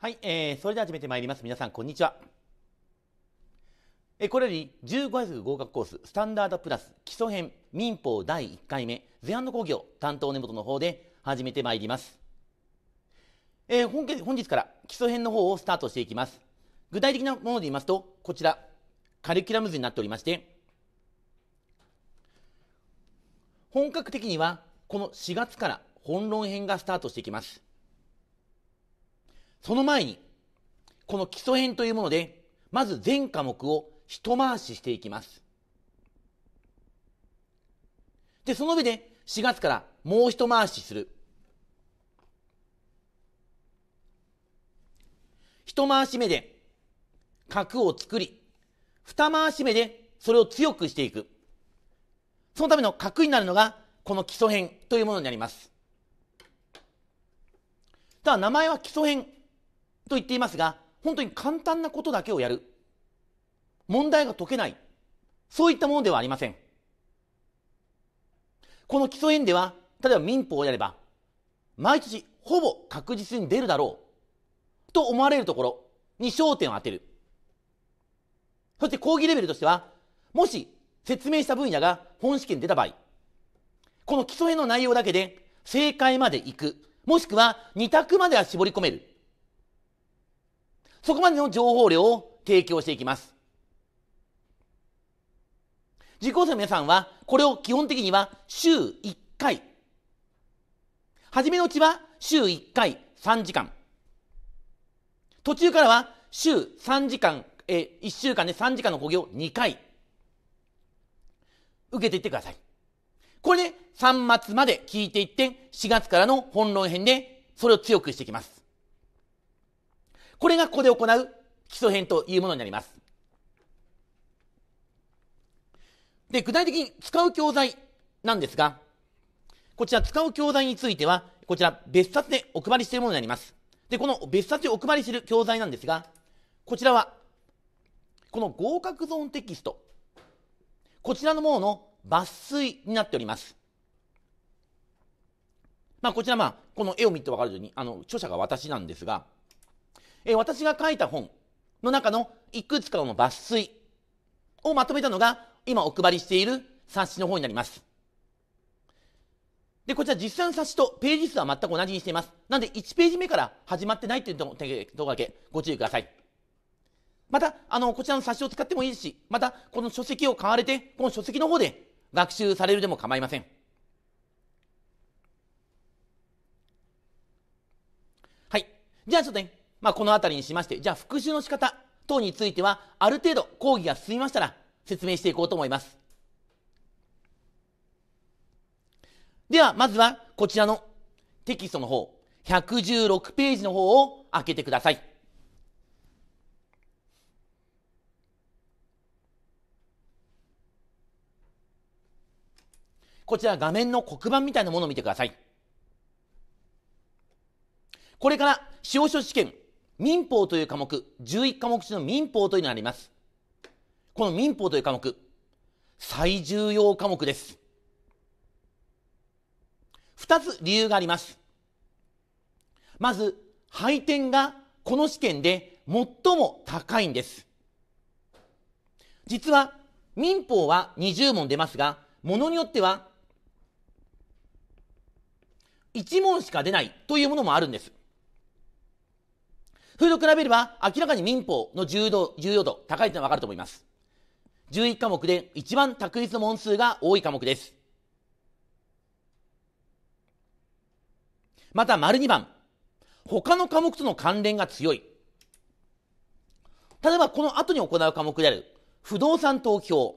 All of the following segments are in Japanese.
はい、えー、それでは始めてまいります。皆さん、こんにちは。えー、これより15月合格コース、スタンダードプラス基礎編民法第1回目、前半の講義を担当根本の方で始めてまいります。えー、本本日から基礎編の方をスタートしていきます。具体的なもので言いますと、こちら、カリキュラム図になっておりまして、本格的にはこの4月から本論編がスタートしていきます。その前に、この基礎編というもので、まず全科目を一回ししていきます。で、その上で4月からもう一回しする。一回し目で角を作り、二回し目でそれを強くしていく。そのための角になるのが、この基礎編というものになります。ただ、名前は基礎編と言っていますが本当に簡単なことだけをやる問題が解けないそういったものではありませんこの基礎園では例えば民法をやれば毎年ほぼ確実に出るだろうと思われるところに焦点を当てるそして講義レベルとしてはもし説明した分野が本試験に出た場合この基礎編の内容だけで正解までいくもしくは2択までは絞り込めるそこまでの情報量を提供していきます。受講生の皆さんは、これを基本的には週1回。初めのうちは週1回3時間。途中からは週3時間、え、1週間で3時間の講義を2回。受けていってください。これで3末まで聞いていって、4月からの本論編でそれを強くしていきます。これがここで行う基礎編というものになります。で、具体的に使う教材なんですが、こちら使う教材については、こちら別冊でお配りしているものになります。で、この別冊でお配りしている教材なんですが、こちらは、この合格ゾーンテキスト、こちらのものの抜粋になっております。まあ、こちらまあ、この絵を見てわかるように、あの、著者が私なんですが、え私が書いた本の中のいくつかの抜粋をまとめたのが今お配りしている冊子の方になります。で、こちら実際の冊子とページ数は全く同じにしています。なので1ページ目から始まってないというところだけご注意ください。また、あの、こちらの冊子を使ってもいいですし、また、この書籍を買われて、この書籍の方で学習されるでも構いません。はい。じゃあちょっとね、まあ、この辺りにしまして、じゃあ復習の仕方等については、ある程度講義が進みましたら、説明していこうと思います。では、まずはこちらのテキストの方、116ページの方を開けてください。こちら画面の黒板みたいなものを見てください。これから司法書試験民法という科目、11科目中の民法というのがあります。この民法という科目、最重要科目です。二つ理由があります。まず、配点がこの試験で最も高いんです。実は、民法は20問出ますが、ものによっては、1問しか出ないというものもあるんです。それと比べれば、明らかに民法の重要度高いというのはわかると思います。11科目で一番択一の問数が多い科目です。また、丸2番。他の科目との関連が強い。例えば、この後に行う科目である、不動産登記法。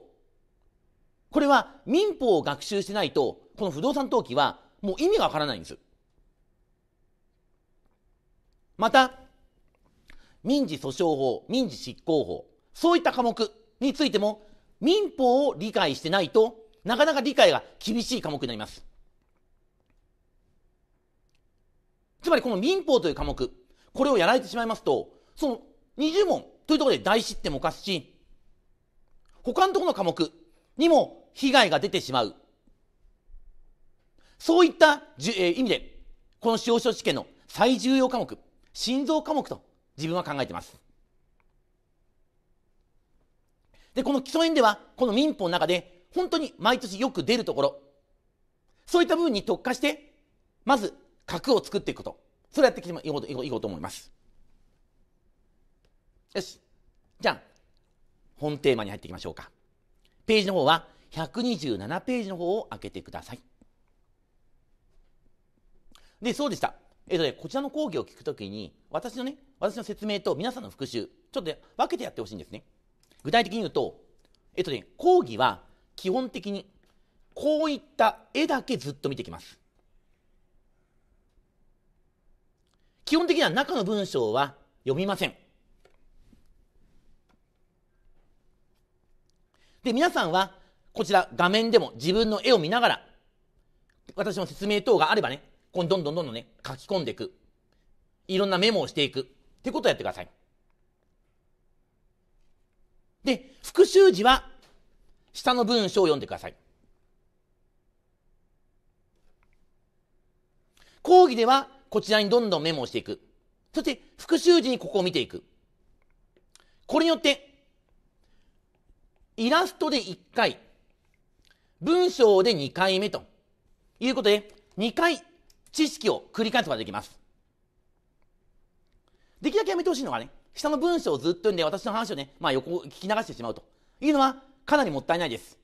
これは民法を学習してないと、この不動産登記はもう意味がわからないんです。また、民事訴訟法、民事執行法、そういった科目についても民法を理解してないとなかなか理解が厳しい科目になります。つまりこの民法という科目、これをやられてしまいますと、その20問というところで大失点も犯すし、他のところの科目にも被害が出てしまう。そういったじ、えー、意味で、この司法書試験の最重要科目、心臓科目と自分は考えてます。で、この基礎編では、この民法の中で、本当に毎年よく出るところ、そういった部分に特化して、まず、核を作っていくこと。それをやっていこういこうと思います。よし。じゃあ、本テーマに入っていきましょうか。ページの方は、127ページの方を開けてください。で、そうでした。えっ、とね、こちらの講義を聞くときに、私のね、私の説明と皆さんの復習、ちょっと、ね、分けてやってほしいんですね。具体的に言うと、えっ、とね、講義は基本的に、こういった絵だけずっと見てきます。基本的には中の文章は読みません。で、皆さんは、こちら画面でも自分の絵を見ながら、私の説明等があればね、こうどんどんどんどんね、書き込んでいく。いろんなメモをしていく。ってことをやってください。で、復習時は、下の文章を読んでください。講義では、こちらにどんどんメモをしていく。そして、復習時にここを見ていく。これによって、イラストで1回、文章で2回目ということで、2回知識を繰り返すことができます。できるだけやめてほしいのはね、下の文章をずっと読んで私の話をね、まあ、横聞き流してしまうというのはかなりもったいないです。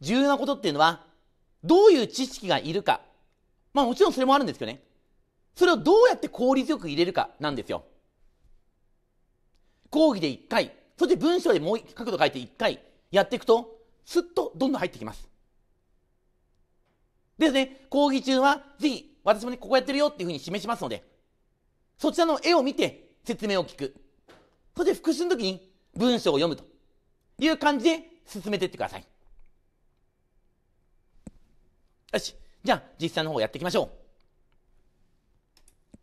重要なことっていうのは、どういう知識がいるか。まあもちろんそれもあるんですけどね。それをどうやって効率よく入れるかなんですよ。講義で1回、そして文章でもう一角度書いて1回やっていくと、すっとどんどん入ってきます。ですね、講義中はぜひ私もね、ここやってるよっていうふうに示しますので、そちらの絵を見て説明を聞く。そして復習の時に文章を読むという感じで進めていってください。よし。じゃあ、実際の方をやっていきましょう。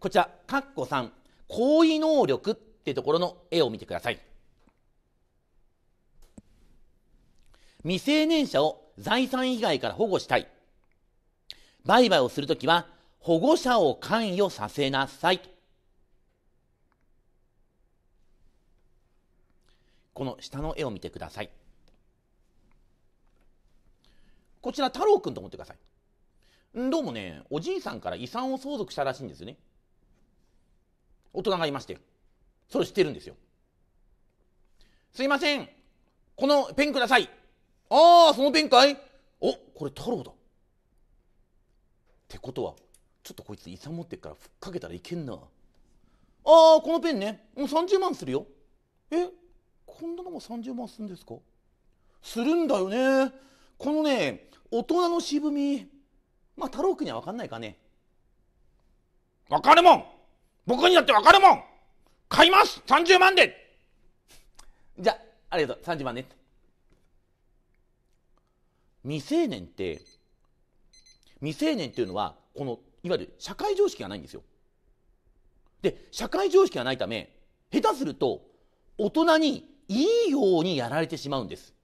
こちら、カッコ3、行為能力っていうところの絵を見てください。未成年者を財産以外から保護したい。売買をするときは、保護者を関与させなさい。この下の絵を見てください。こちら太郎くんと思ってください。どうもね、おじいさんから遺産を相続したらしいんですよね。大人がいまして。それ知ってるんですよ。すいません。このペンください。ああ、そのペンかいお、これ太郎だ。ってことは、ちょっとこいつ遺産持ってっからふっかけたらいけんな。ああ、このペンね。もう30万するよ。え、こんなのが30万するんですかするんだよね。このね、大人の渋み。まあ、太郎くんには分かんないかね。分かるもん僕にだって分かるもん買います !30 万でじゃあ、ありがとう。30万ね。未成年って未成年っていうのはこのいわゆる社会常識がないんですよ。で社会常識がないため下手すると大人にいいようにやられてしまうんです。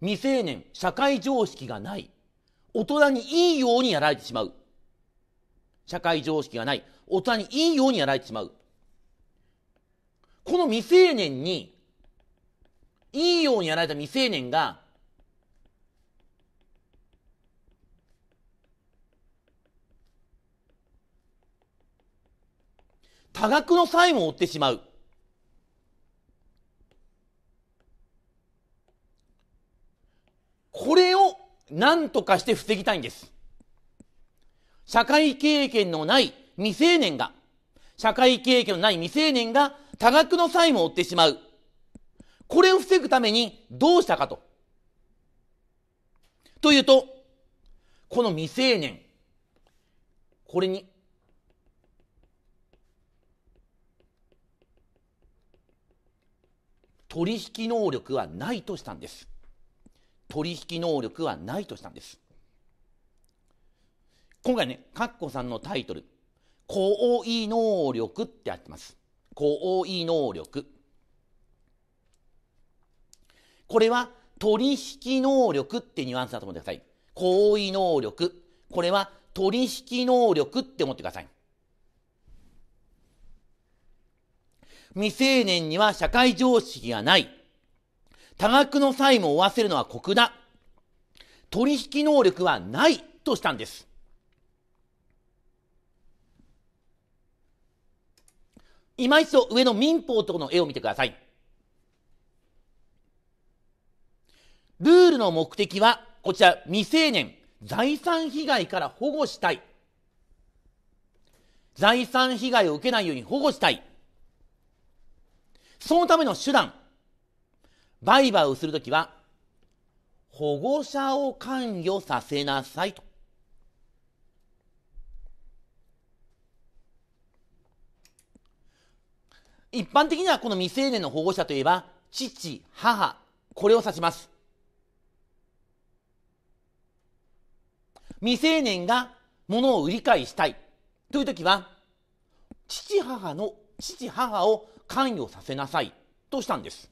未成年社会常識がない大人にいいようにやられてしまう社会常識がない大人にいいようにやられてしまうこの未成年にいいようにやられた未成年が、多額の債務を負ってしまう。これを何とかして防ぎたいんです。社会経験のない未成年が、社会経験のない未成年が多額の債務を負ってしまう。これを防ぐためにどうしたかと。というと、この未成年、これに、取引能力はないとしたんです。取引能力はないとしたんです。今回ね、カッコさんのタイトル、行為能力ってあってます。行為能力。これは取引能力ってニュアンスだと思ってください。行為能力。これは取引能力って思ってください。未成年には社会常識がない。多額の債務を負わせるのは酷だ。取引能力はないとしたんです。今一度上の民法とこの絵を見てください。ルールの目的は、こちら、未成年、財産被害から保護したい。財産被害を受けないように保護したい。そのための手段、売買をするときは、保護者を関与させなさいと。一般的にはこの未成年の保護者といえば、父、母、これを指します。未成年が物を売り買いしたいという時は父母の父母を関与させなさいとしたんです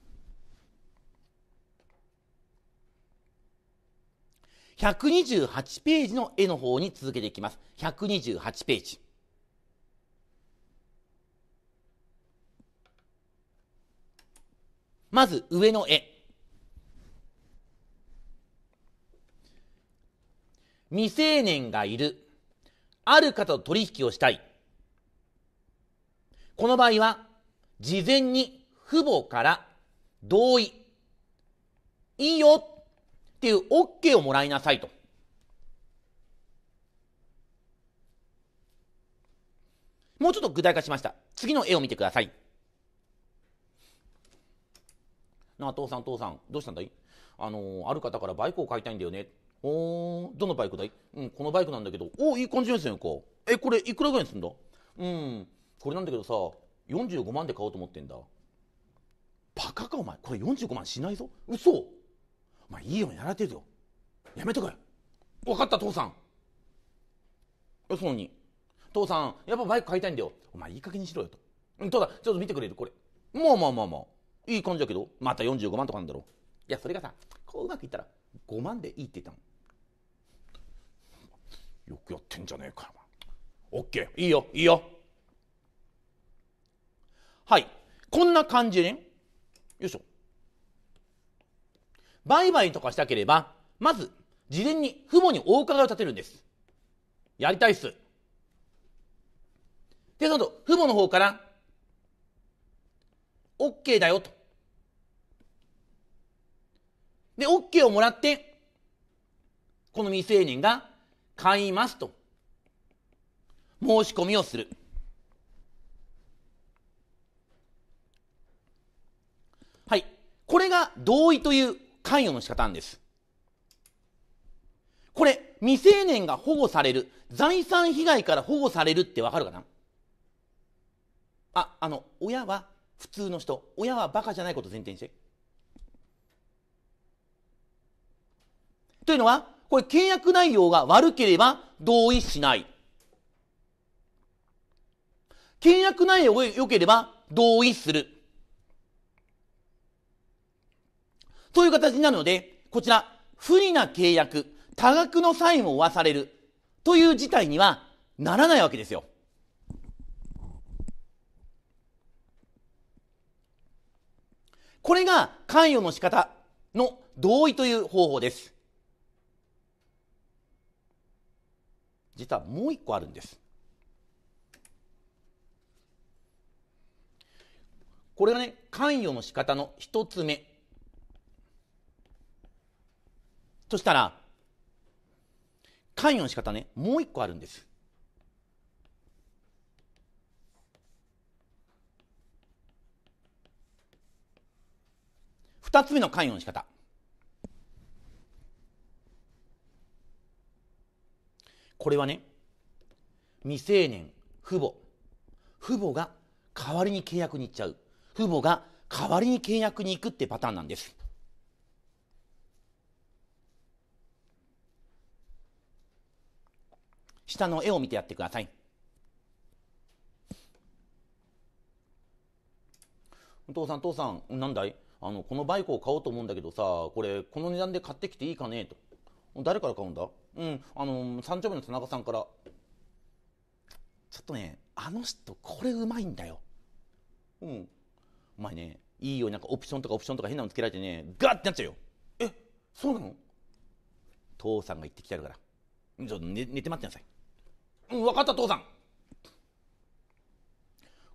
128ページの絵の方に続けていきます128ページまず上の絵未成年がいる。ある方と取引をしたい。この場合は、事前に父母から同意。いいよっていう OK をもらいなさいと。もうちょっと具体化しました。次の絵を見てください。なあ、父さん、父さん、どうしたんだいあのー、ある方からバイクを買いたいんだよね。おどのバイクだいうん、このバイクなんだけど、おおいい感じですよ、か。え、これいくらぐらいにすんだうん、これなんだけどさ、45万で買おうと思ってんだ。バカか、お前。これ45万しないぞ。嘘お前、いいよ、やられてるよ。やめてこい。分かった、父さん。よそのに。父さん、やっぱバイク買いたいんだよ。お前、いい加減にしろよと。うん、ただ、ちょっと見てくれるこれ。まあまあまあまあ。いい感じだけど、また45万とかなんだろう。いや、それがさ、こううまくいったら、5万でいいって言ったの。よくやってんじゃねえかオッケーいいよいいよはいこんな感じでねよいしょ売買とかしたければまず事前に父母にお伺いを立てるんですやりたいっすでそのと、父母の方から OK だよとで OK をもらってこの未成年が買いますと申し込みをするはいこれが同意という関与の仕方なんですこれ未成年が保護される財産被害から保護されるってわかるかなああの親は普通の人親はバカじゃないことを前提にしてというのはこれ契約内容が悪ければ同意しない。契約内容が良ければ同意する。という形になるので、こちら、不利な契約、多額の債務を負わされるという事態にはならないわけですよ。これが関与の仕方の同意という方法です。実はもう一個あるんです。これがね、関与の仕方の一つ目。そしたら、関与の仕方ね、もう一個あるんです。二つ目の関与の仕方。これはね未成年父母父母が代わりに契約に行っちゃう父母が代わりに契約に行くってパターンなんです下の絵を見てやってくださいお父さん父さんなんだいあのこのバイクを買おうと思うんだけどさこれこの値段で買ってきていいかねと誰から買うんだうんあの三丁目の田中さんからちょっとねあの人これうまいんだようんお前ねいいよなんかオプションとかオプションとか変なのつけられてねガッてなっちゃうよえそうなの父さんが言ってきてるからちょっと寝寝て待ってなさいうん分かった父さん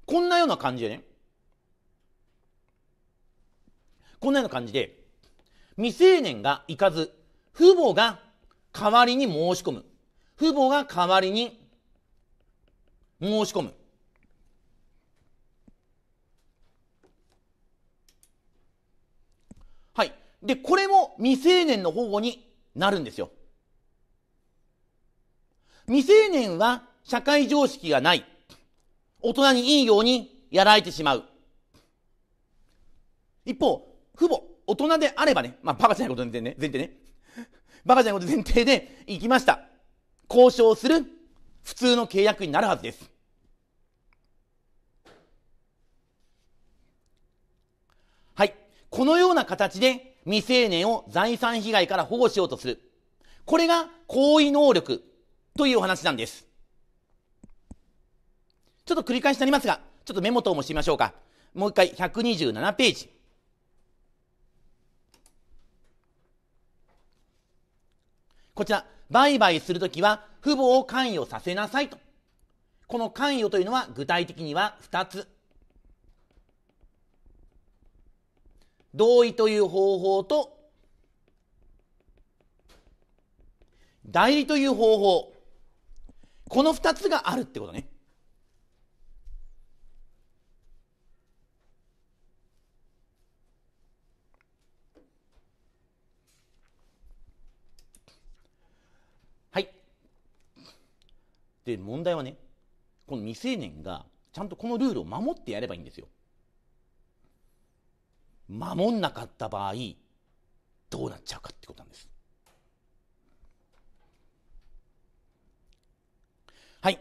こんなような感じでねこんなような感じで未成年が行かず父母が代わりに申し込む。父母が代わりに申し込む。はい。で、これも未成年の保護になるんですよ。未成年は社会常識がない。大人にいいようにやられてしまう。一方、父母、大人であればね、まあ、バカじゃないこと全然ね、ね。バカじゃないこと前提で行きました。交渉する普通の契約になるはずです。はい。このような形で未成年を財産被害から保護しようとする。これが行為能力というお話なんです。ちょっと繰り返しになりますが、ちょっとメモ等もしてみましょうか。もう一回127ページ。こちら、売買するときは父母を関与させなさいと。この関与というのは具体的には2つ。同意という方法と、代理という方法。この2つがあるってことね。で、問題はね、この未成年がちゃんとこのルールを守ってやればいいんですよ。守んなかった場合、どうなっちゃうかってことなんです。はい。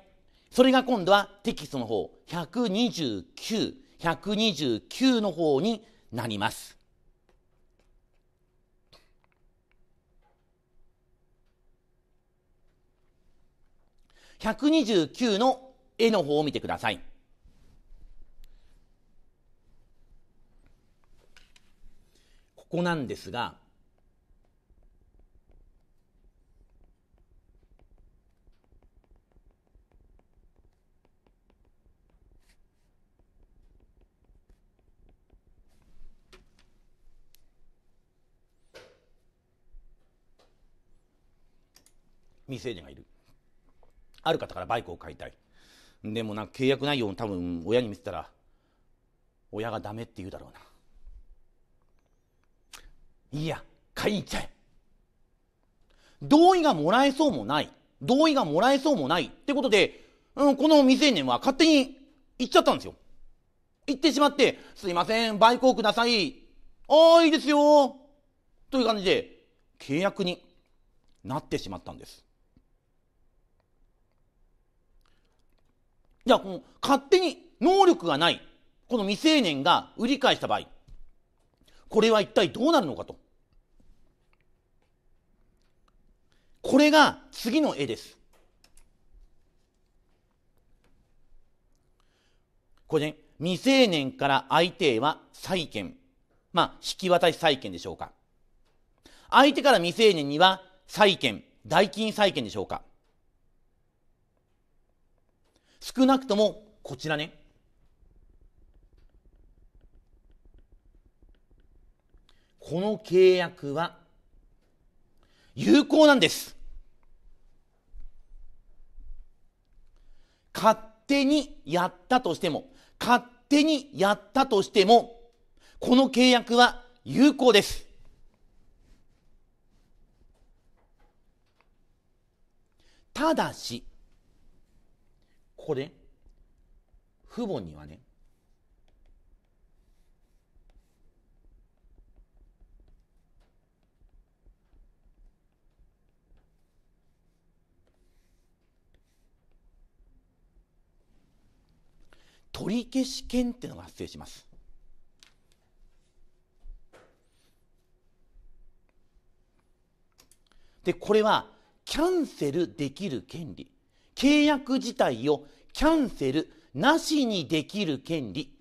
それが今度はテキストの方、129、129の方になります。129の絵の方を見てください。ここなんですが、未成年がいるある方からバイクを買いたい。でもなんか契約内容を多分親に見せたら、親がダメって言うだろうな。いいや、買いに行っちゃえ。同意がもらえそうもない。同意がもらえそうもない。ってことで、うん、この未成年は勝手に行っちゃったんですよ。行ってしまって、すいません、バイクをください。ああ、いいですよ。という感じで、契約になってしまったんです。じゃあこの勝手に能力がないこの未成年が売り買いした場合これは一体どうなるのかとこれが次の絵ですこれね未成年から相手へは債権まあ引き渡し債権でしょうか相手から未成年には債権代金債権でしょうか少なくともこちらねこの契約は有効なんです勝手にやったとしても勝手にやったとしてもこの契約は有効ですただしこで、父母にはね、取り消し権っていうのが発生します。でこれはキャンセルできる権利契約自体をキャンセルなしにできる権利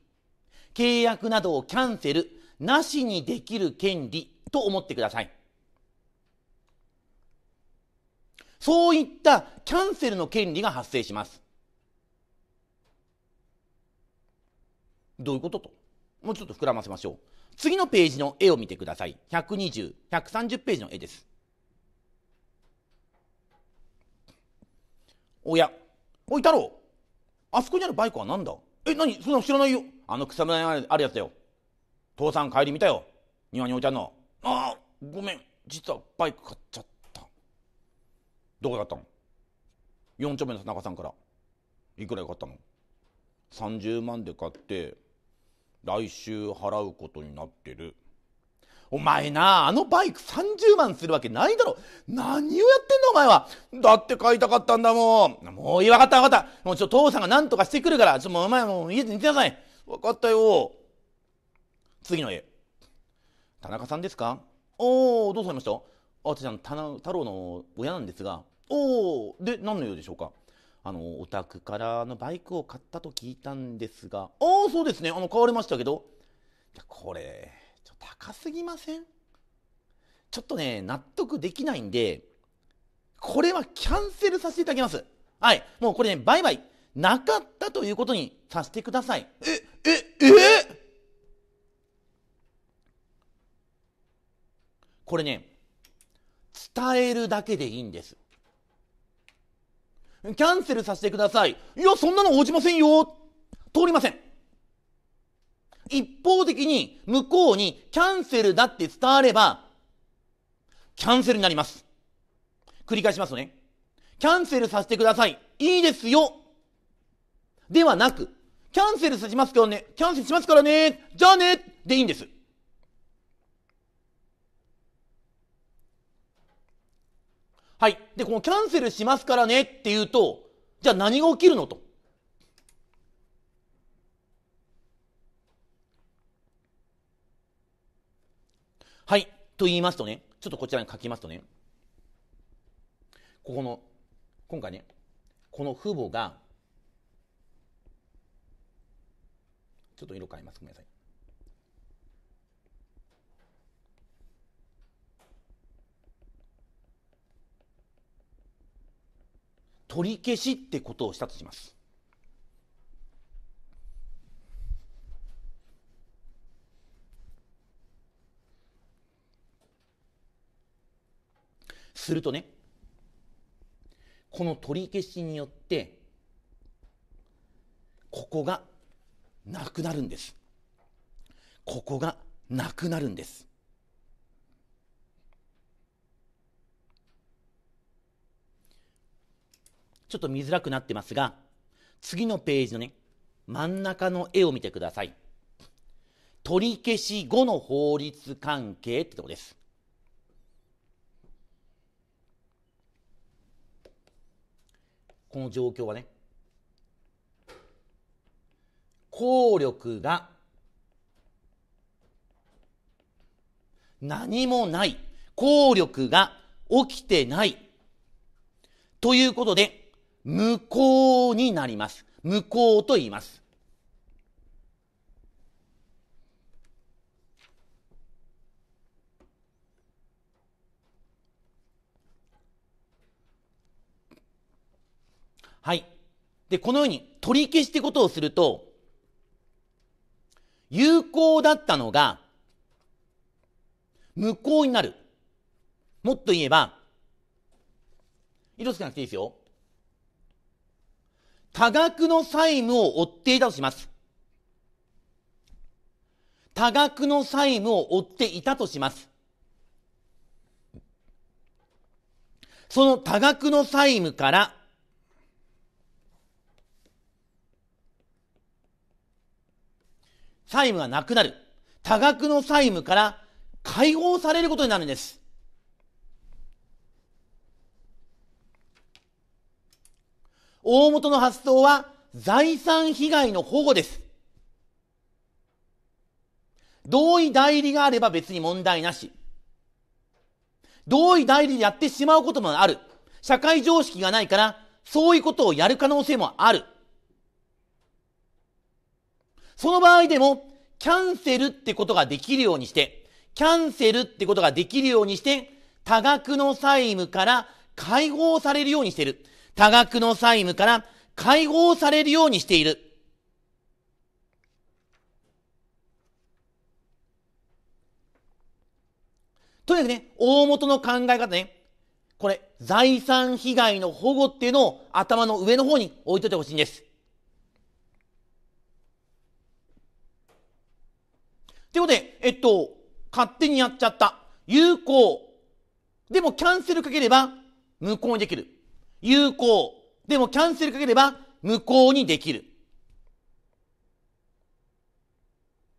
契約などをキャンセルなしにできる権利と思ってくださいそういったキャンセルの権利が発生しますどういうことともうちょっと膨らませましょう次のページの絵を見てください120130ページの絵ですおやおい太郎あそこにあるバイクは何だえ、何そんなの知らないよ。あの草むらにあるやつだよ。父さん帰り見たよ。庭に置いてあるの。ああ、ごめん。実はバイク買っちゃった。どこだったの ?4 丁目の田中さんから。いくらで買ったの ?30 万で買って、来週払うことになってる。お前な、あのバイク30万するわけないだろ。何をやってんだお前は。だって買いたかったんだもん。もういい、わかったわかった。もうちょ、っと父さんが何とかしてくるから、ちょ、もうお前もう家で寝てなさい。わかったよ。次の家。田中さんですかおお、どうされましたあ、私、あの、田太郎の親なんですが。おお、で、何の用でしょうかあの、お宅からのバイクを買ったと聞いたんですが。ああ、そうですね。あの、買われましたけど。これ、高すぎませんちょっとね、納得できないんで、これはキャンセルさせていただきます。はい。もうこれね、バイバイ。なかったということにさせてください。え、え、えこれね、伝えるだけでいいんです。キャンセルさせてください。いや、そんなの応じませんよ。通りません。一方的に向こうにキャンセルだって伝われば、キャンセルになります。繰り返しますね。キャンセルさせてください。いいですよ。ではなく、キャンセルしますからね。キャンセルしますからね。じゃあね。でいいんです。はい。で、このキャンセルしますからねっていうと、じゃあ何が起きるのと。はい。と言いますとね、ちょっとこちらに書きますとね、ここの、今回ね、この父母が、ちょっと色変えます。ごめんなさい。取り消しってことをしたとします。するとねこの取り消しによってここがなくなるんですここがなくなるんですちょっと見づらくなってますが次のページのね真ん中の絵を見てください取り消し後の法律関係ってとこですこの状況はね効力が何もない効力が起きてないということで無効になります無効と言いますはい。で、このように取り消しってことをすると、有効だったのが、無効になる。もっと言えば、色つけなくていいですよ。多額の債務を負っていたとします。多額の債務を負っていたとします。その多額の債務から債務がなくなる。多額の債務から解放されることになるんです。大元の発想は財産被害の保護です。同意代理があれば別に問題なし。同意代理でやってしまうこともある。社会常識がないから、そういうことをやる可能性もある。その場合でも、キャンセルってことができるようにして、キャンセルってことができるようにして、多額の債務から解放されるようにしている。多額の債務から解放されるようにしている。とにかくね、大元の考え方ね、これ、財産被害の保護っていうのを頭の上の方に置いといてほしいんです。とうことで、えっと、勝手にやっちゃった。有効。でもキャンセルかければ無効にできる。有効。でもキャンセルかければ無効にできる。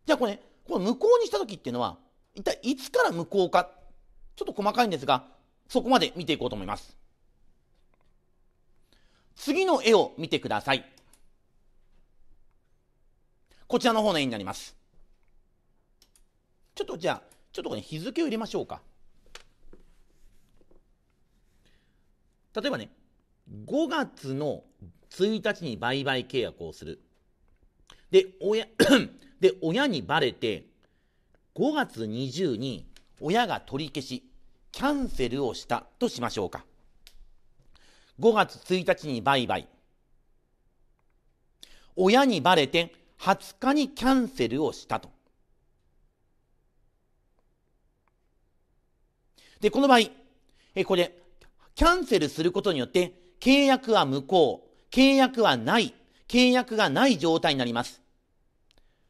じゃあこれ、この無効にした時っていうのは、一体いつから無効か。ちょっと細かいんですが、そこまで見ていこうと思います。次の絵を見てください。こちらの方の絵になります。ちょっとじゃあ、ちょっとこ日付を入れましょうか。例えばね、5月の1日に売買契約をする。で、親、で、親にバレて、5月20に親が取り消し、キャンセルをしたとしましょうか。5月1日に売買。親にバレて20日にキャンセルをしたと。で、この場合、えこれ、キャンセルすることによって、契約は無効、契約はない、契約がない状態になります。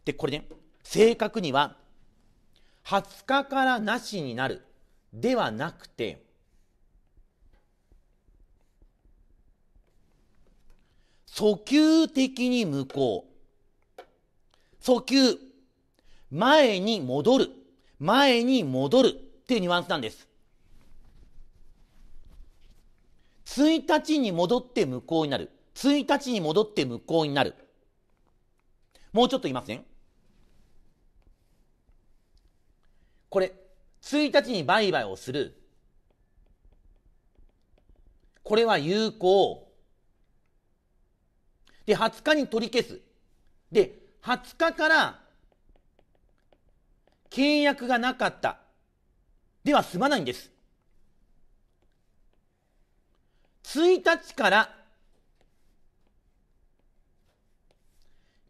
で、これね、正確には、20日からなしになる、ではなくて、訴求的に無効。訴求。前に戻る。前に戻る。っていうニュアンスなんです。1日に戻って無効になる。1日に戻って無効になる。もうちょっと言いません、ね、これ、1日に売買をする。これは有効。で、20日に取り消す。で、20日から契約がなかった。では済まないんです。1日から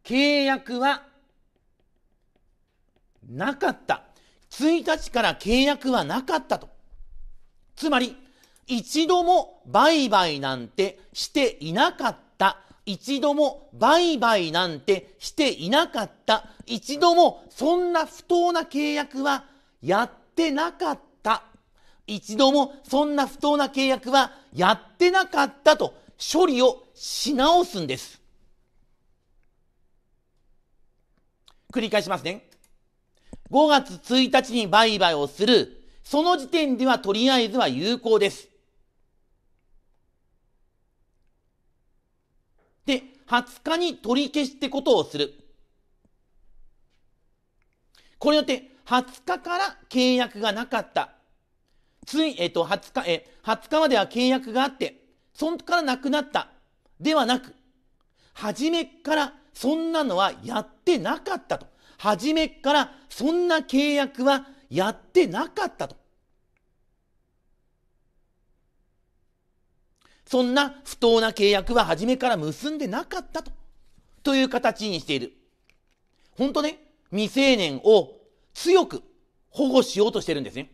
契約はなかった。1日から契約はなかったと。つまり、一度も売買なんてしていなかった。一度も売買なんてしていなかった。一度もそんな不当な契約はやってなかった。一度もそんな不当な契約はやってなかったと処理をし直すんです。繰り返しますね。5月1日に売買をする、その時点ではとりあえずは有効です。で、20日に取り消しってことをする。これによって20日から契約がなかったつい、えっと、20日、え、20日までは契約があって、そんからなくなった。ではなく、初めからそんなのはやってなかったと。初めからそんな契約はやってなかったと。そんな不当な契約は初めから結んでなかったと。という形にしている。本当ね、未成年を強く保護しようとしてるんですね。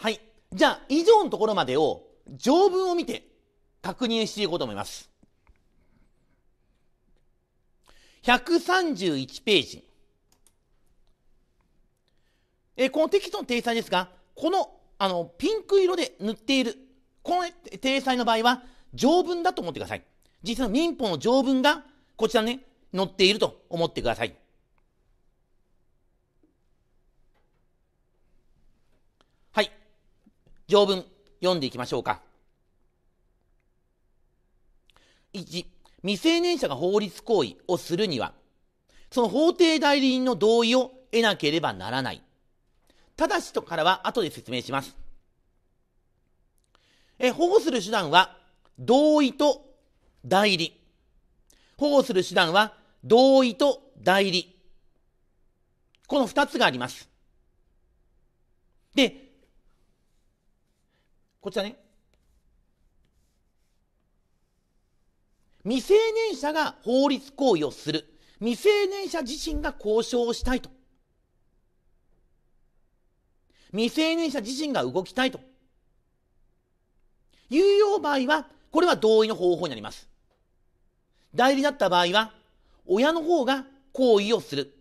はい。じゃあ、以上のところまでを条文を見て確認していこうと思います。131ページ。えこのテキストの体裁ですが、このあのピンク色で塗っている、この体裁の場合は条文だと思ってください。実際の民法の条文がこちらね、載っていると思ってください。条文読んでいきましょうか。1、未成年者が法律行為をするには、その法定代理人の同意を得なければならない。ただしとからは後で説明します。え保護する手段は同意と代理。保護する手段は同意と代理。この2つがあります。で、こちらね未成年者が法律行為をする未成年者自身が交渉をしたいと未成年者自身が動きたいというよう場合はこれは同意の方法になります代理だった場合は親の方が行為をする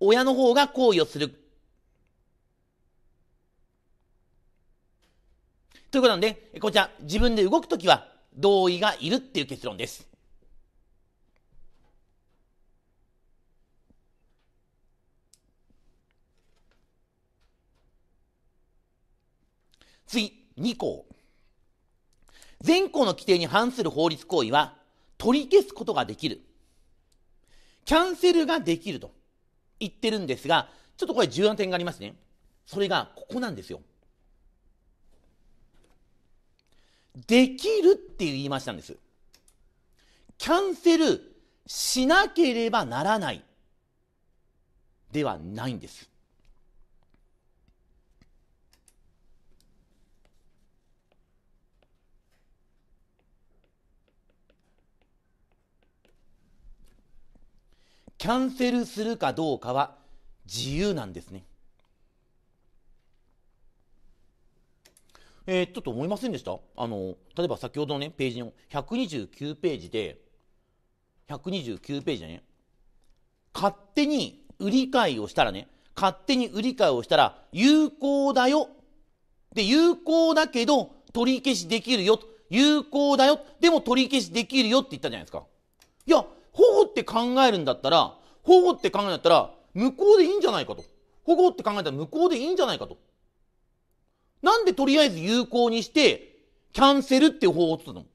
親の方が行為をするということなんで、こちら、自分で動くときは同意がいるっていう結論です。次、2項。前項の規定に反する法律行為は取り消すことができる。キャンセルができると言ってるんですが、ちょっとこれ重要な点がありますね。それがここなんですよ。できるって言いましたんです。キャンセルしなければならないではないんです。キャンセルするかどうかは自由なんですね。えー、ちょっと思いませんでしたあの、例えば先ほどのね、ページの129ページで、129ページだね、勝手に売り買いをしたらね、勝手に売り買いをしたら有効だよ。で、有効だけど取り消しできるよ。有効だよ。でも取り消しできるよって言ったじゃないですか。いや、保護って考えるんだったら、保護って考えたら、無効でいいんじゃないかと。保護って考えたら無効でいいんじゃないかと。なんでとりあえず有効にして、キャンセルっていう方法を取ったの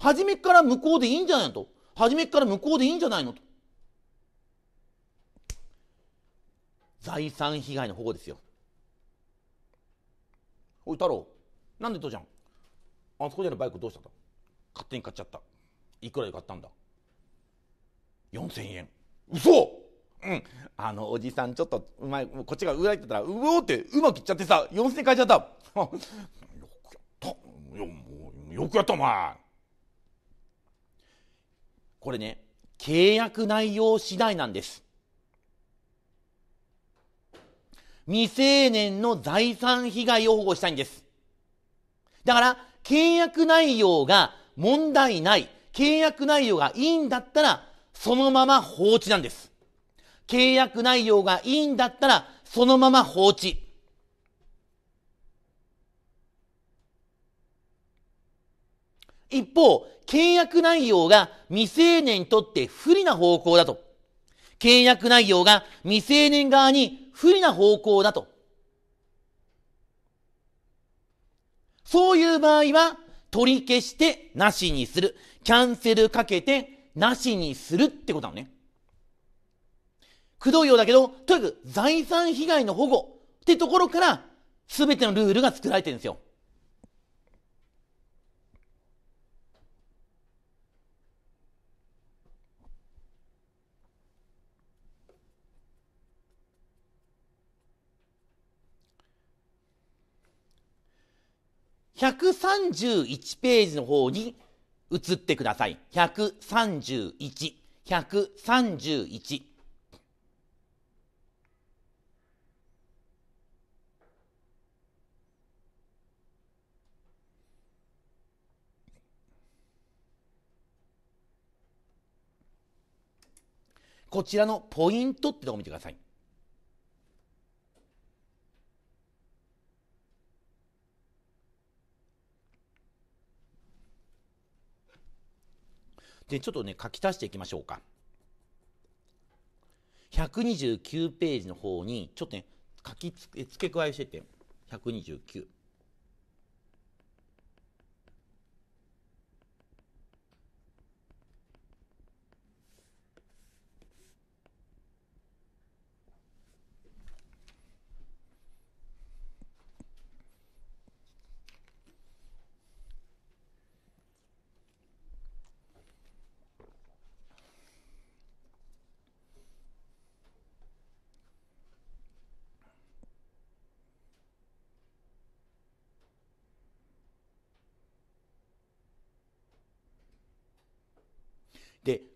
初めから向こうでいいんじゃないのと。初めから向こうでいいんじゃないのと。財産被害の保護ですよ。おい、太郎。なんで父ちゃん。あそこでのバイクどうしたと勝手に買っちゃった。いくらで買ったんだ ?4000 円。嘘うん、あのおじさんちょっとうまいこっちがうらいってたらうおーってうまくいっちゃってさ4000円買いちゃった よくやったよよくやったお前これね契約内容次第なんです未成年の財産被害を保護したいんですだから契約内容が問題ない契約内容がいいんだったらそのまま放置なんです契約内容がいいんだったら、そのまま放置。一方、契約内容が未成年にとって不利な方向だと。契約内容が未成年側に不利な方向だと。そういう場合は、取り消してなしにする。キャンセルかけてなしにするってことなのね。くどいようだけど、とにかく財産被害の保護ってところから、すべてのルールが作られてるんですよ。131ページの方に移ってください。131。131。こちらのポイントってとこ見てください。で、ちょっとね、書き足していきましょうか。129ページの方に、ちょっとね、書き付け加えしてて、129。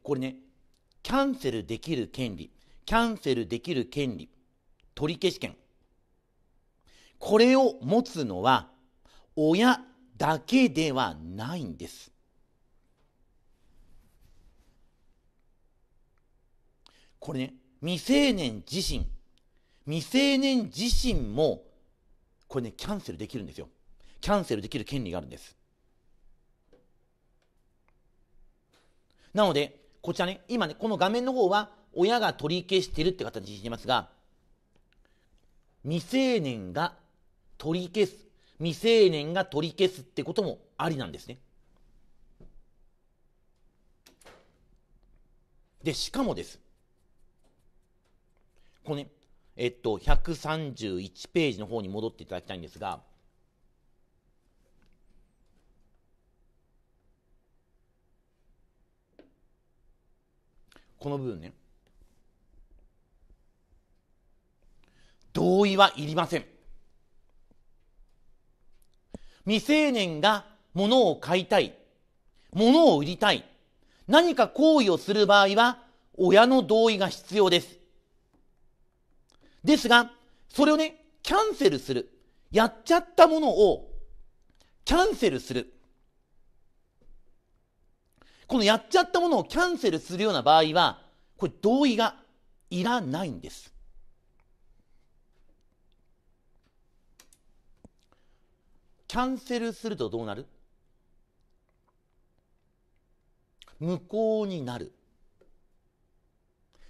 これね、キャンセルできる権利、キャンセルできる権利、取消権。これを持つのは親だけではないんです。これね、未成年自身、未成年自身も、これね、キャンセルできるんですよ。キャンセルできる権利があるんです。なので、こちらね、今ね、この画面の方は親が取り消してるって形にしてますが、未成年が取り消す、未成年が取り消すってこともありなんですね。で、しかもです。これね、えっと、131ページの方に戻っていただきたいんですが、この部分ね同意はいりません未成年が物を買いたい物を売りたい何か行為をする場合は親の同意が必要ですですがそれをねキャンセルするやっちゃったものをキャンセルするこのやっちゃったものをキャンセルするような場合は、これ同意がいらないんです。キャンセルするとどうなる無効になる。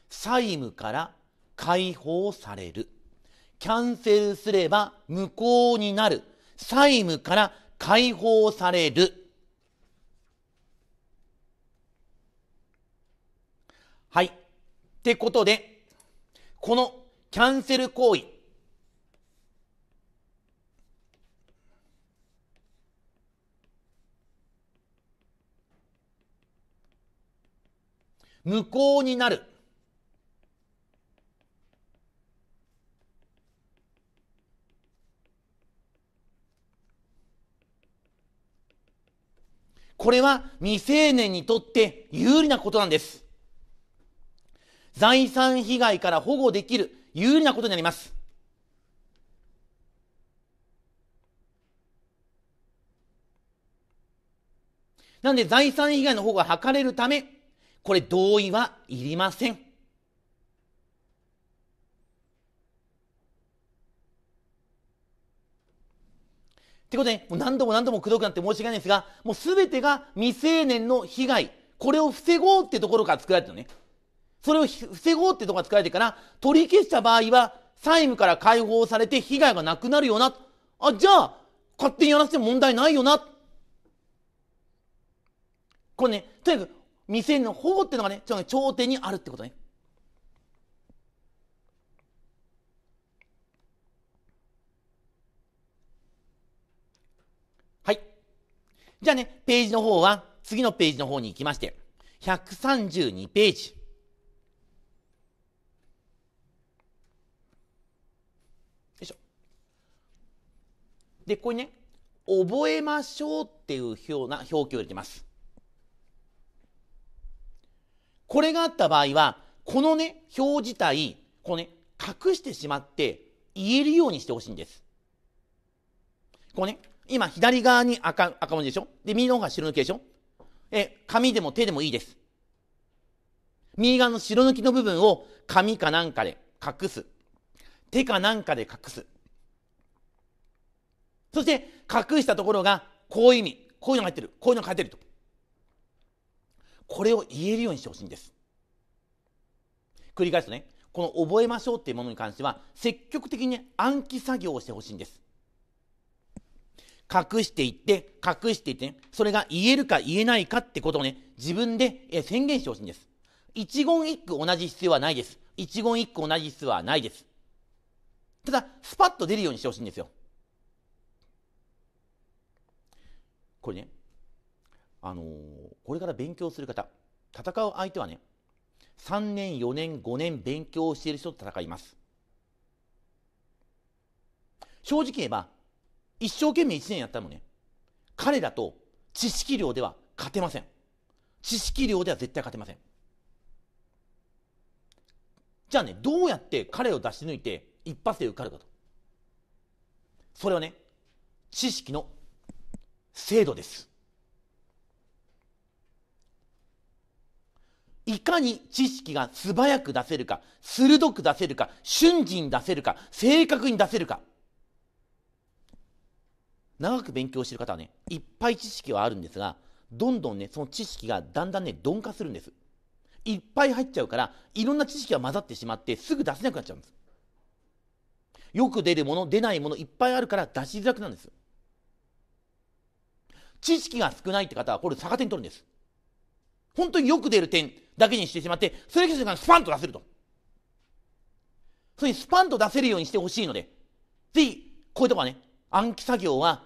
債務から解放される。キャンセルすれば無効になる。債務から解放される。はい。ってことで、このキャンセル行為、無効になる。これは未成年にとって有利なことなんです。財産被害から保護できる有利なことになります。なんで財産被害の保護が図れるため、これ同意はいりません。ってことで、もう何度も何度もくどくなって申し訳ないんですが、もうべてが未成年の被害、これを防ごうってところから作られたのね。それを防ごうってとこが使われてから、取り消した場合は、債務から解放されて被害がなくなるよな。あ、じゃあ、勝手にやらせても問題ないよな。これね、とにかく、未成年の保護っていうのがね、ちょっと頂点にあるってことね。はい。じゃあね、ページの方は、次のページの方に行きまして、132ページ。で、ここにね、覚えましょうっていうような表記を入れてます。これがあった場合は、このね、表自体、こうね、隠してしまって言えるようにしてほしいんです。こうね、今左側に赤赤文字でしょで、右の方が白抜きでしょえ、紙でも手でもいいです。右側の白抜きの部分を紙かなんかで隠す。手かなんかで隠す。そして隠したところがこういう意味こういうのが入ってるこういうのが入ってるとこれを言えるようにしてほしいんです繰り返すとねこの覚えましょうっていうものに関しては積極的に暗記作業をしてほしいんです隠していって隠していってねそれが言えるか言えないかってことをね自分で宣言してほしいんです一言一句同じ必要はないです一言一句同じ必要はないですただスパッと出るようにしてほしいんですよこれね、あのー、これから勉強する方、戦う相手はね、3年、4年、5年勉強している人と戦います。正直言えば、一生懸命1年やったのね、彼らと知識量では勝てません。知識量では絶対勝てません。じゃあね、どうやって彼を出し抜いて一発で受かるかと。それはね、知識の制度です。いかに知識が素早く出せるか、鋭く出せるか、瞬時に出せるか、正確に出せるか。長く勉強してる方はね、いっぱい知識はあるんですが、どんどんね、その知識がだんだんね、鈍化するんです。いっぱい入っちゃうから、いろんな知識が混ざってしまって、すぐ出せなくなっちゃうんです。よく出るもの、出ないもの、いっぱいあるから出しづらくなるんです。知識が少ないって方はこれ逆手に取るんです本当によく出る点だけにしてしまってそれの外間スパンと出せるとそれにスパンと出せるようにしてほしいのでぜひこういうとこはね暗記作業は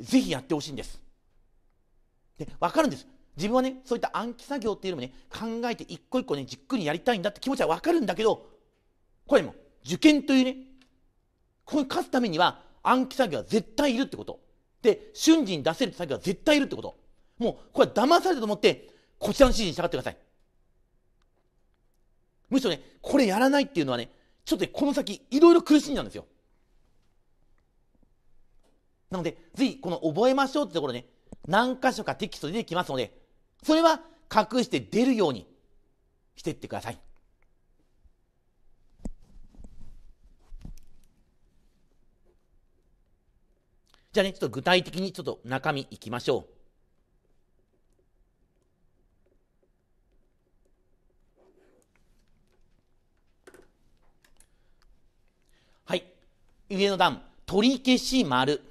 ぜひやってほしいんですでわかるんです自分はねそういった暗記作業っていうのもね考えて一個一個ねじっくりやりたいんだって気持ちはわかるんだけどこれも受験というねこれに勝つためには暗記作業は絶対いるってことで瞬時に出せる先は絶対いるってこともうこれは騙されたと思ってこちらの指示に従ってくださいむしろねこれやらないっていうのはねちょっと、ね、この先いろいろ苦しんじゃうんですよなのでぜひこの覚えましょうってところね何箇所かテキスト出てきますのでそれは隠して出るようにしてってくださいじゃあね、ちょっと具体的にちょっと中身いきましょう。はい。上の段、取り消し丸。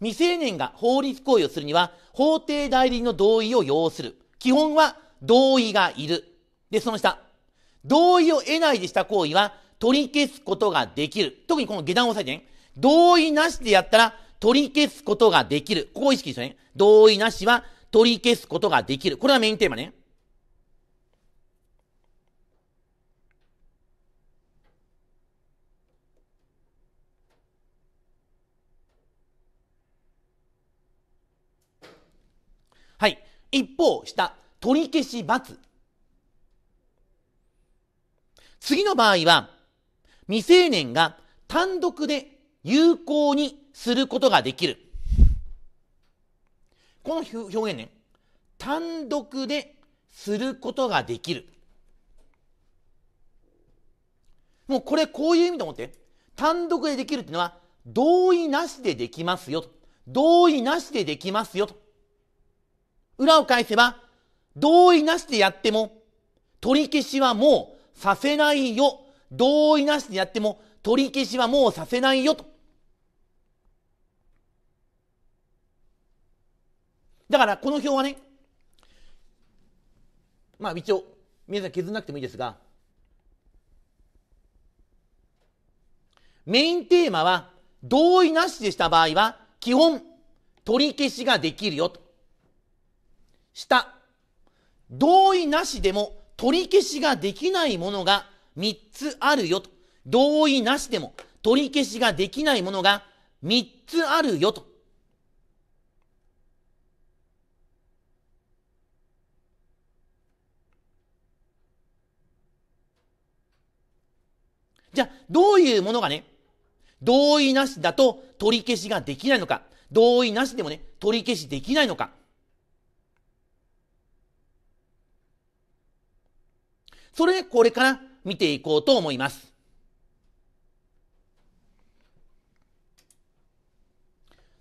未成年が法律行為をするには、法定代理人の同意を要する。基本は同意がいる。で、その下。同意を得ないでした行為は取り消すことができる。特にこの下段を押さえてね。同意なしでやったら取り消すことができる。ここを意識してね。同意なしは取り消すことができる。これがメインテーマね。はい。一方、下、取り消し罰。次の場合は、未成年が単独で有効にすることができる。この表現ね、単独ですることができる。もうこれこういう意味と思って。単独でできるっていうのは、同意なしでできますよと。同意なしでできますよと。裏を返せば、同意なしでやっても、取り消しはもうさせないよ。同意なしでやっても、取り消しはもうさせないよと。だからこの表はねまあ一応皆さん削らなくてもいいですがメインテーマは同意なしでした場合は基本取り消しができるよと。下同意なしでも取り消しができないものが3つあるよと。同意なしでも取り消しができないものが3つあるよと。じゃあ、どういうものがね、同意なしだと取り消しができないのか、同意なしでもね、取り消しできないのか。それ、これから見ていこうと思います。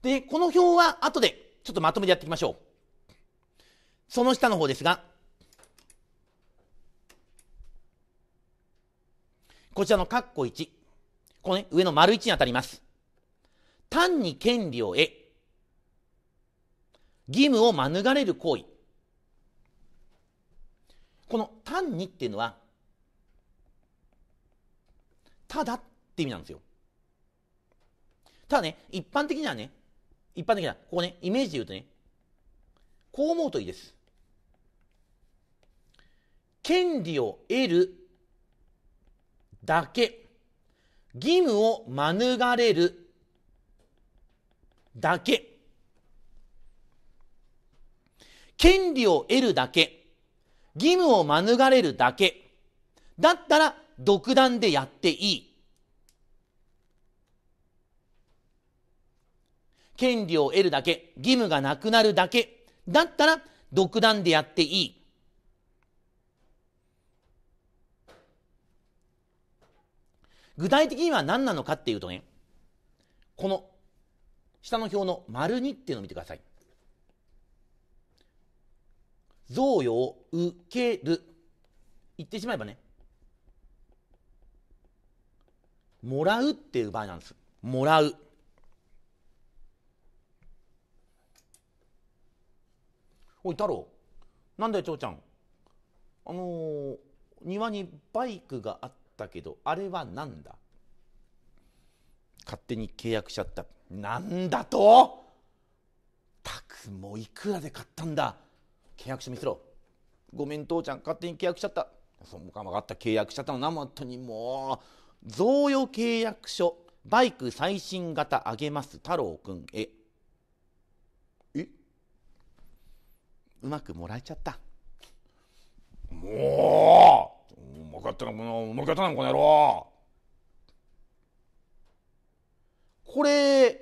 で、この表は後でちょっとまとめてやっていきましょう。その下の方ですが、こちらの括弧1。このね、上の丸1に当たります。単に権利を得。義務を免れる行為。この単にっていうのは、ただって意味なんですよ。ただね、一般的にはね、一般的には、ここね、イメージで言うとね、こう思うといいです。権利を得るだけ義務を免れるだけ権利を得るだけ義務を免れるだけだったら独断でやっていい権利を得るだけ義務がなくなるだけだったら独断でやっていい具体的には何なのかっていうとね、この下の表の丸二っていうのを見てください。贈与を受ける。言ってしまえばね、もらうっていう場合なんです。もらう。おい、太郎。なんだよ、蝶ちゃん。あのー、庭にバイクがあって、ったけどあれは何だ勝手に契約しちゃったなんだとたくもいくらで買ったんだ契約書見せろごめん父ちゃん勝手に契約しちゃったそのか分かった契約しちゃったのな本当にもう贈与契約書バイク最新型あげます太郎くんへえうまくもらえちゃったもうったのこの乗りたなこの野郎これ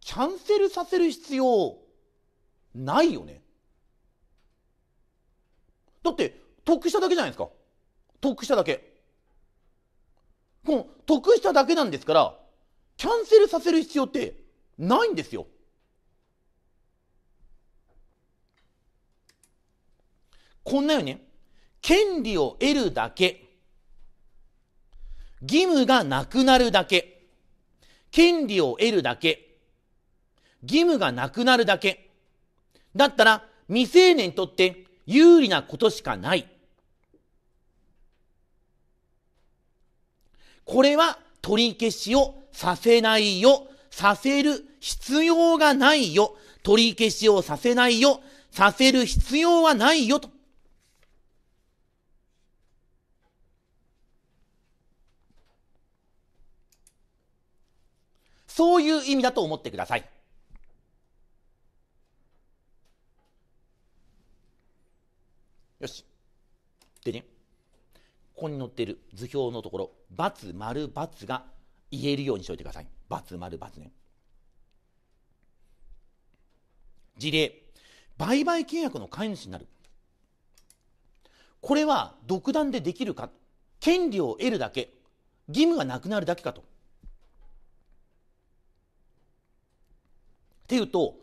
キャンセルさせる必要ないよねだって得しただけじゃないですか得しただけこの得しただけなんですからキャンセルさせる必要ってないんですよこんなように権利を得るだけ義務がなくなるだけ権利を得るだけ義務がなくなるだけだったら未成年にとって有利なことしかないこれは取り消しをさせないよさせる必要がないよ取り消しをさせないよさせる必要はないよとそういう意味だと思ってください。よし。でね、ここに載ってる図表のところ、×、丸、×が言えるようにしておいてください。×、丸、×ね。事例、売買契約の飼い主になる。これは独断でできるか、権利を得るだけ、義務がなくなるだけかと。っていうと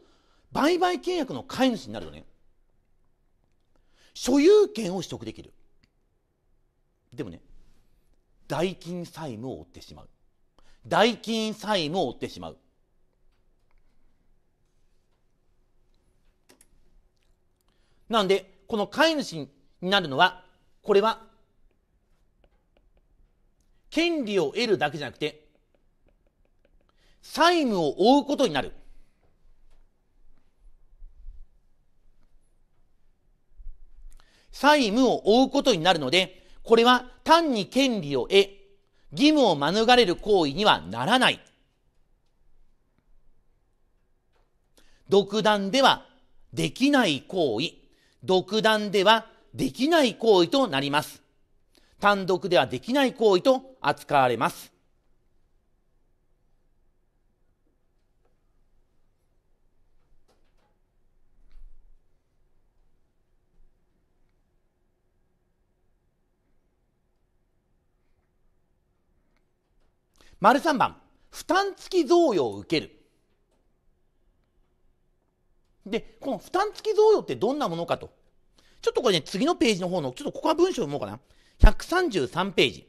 売買契約の飼い主になるよね所有権を取得できるでもね代金債務を負ってしまう代金債務を負ってしまうなんでこの飼い主になるのはこれは権利を得るだけじゃなくて債務を負うことになる。債務を負うことになるので、これは単に権利を得、義務を免れる行為にはならない。独断ではできない行為、独断ではできない行為となります。単独ではできない行為と扱われます。丸三番負担付き贈与を受けるでこの負担付き贈与ってどんなものかとちょっとこれね次のページの方のちょっとここは文章読もうかな133ページ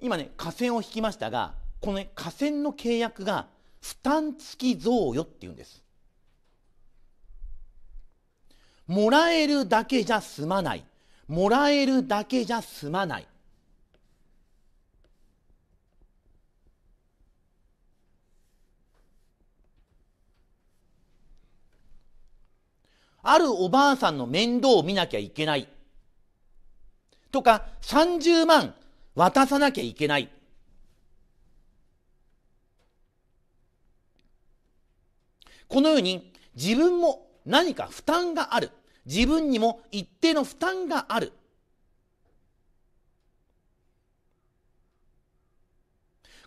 今ね、河川を引きましたが、このね、河川の契約が負担付き贈与っていうんです。もらえるだけじゃ済まない。もらえるだけじゃ済まない。あるおばあさんの面倒を見なきゃいけない。とか、30万渡さなきゃいけない。このように自分も何か負担がある。自分にも一定の負担がある。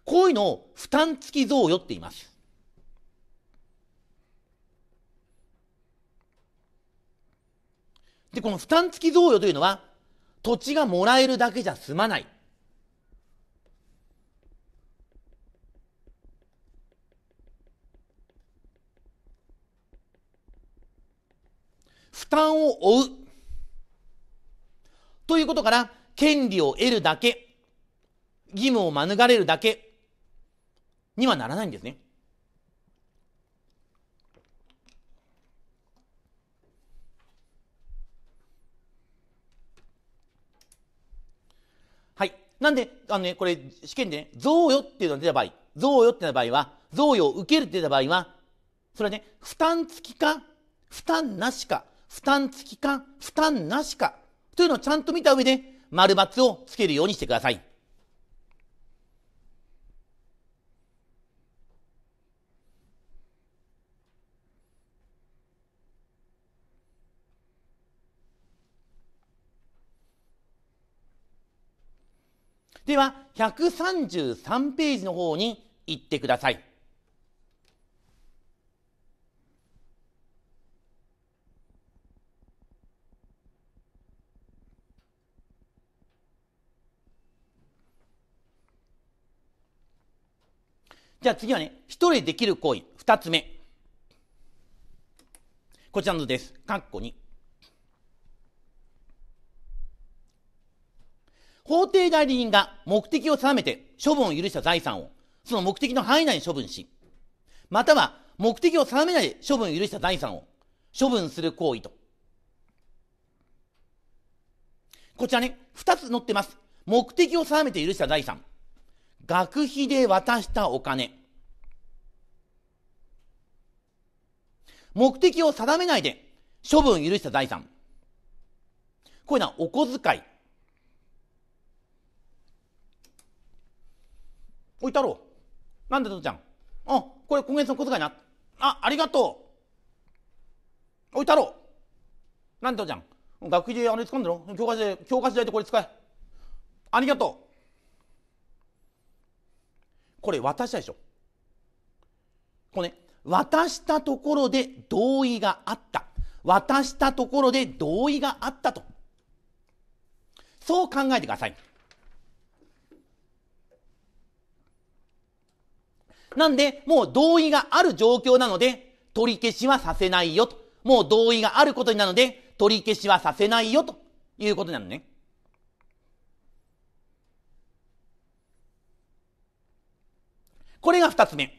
こういうのを負担付き贈与って言います。で、この負担付き贈与というのは、土地がもらえるだけじゃ済まない。負担を負うということから権利を得るだけ義務を免れるだけにはならないんですね。はい。なんで、あのね、これ、試験でね、贈与っていうのが出た場合、贈与ってな場合は、贈与を受けるって出た場合は、それはね、負担付きか、負担なしか、負担付きか、負担なしか、というのをちゃんと見た上で、丸×をつけるようにしてください。では、133ページの方に行ってください。じゃあ次はね、一人できる行為、二つ目。こちらのです。かっこ2。法定代理人が目的を定めて処分を許した財産を、その目的の範囲内に処分し、または目的を定めないで処分を許した財産を処分する行為と。こちらね、二つ載ってます。目的を定めて許した財産。学費で渡したお金。目的を定めないで処分許した財産。こういうのはお小遣い。おいたろう。なんでとちゃん。あ、これ今月の小遣いな。あ、ありがとう。おいたろう。なんでとちゃん。学費であれ使うんだろ教科書で、教科書代でこれ使え。ありがとう。これ渡したでしょこれね渡したところで同意があった渡したところで同意があったとそう考えてくださいなんでもう同意がある状況なので取り消しはさせないよともう同意があることになるので取り消しはさせないよということなのねこれが2つ目。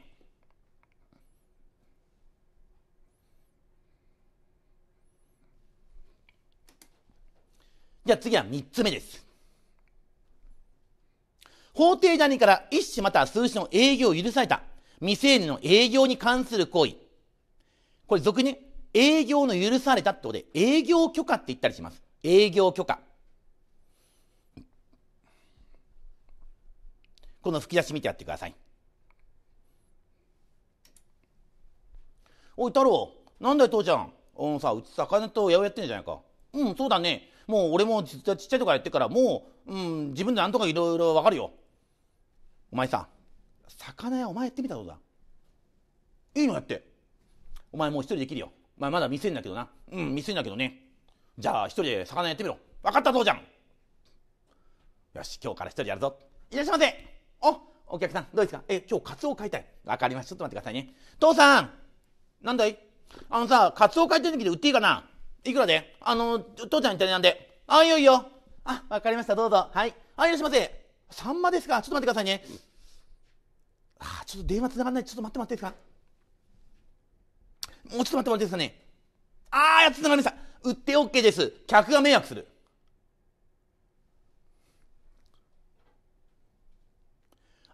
じゃあ次は3つ目です。法定谷から一種または数種の営業を許された未成年の営業に関する行為。これ俗に営業の許されたってことで営業許可って言ったりします。営業許可。この吹き出し見てやってください。おい太郎なんだよ父ちゃんうんさうち魚と八百やってんじゃないかうんそうだねもう俺もちっちゃいとかやってからもう、うん、自分でなんとかいろいろ分かるよお前さ魚屋お前やってみたらどうだいいのやってお前もう一人できるよお前まだ店んだけどなうん店んだけどねじゃあ一人で魚やってみろ分かった父ちゃんよし今日から一人やるぞいらっしゃいませおお客さんどうですかえ今日カツオ買いたい分かりましたちょっと待ってくださいね父さんなんだいあのさ、カツオてるきで売っていいかないくらであの、父ちゃんいなんで。あ、いいよいよ。あ、わかりました、どうぞ。はい。あ、いらっしゃいませ。サンマですかちょっと待ってくださいね。あ、ちょっと電話つながんない。ちょっと待って待ってですかもうちょっと待ってもらっていいですかね。あー、やつながりました。売って OK です。客が迷惑する。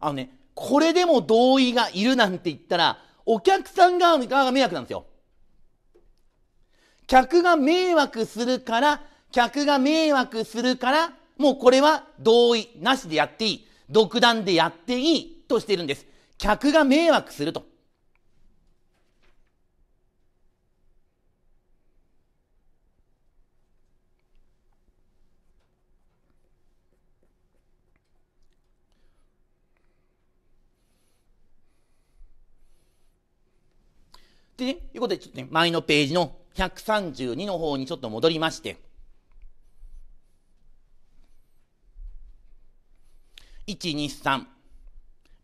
あのね、これでも同意がいるなんて言ったら、お客さん側が迷惑なんですよ。客が迷惑するから、客が迷惑するから、もうこれは同意なしでやっていい。独断でやっていいとしているんです。客が迷惑すると。でね、いうことでちょっとね、前のページの132の方にちょっと戻りまして、123。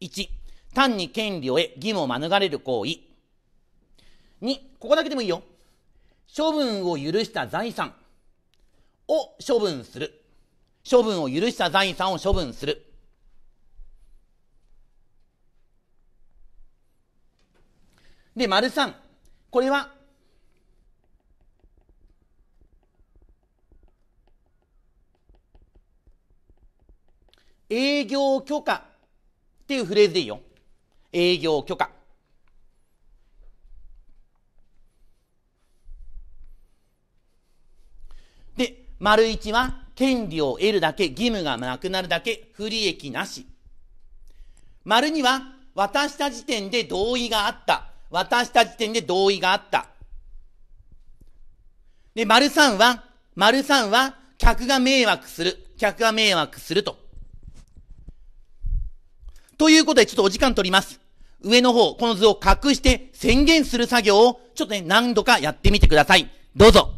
1、単に権利を得、義務を免れる行為。2、ここだけでもいいよ。処分を許した財産を処分する。処分を許した財産を処分する。で、丸3。これは営業許可っていうフレーズでいいよ営業許可で丸一は権利を得るだけ義務がなくなるだけ不利益なし丸二は渡した時点で同意があった渡した時点で同意があった。で、丸三は、丸三は、客が迷惑する。客が迷惑すると。ということで、ちょっとお時間取ります。上の方、この図を隠して宣言する作業を、ちょっとね、何度かやってみてください。どうぞ。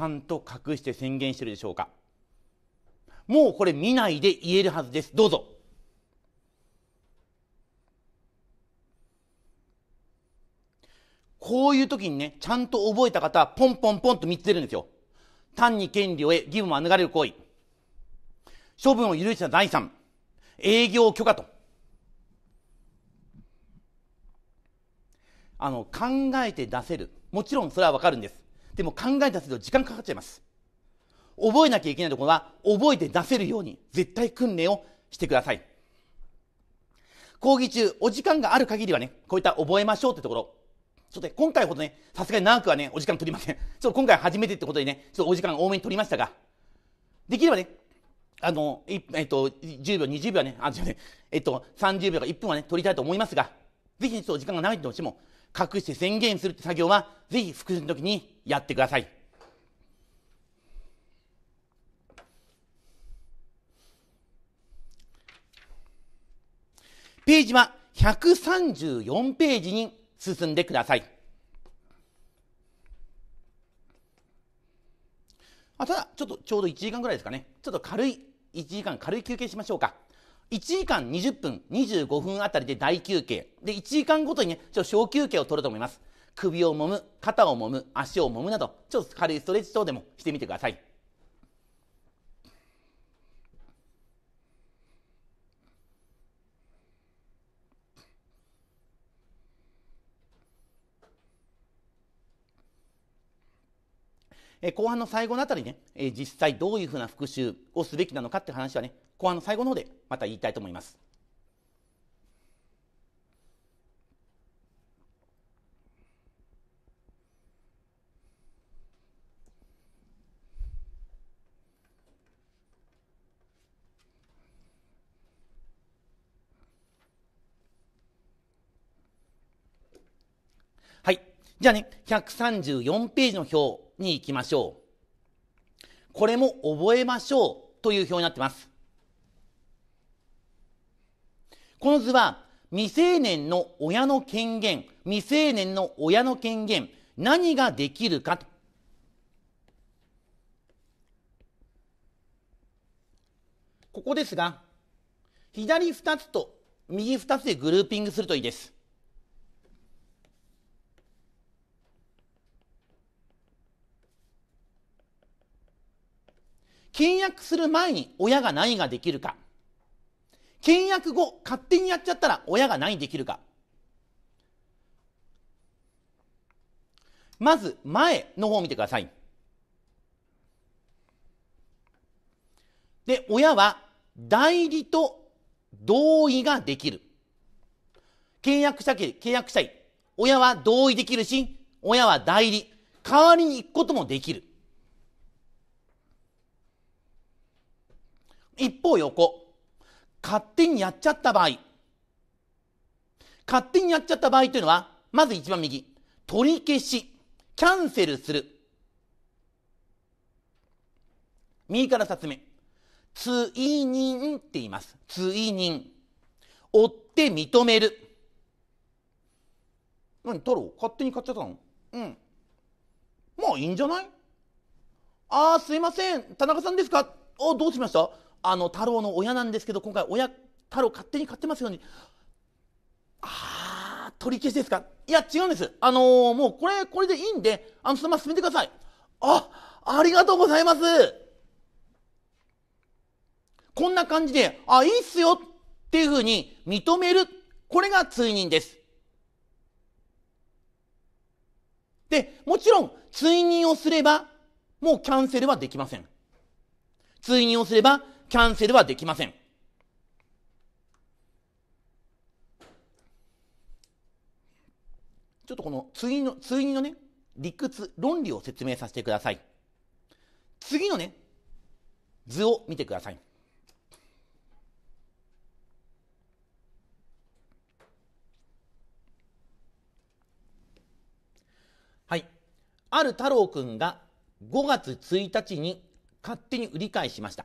ゃんと隠して宣言してるでしょうかもうこれ見ないで言えるはずですどうぞこういう時にね、ちゃんと覚えた方はポンポンポンと3つ出るんですよ。単に権利を得、義務を免れる行為。処分を許した財産。営業許可と。あの、考えて出せる。もちろんそれはわかるんです。でも考え出すと時間かかっちゃいます覚えなきゃいけないところは覚えて出せるように絶対訓練をしてください講義中お時間がある限りはねこういった覚えましょうってところちょっと、今回ほどねさすがに長くはねお時間取りませんちょっと今回初めてってことでねちょっとお時間多めに取りましたができればねあの、えっと、10秒、20秒はね、あ、違ね、えっと、30秒か1分はね、取りたいと思いますが、ぜひ、ね、ちょっと時間がないとしても、隠して宣言するって作業は、ぜひ複数の時にやってください。ページは134ページに進んでください。あただ、ちょっとちょうど1時間ぐらいですかね。ちょっと軽い、1時間軽い休憩しましょうか。1時間20分、25分あたりで大休憩。で、1時間ごとにね、ちょっと小休憩を取ると思います。首を揉む、肩を揉む、足を揉むなど、ちょっと軽いストレッチ等でもしてみてください。え後半の最後のあたりね、え実際どういうふうな復習をすべきなのかって話はね後半の最後の方でまた言いたいと思います。じゃあね、134ページの表に行きましょう。これも覚えましょうという表になってます。この図は、未成年の親の権限、未成年の親の権限、何ができるかと。ここですが、左2つと右2つでグルーピングするといいです。契約する前に親が何ができるか契約後勝手にやっちゃったら親が何できるかまず前の方を見てくださいで親は代理と同意ができる契約したけ契約したい親は同意できるし親は代理代わりに行くこともできる一方横勝手にやっちゃった場合勝手にやっちゃった場合というのはまず一番右取り消しキャンセルする右から2つ目追認って言います追認追って認める何太郎勝手に買っちゃったのうんまあいいんじゃないああすいません田中さんですかあどうしましたあの太郎の親なんですけど今回親太郎勝手に買ってますようにああ取り消しですかいや違うんですあのー、もうこれこれでいいんであのそのまま進めてくださいあありがとうございますこんな感じであいいっすよっていうふうに認めるこれが追認ですでもちろん追認をすればもうキャンセルはできません追認をすればキャンセルはできません。ちょっとこの次の、次のね、理屈、論理を説明させてください。次のね、図を見てください。はい。ある太郎くんが5月1日に勝手に売り買いしました。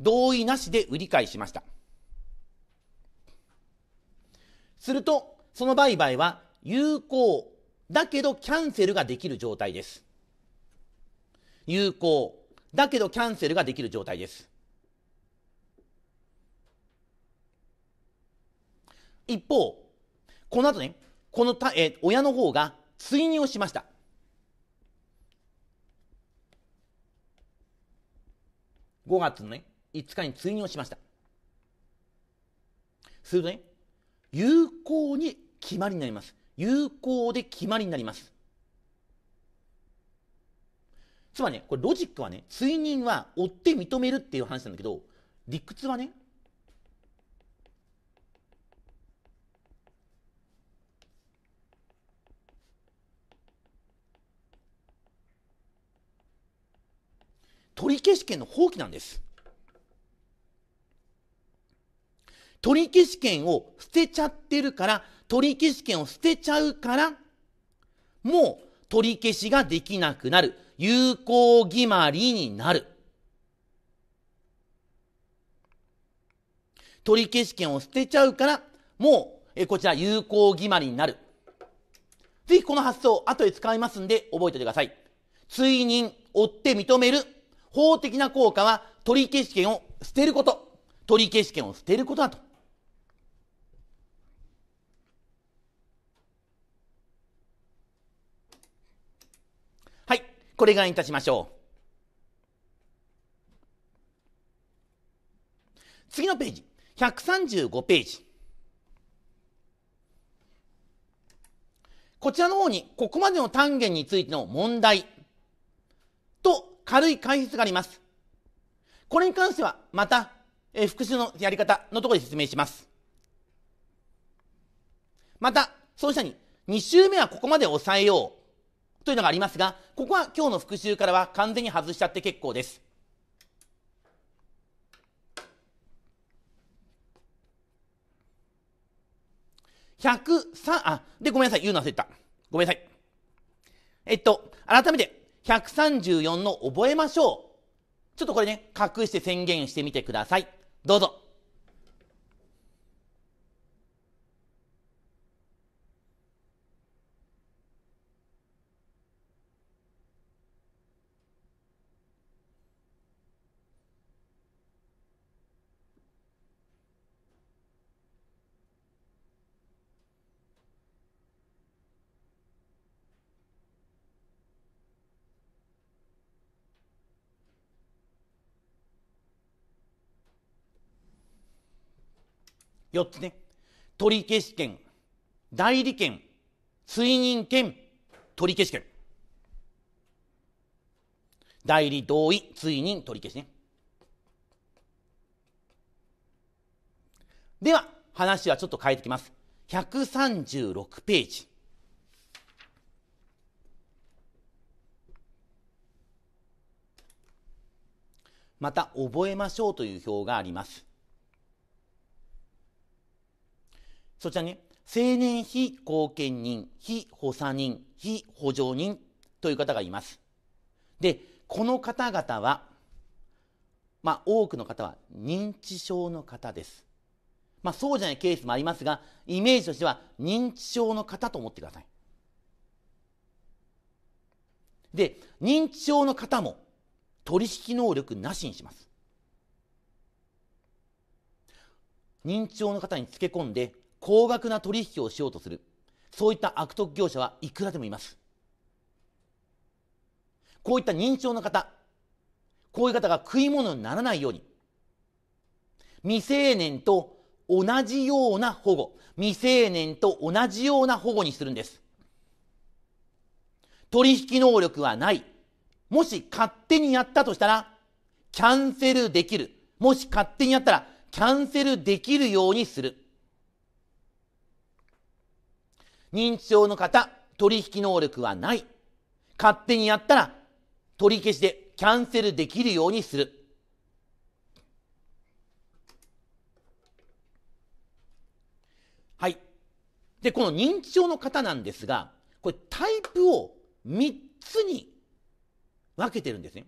同意なしで売り買いしましたするとその売買は有効だけどキャンセルができる状態です有効だけどキャンセルができる状態です一方この後ねこのた、え親の方が追認をしました5月のね5日に追認をしましたするとね有効に決まりになります有効で決まりになりますつまりねこれロジックはね追認は追って認めるっていう話なんだけど理屈はね取消権の放棄なんです取消権を捨てちゃってるから、取消権を捨てちゃうから、もう取り消しができなくなる。有効決まりになる。取り消し権を捨てちゃうから、もう、えこちら有効決まりになる。ぜひこの発想、後で使いますんで、覚えておいてください。追認、追って認める。法的な効果は、取り消し権を捨てること。取り消し権を捨てることだと。これがいたしましょう。次のページ、135ページ。こちらの方に、ここまでの単元についての問題と軽い解説があります。これに関しては、また、え復習のやり方のところで説明します。また、そうしたに、2週目はここまで抑えよう。というのがありますが、ここは今日の復習からは完全に外しちゃって結構です。103あでごめんなさい言うの忘れたごめんなさいえっと改めて134の覚えましょうちょっとこれね隠して宣言してみてくださいどうぞ4つね取消権代理権追認権取消権代理同意追認取消ねでは話はちょっと変えてきます136ページまた覚えましょうという表がありますそちらね、青年非貢献人、非補佐人、非補助人という方がいます。で、この方々は、まあ、多くの方は認知症の方です。まあ、そうじゃないケースもありますが、イメージとしては認知症の方と思ってください。で、認知症の方も取引能力なしにします。認知症の方につけ込んで高額な取引をしようとするそういった悪徳業者はいくらでもいますこういった認知症の方こういう方が食い物にならないように未成年と同じような保護未成年と同じような保護にするんです取引能力はないもし勝手にやったとしたらキャンセルできるもし勝手にやったらキャンセルできるようにする認知症の方、取引能力はない。勝手にやったら取り消しでキャンセルできるようにする。はい。で、この認知症の方なんですが、これタイプを3つに分けてるんですね。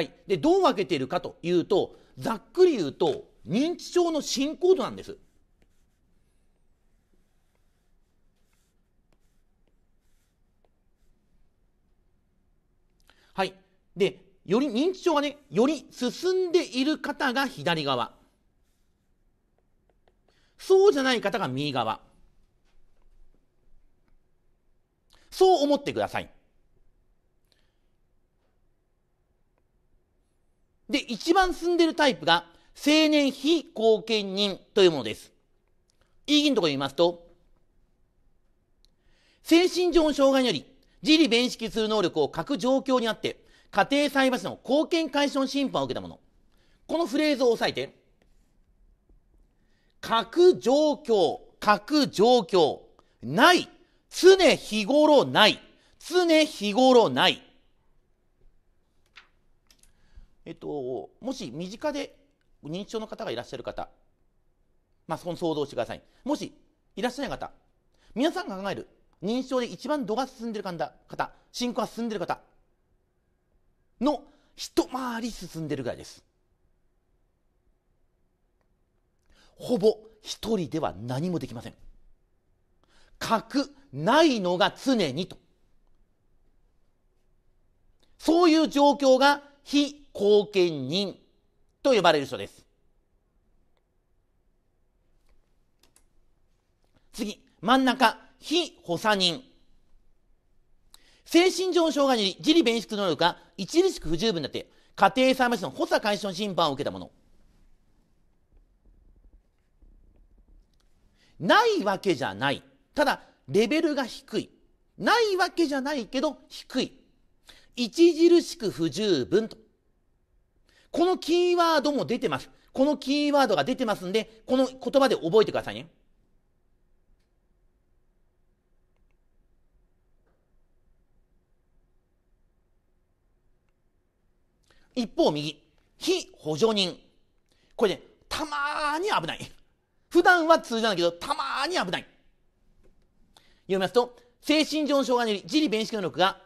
はい、でどう分けているかというとざっくり言うと認知症の進行度なんです。はい、でより認知症がねより進んでいる方が左側そうじゃない方が右側そう思ってください。で、一番進んでるタイプが、青年非貢献人というものです。意義のところで言いますと、精神上の障害により、自利弁識する能力を欠く状況にあって、家庭裁判所の貢献解消審判を受けたもの。このフレーズを押さえて、各状況、各状況、ない、常日頃ない、常日頃ない。えっと、もし身近で認知症の方がいらっしゃる方、まあ、その想像してください。もし、いらっしゃない方、皆さんが考える認知症で一番度が進んでる方、方進行が進んでる方の一回り進んでるぐらいです。ほぼ一人では何もできません。核ないのが常にと。そういう状況が非後見人と呼ばれる人です。次、真ん中、非補佐人。精神上障害に自利弁出能力が著しく不十分だって、家庭裁判所の補佐解消審判を受けたもの。ないわけじゃない。ただ、レベルが低い。ないわけじゃないけど、低い。著しく不十分とこのキーワードも出てます。このキーワードが出てますんで、この言葉で覚えてくださいね。一方右、非補助人。これね、たまに危ない。普段は通じないけど、たまに危ない。読みますと、精神上の障害により自利弁識能力が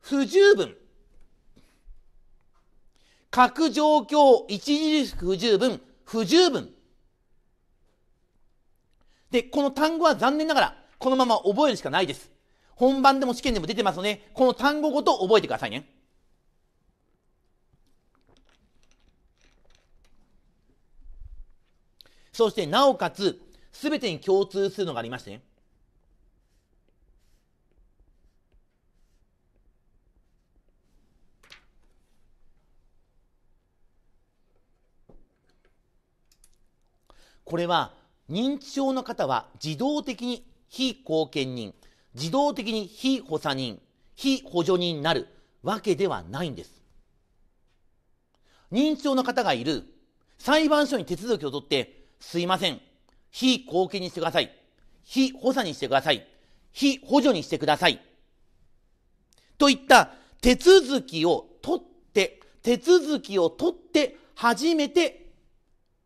不十分各状況著しく不十分、不十分。で、この単語は残念ながら、このまま覚えるしかないです。本番でも試験でも出てますので、この単語ごと覚えてくださいね。そして、なおかつ、すべてに共通するのがありましてね。これは認知症の方は自動的に非貢献人、自動的に非補佐人、非補助人になるわけではないんです。認知症の方がいる裁判所に手続きを取って、すいません、非貢献にしてください。非補佐にしてください。非補助にしてください。といった手続きを取って、手続きを取って初めて、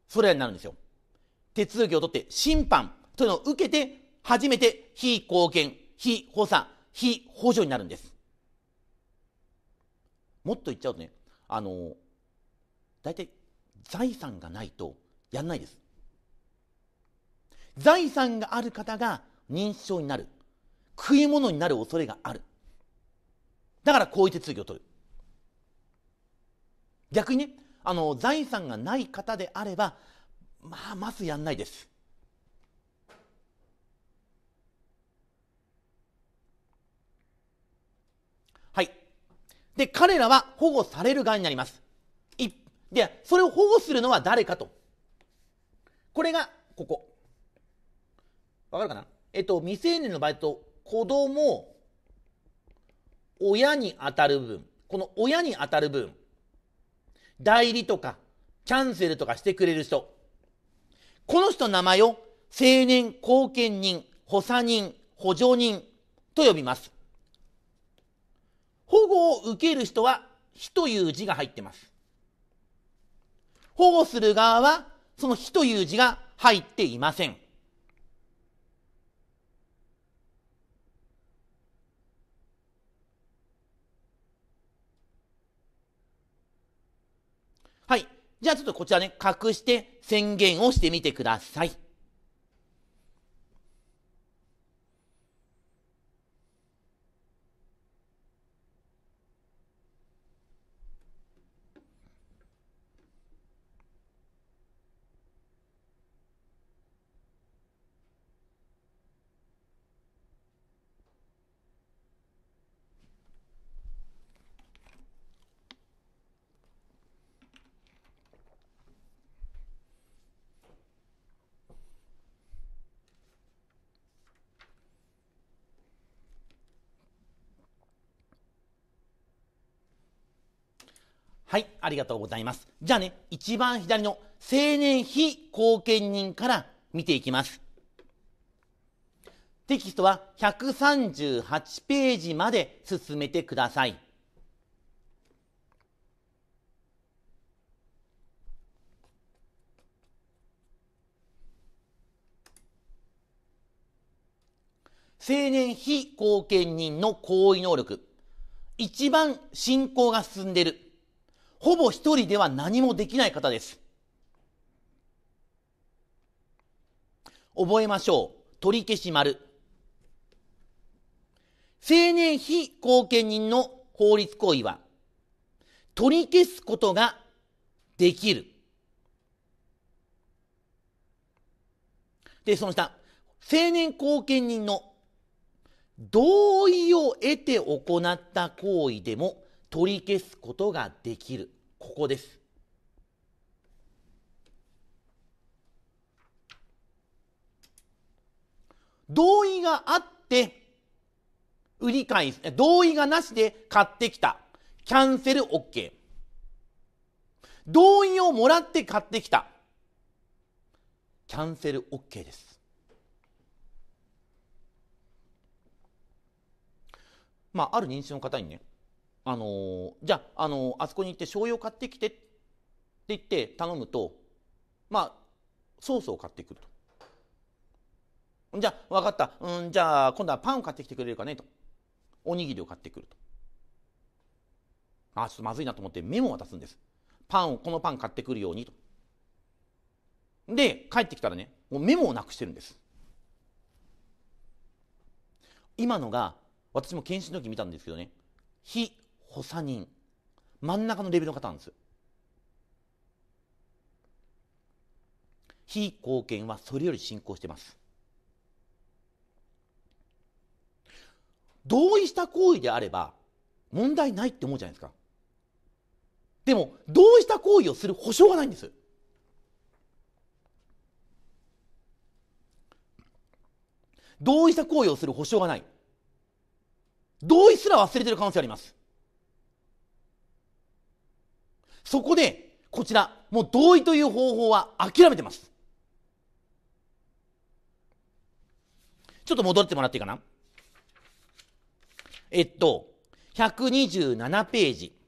それらになるんですよ。手続きを取って審判というのを受けて、初めて非貢献、非補佐、非補助になるんです。もっと言っちゃうとね、あの、大体財産がないとやんないです。財産がある方が認知症になる。食い物になる恐れがある。だからこういう手続きを取る。逆にね、あの、財産がない方であれば、まあまずやんないですはいで彼らは保護される側になりますでそれを保護するのは誰かとこれがここわかるかなえっと未成年の場合と子供親に当たる部分この親に当たる部分代理とかキャンセルとかしてくれる人この人の名前を青年後見人、補佐人、補助人と呼びます。保護を受ける人は日という字が入ってます。保護する側はその日という字が入っていません。じゃあちょっとこちらね、隠して宣言をしてみてください。はい、ありがとうございます。じゃあね、一番左の青年非後見人から見ていきます。テキストは138ページまで進めてください。成年非後見人の行為能力。一番進行が進んでる。ほぼ一人では何もできない方です。覚えましょう。取り消し丸。青年非後見人の法律行為は、取り消すことができる。で、その下、青年後見人の同意を得て行った行為でも取り消すことができる。ここです。同意があって売り買い同意がなしで買ってきたキャンセル OK 同意をもらって買ってきたキャンセル OK ですまあある認知の方にねあのー、じゃあ、あのー、あそこに行って醤油を買ってきてって言って頼むと、まあ、ソースを買ってくると。じゃあ、分かった。うん、じゃあ、今度はパンを買ってきてくれるかねと。おにぎりを買ってくると。あ、ちょっとまずいなと思ってメモを渡すんです。パンを、このパン買ってくるようにと。で、帰ってきたらね、もうメモをなくしてるんです。今のが、私も検診の時見たんですけどね、非補佐人真ん中のレベルの方なんです非貢献はそれより進行してます同意した行為であれば問題ないって思うじゃないですかでも同意した行為をする保証がないんです同意した行為をする保証がない同意すら忘れてる可能性ありますそこでこちらもう同意という方法は諦めてますちょっと戻ってもらっていいかなえっと127ページ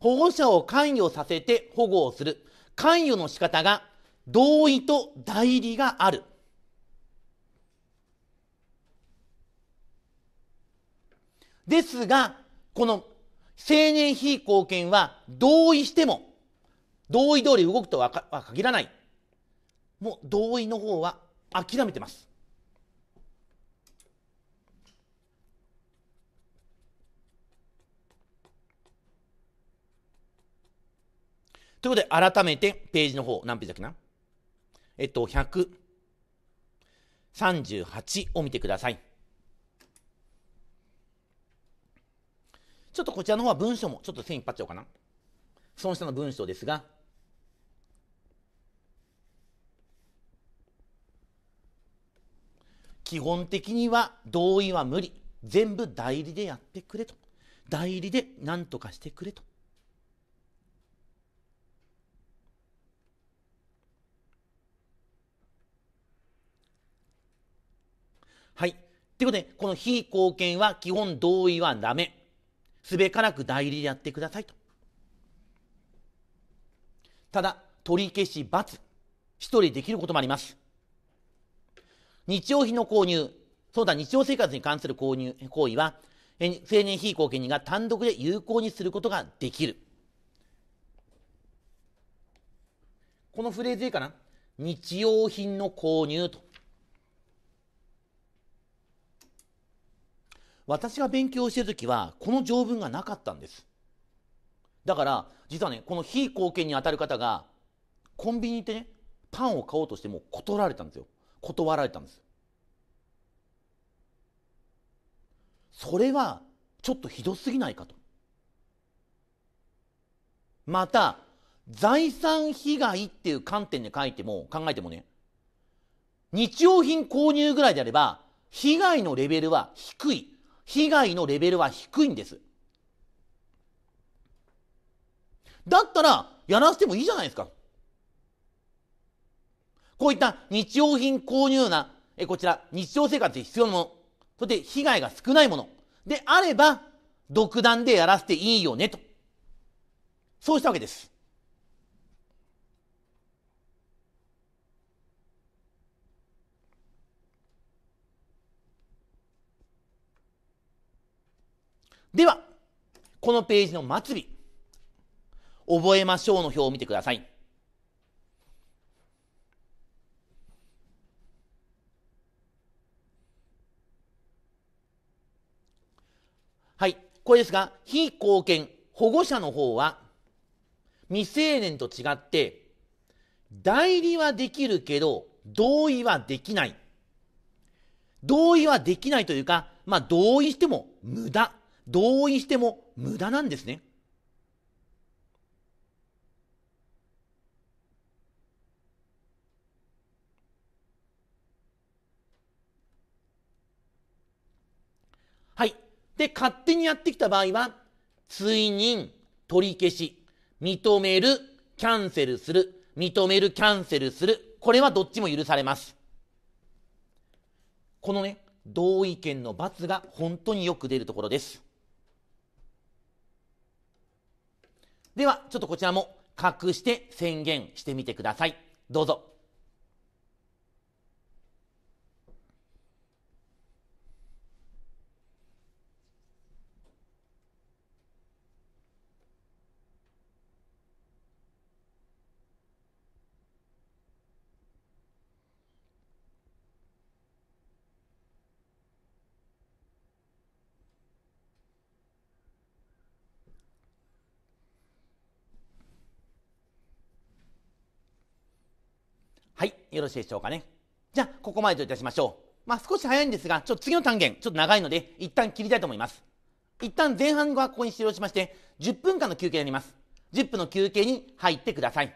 保護者を関与させて保護をする。関与の仕方が同意と代理がある。ですが、この青年非貢献は同意しても、同意通り動くとは限らない。もう同意の方は諦めてます。ということで、改めてページの方、何ページだっけなえっと、138を見てください。ちょっとこちらの方は文章もちょっと線引っ張っちゃおうかな。その下の文章ですが、基本的には同意は無理。全部代理でやってくれと。代理で何とかしてくれと。はい。ということで、この非貢献は基本同意はダメ。すべからく代理でやってくださいと。ただ、取り消し罰。一人できることもあります。日用品の購入、その他日常生活に関する購入行為は、青年非貢献人が単独で有効にすることができる。このフレーズいいかな日用品の購入と。私が勉強してる時は、この条文がなかったんです。だから、実はね、この非貢献に当たる方が、コンビニ行ってね、パンを買おうとしても断られたんですよ。断られたんです。それは、ちょっとひどすぎないかと。また、財産被害っていう観点で書いても、考えてもね、日用品購入ぐらいであれば、被害のレベルは低い。被害のレベルは低いんです。だったら、やらせてもいいじゃないですか。こういった日用品購入な、えこちら、日常生活で必要なもの、そして被害が少ないものであれば、独断でやらせていいよねと。そうしたわけです。では、このページの末尾、覚えましょうの表を見てください。はい。これですが、非貢献、保護者の方は、未成年と違って、代理はできるけど、同意はできない。同意はできないというか、まあ同意しても無駄同意しても無駄なんですね。はい。で、勝手にやってきた場合は、追認、取り消し、認める、キャンセルする、認める、キャンセルする。これはどっちも許されます。このね、同意見の罰が本当によく出るところです。では、ちょっとこちらも隠して宣言してみてください。どうぞ。よろしいでしょうかねじゃあここまでといたしましょうまあ少し早いんですがちょっと次の単元ちょっと長いので一旦切りたいと思います一旦前半はここに終了しまして10分間の休憩になります10分の休憩に入ってください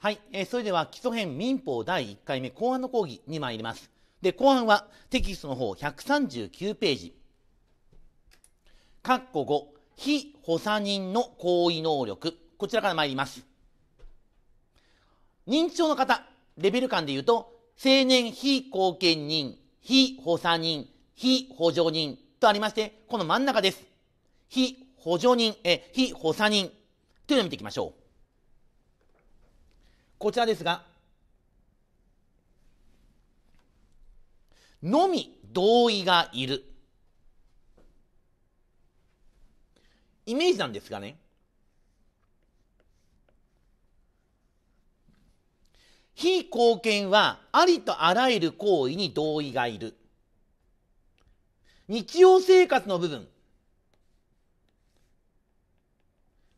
はい、えー、それでは基礎編民法第1回目後半の講義に参ります。で、後半はテキストの方139ページ。括弧5、非補佐人の行為能力。こちらから参ります。認知症の方、レベル間で言うと、青年非貢献人、非補佐人、非補助人とありまして、この真ん中です。非補助人、え、非補佐人というのを見ていきましょう。こちらですが、のみ同意がいる。イメージなんですがね、非貢献はありとあらゆる行為に同意がいる。日常生活の部分。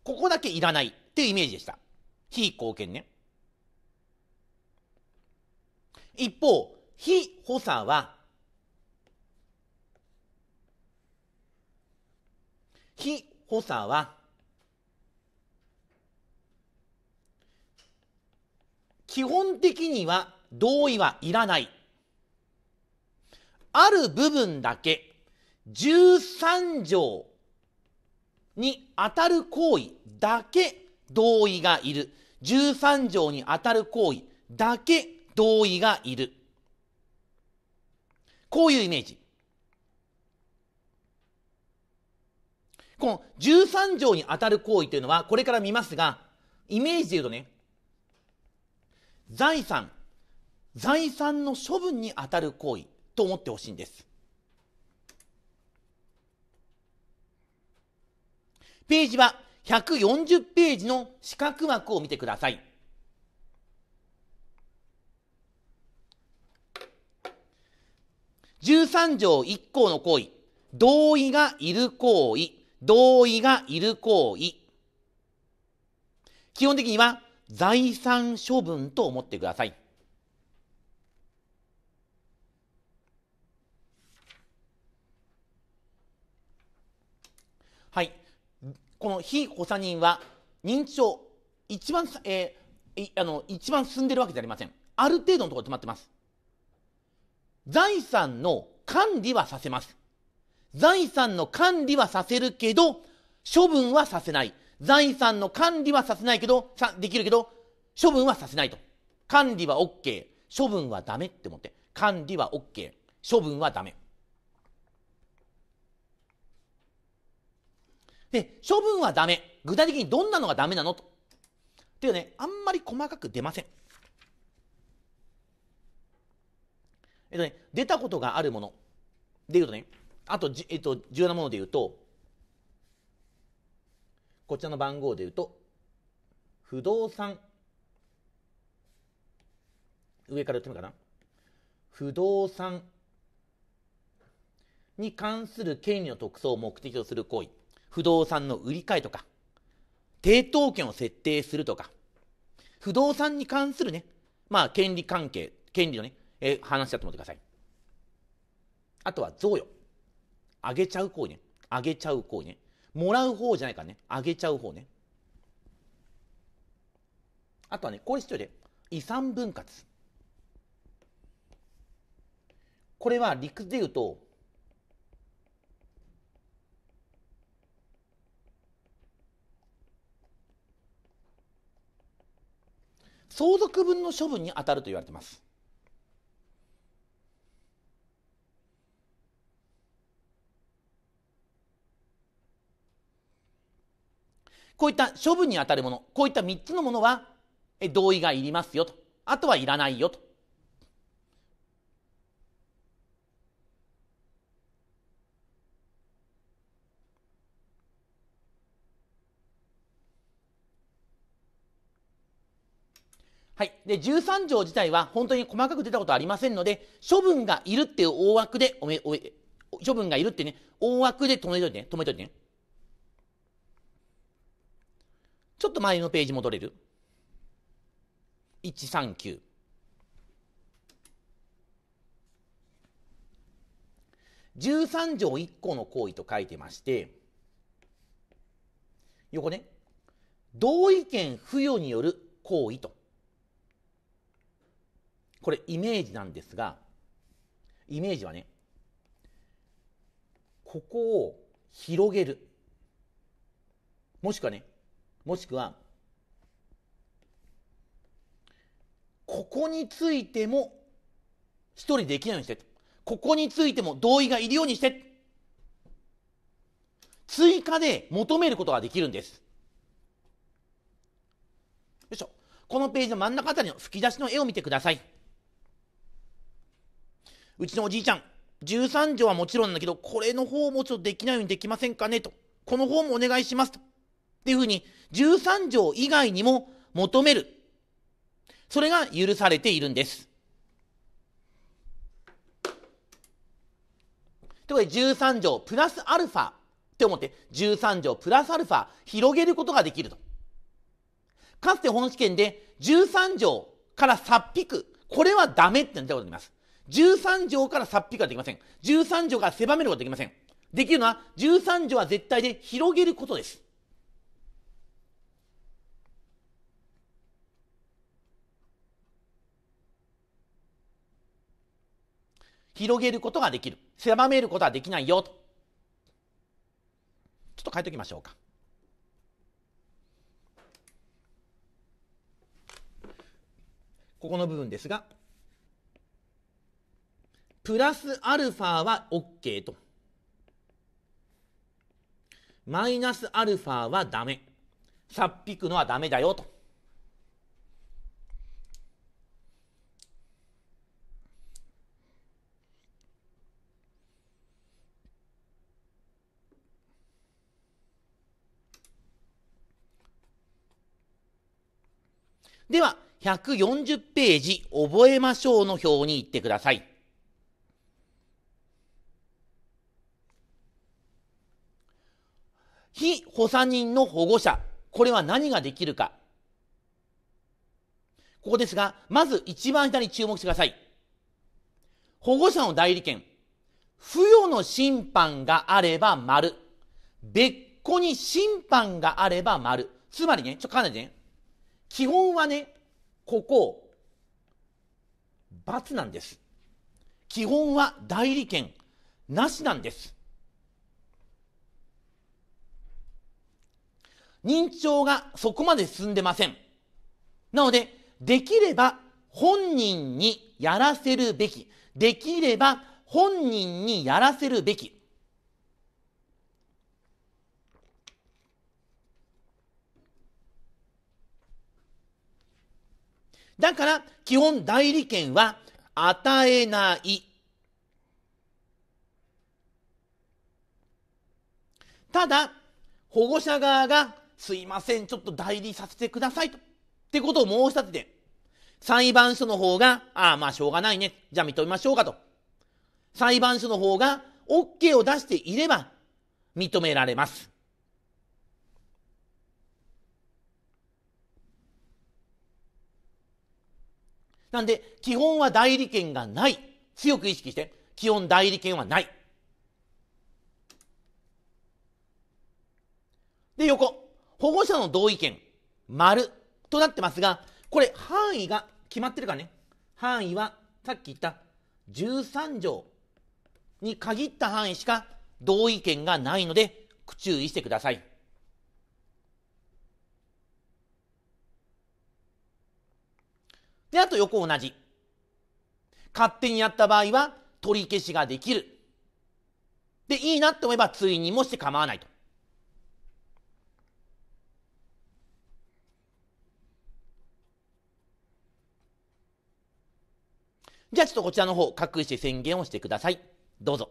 ここだけいらないっていうイメージでした。非貢献ね。一方非補佐は非補佐は基本的には同意はいらないある部分だけ13条に当たる行為だけ同意がいる13条に当たる行為だけ同意がいる。こういうイメージ。この13条に当たる行為というのは、これから見ますが、イメージで言うとね、財産、財産の処分に当たる行為と思ってほしいんです。ページは140ページの四角枠を見てください。13条1項の行為、同意がいる行為、同意がいる行為。基本的には財産処分と思ってください。はい。この被補佐人は認知症、一番、えー、あの一番進んでるわけじゃありません。ある程度のところで止まってます。財産の管理はさせます。財産の管理はさせるけど、処分はさせない。財産の管理はさせないけど、さできるけど、処分はさせないと。管理は OK。処分はダメって思って。管理は OK。処分はダメ。で、処分はダメ。具体的にどんなのがダメなのと。っていうね、あんまり細かく出ません。えっとね、出たことがあるものでいうとね、あとじ、えっと、重要なものでいうと、こちらの番号でいうと、不動産。上から言ってみるかな。不動産に関する権利の特措を目的とする行為。不動産の売り買いとか、抵当権を設定するとか、不動産に関するね、まあ、権利関係、権利のね、え話だと思ってください。あとは贈与。あげちゃう行為ね。あげちゃう行為ね。もらう方じゃないからね。あげちゃう方ね。あとはね、これ必要で遺産分割。これは理屈で言うと、相続分の処分に当たると言われてます。こういった処分にあたるもの、こういった3つのものは、同意がいりますよと。あとはいらないよと。はい。で、13条自体は本当に細かく出たことありませんので、処分がいるっていう大枠でおめ、お処分がいるってね、大枠で止めといてね、止めといてね。ちょっと前のページ戻れる1 3条1項の行為と書いてまして、横ね、同意見付与による行為と。これイメージなんですが、イメージはね、ここを広げる。もしくはね、もしくは、ここについても一人できないようにして。ここについても同意がいるようにして。追加で求めることができるんです。よいしょ。このページの真ん中あたりの吹き出しの絵を見てください。うちのおじいちゃん、13条はもちろんだけど、これの方もちょっとできないようにできませんかねと。この方もお願いしますと。っていうふうに13条以外にも求める。それが許されているんです。ということで13条プラスアルファって思って13条プラスアルファ広げることができると。かつて本試験で13条から殺引これはダメってなったことがでります。13条から殺引はできません。13条から狭めることはできません。できるのは13条は絶対で広げることです。広げることができる狭めることはできないよとちょっと変えておきましょうかここの部分ですがプラスアルファは OK とマイナスアルファはダメさっぴくのはダメだよとでは、140ページ覚えましょうの表に行ってください。非補佐人の保護者、これは何ができるか。ここですが、まず一番下に注目してください。保護者の代理権、付与の審判があれば丸。別個に審判があれば丸。つまりね、ちょっとかなりね、基本はねここ罰なんです基本は代理権なしなんです認知症がそこまで進んでませんなのでできれば本人にやらせるべきできれば本人にやらせるべきだから、基本代理権は与えない。ただ、保護者側が、すいません、ちょっと代理させてくださいと。ってことを申し立てて、裁判所の方が、ああ、まあしょうがないね。じゃあ認めましょうかと。裁判所の方が OK を出していれば認められます。なんで、基本は代理権がない。強く意識して。基本代理権はない。で、横。保護者の同意権、丸。となってますが、これ範囲が決まってるからね。範囲は、さっき言った13条に限った範囲しか同意権がないので、注意してください。で、あと横同じ。勝手にやった場合は取り消しができる。で、いいなって思えば追認もして構わないと。じゃあちょっとこちらの方、隠して宣言をしてください。どうぞ。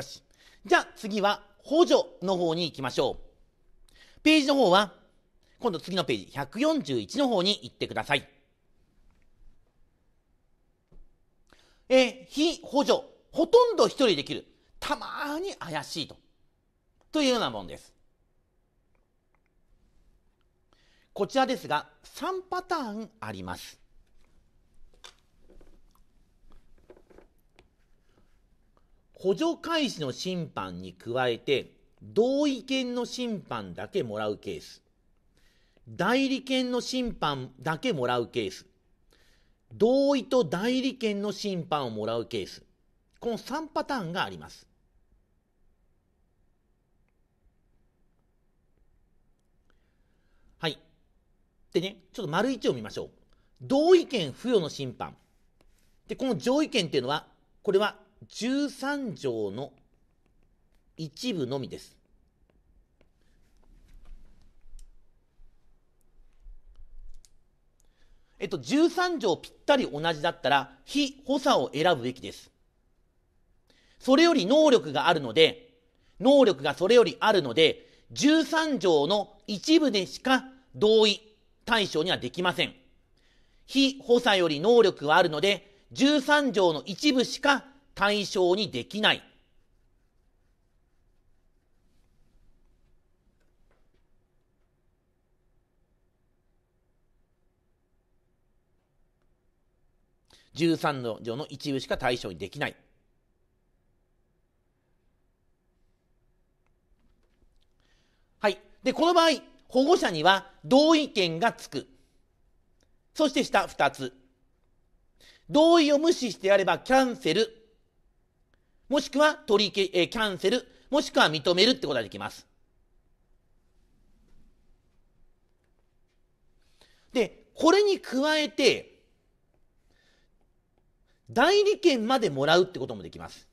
よし。じゃあ次は補助の方に行きましょう。ページの方は、今度次のページ、141の方に行ってください。え非補助。ほとんど一人できる。たまに怪しいと。というようなもんです。こちらですが、3パターンあります。補助開始の審判に加えて、同意見の審判だけもらうケース。代理権の審判だけもらうケース。同意と代理権の審判をもらうケース。この3パターンがあります。はい。でね、ちょっと丸1を見ましょう。同意見付与の審判。で、この上位権っていうのは、これは13条の一部のみです。えっと、13条ぴったり同じだったら、非補佐を選ぶべきです。それより能力があるので、能力がそれよりあるので、13条の一部でしか同意対象にはできません。非補佐より能力はあるので、13条の一部しか対象にできない。13の条の一部しか対象にできない。はい。で、この場合、保護者には同意権がつく。そして下2つ。同意を無視してやればキャンセルもしくは取り消、えー、キャンセル、もしくは認めるってことができます。で、これに加えて、代理権までもらうってこともできます。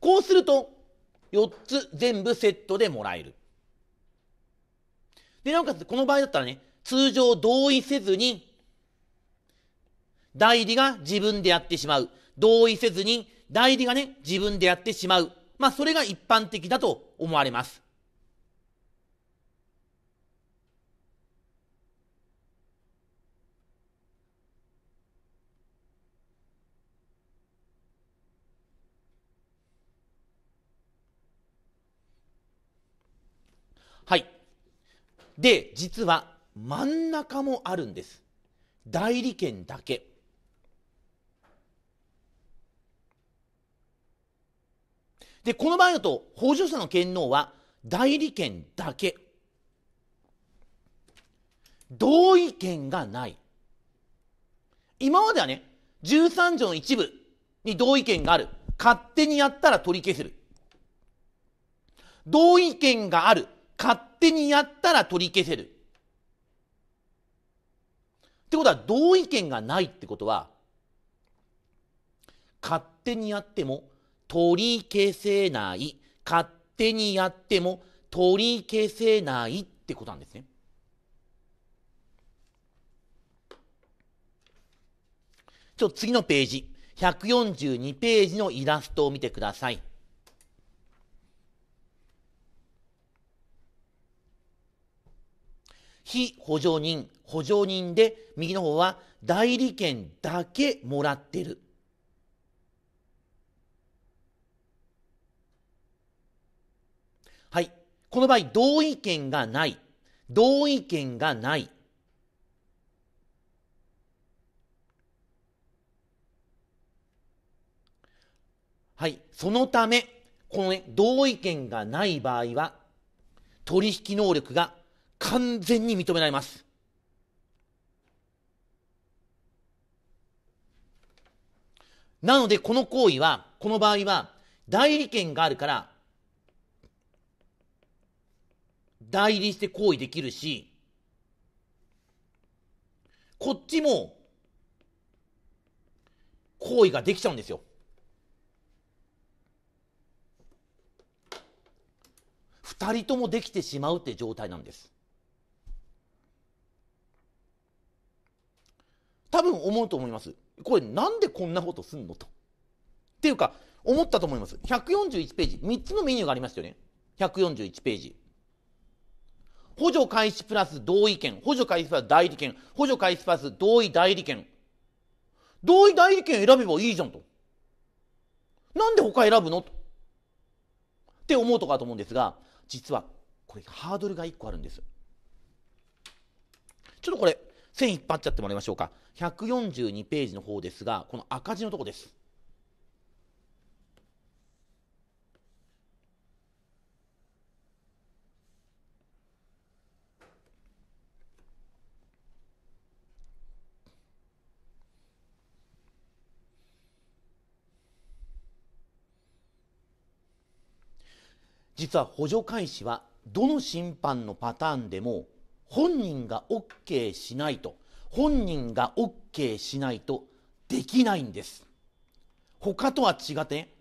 こうすると、4つ全部セットでもらえる。で、なおかつ、この場合だったらね、通常同意せずに代理が自分でやってしまう。同意せずに代理がね、自分でやってしまう。まあ、それが一般的だと思われます。はい。で、実は真ん中もあるんです。代理権だけ。で、この場合だと、補助者の権能は代理権だけ。同意権がない。今まではね、13条の一部に同意権がある。勝手にやったら取り消せる。同意権がある。勝手にやったら取り消せる。ってことは同意権がないってことは勝手にやっても取り消せない。勝手にやっても取り消せないってことなんですね。ちょっと次のページ。142ページのイラストを見てください。非補助人、補助人で、右の方は代理権だけもらってる。この場合、同意見がない。同意見がない。はい。そのため、このね、同意見がない場合は、取引能力が完全に認められます。なので、この行為は、この場合は、代理権があるから、代理して行為できるし、こっちも行為ができちゃうんですよ。2人ともできてしまうって状態なんです。多分思うと思います。これなんでこんなことすんのと。っていうか思ったと思います。141ページ3つのメニューがありましたよね。141ページ。補助開始プラス同意権、補助開始プラス代理権、補助開始プラス同意代理権。同意代理権選べばいいじゃんと。なんで他選ぶのと。って思うとかと思うんですが、実はこれハードルが1個あるんです。ちょっとこれ、線引っ張っちゃってもらいましょうか。142ページの方ですが、この赤字のとこです。実は補助開始はどの審判のパターンでも本人が OK しないと本人が OK しないとできないんです他とは違って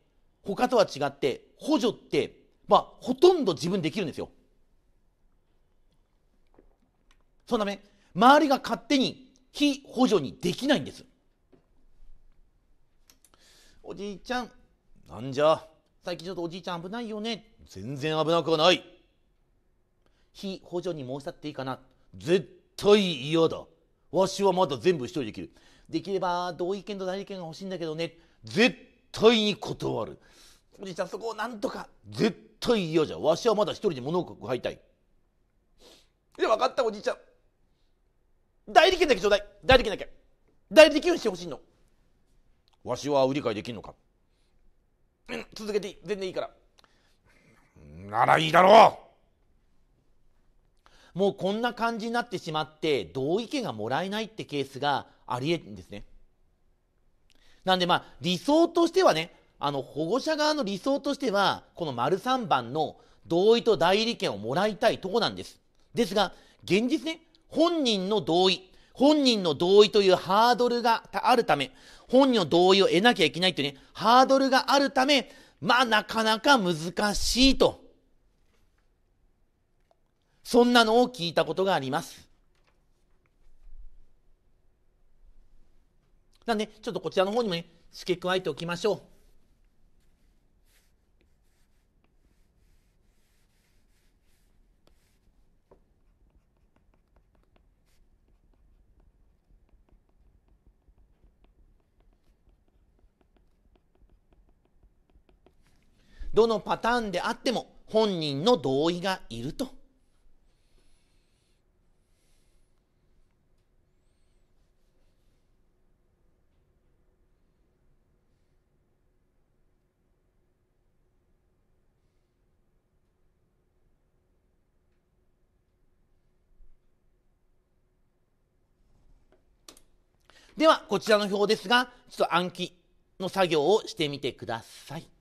他とは違って補助ってまあほとんど自分できるんですよそのため周りが勝手に非補助にできないんですおじいちゃんなんじゃ最近ちょっとおじいちゃん危ないよね。全然危なくはない。非補助に申し立っていいかな。絶対嫌だ。わしはまだ全部一人できる。できれば同意見と代理権が欲しいんだけどね。絶対に断る。おじいちゃんそこをなんとか。絶対嫌じゃ。わしはまだ一人で物を買いたい。で、分かったおじいちゃん。代理権だけちょうだい。代理権だけ。代理権をしてほしいの。わしは売り買いできんのか。続けていい全然いいからならいいだろうもうこんな感じになってしまって同意見がもらえないってケースがありえるんですねなんでまあ理想としてはねあの保護者側の理想としてはこの丸3番の同意と代理権をもらいたいとこなんですですが現実ね本人の同意本人の同意というハードルがあるため本人の同意を得なきゃいけないというね、ハードルがあるため、まあなかなか難しいと。そんなのを聞いたことがあります。なんで、ちょっとこちらの方にもね、付け加えておきましょう。どのパターンであっても本人の同意がいると。では、こちらの表ですが、ちょっと暗記の作業をしてみてください。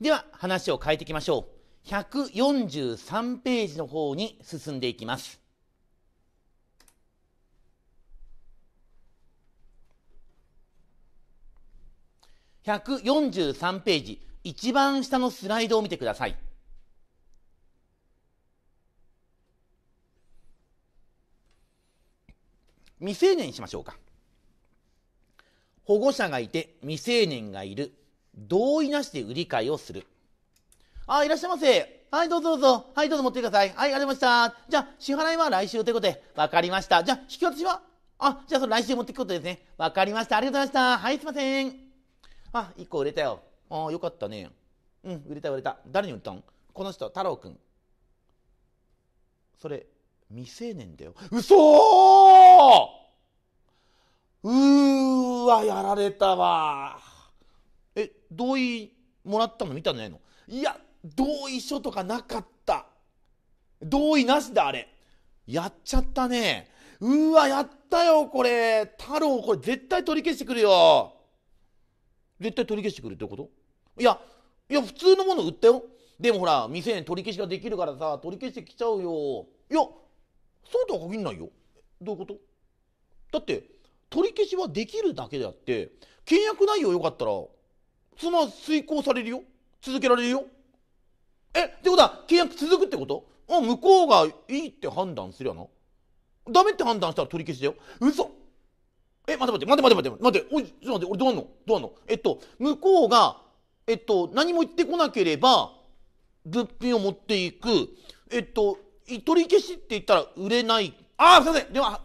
では話を変えていきましょう。143ページの方に進んでいきます。143ページ、一番下のスライドを見てください。未成年にしましょうか。保護者がいて未成年がいる。同意なしで売り買いをする。あ、いらっしゃいませ。はい、どうぞどうぞ。はい、どうぞ持ってください。はい、ありました。じゃあ、支払いは来週ということで、わかりました。じゃあ、引き渡しはあ、じゃあ、そ来週持っていくことですね。わかりました。ありがとうございました。はい、すいません。あ、1個売れたよ。ああ、よかったね。うん、売れた売れた。誰に売ったんこの人、太郎くん。それ、未成年だよ。嘘ーうーわ、やられたわ。同意もらったの見たんじゃないのいや同意書とかなかった同意なしだあれやっちゃったねうわやったよこれ太郎これ絶対取り消してくるよ絶対取り消してくるってこといやいや普通のもの売ったよでもほら未成年取り消しができるからさ取り消してきちゃうよいやそうとは限らないよどういうことだって取り消しはできるだけであって契約内容よかったら妻遂行されるよ続けられるよえってことは契約続くってことあ向こうがいいって判断すりゃなダメって判断したら取り消しだよ嘘え待って待って待って待って待って待ておいちょっと待って俺どうなんのどうなんのえっと向こうがえっと何も言ってこなければ物品を持っていくえっと取り消しって言ったら売れないああすいませんでは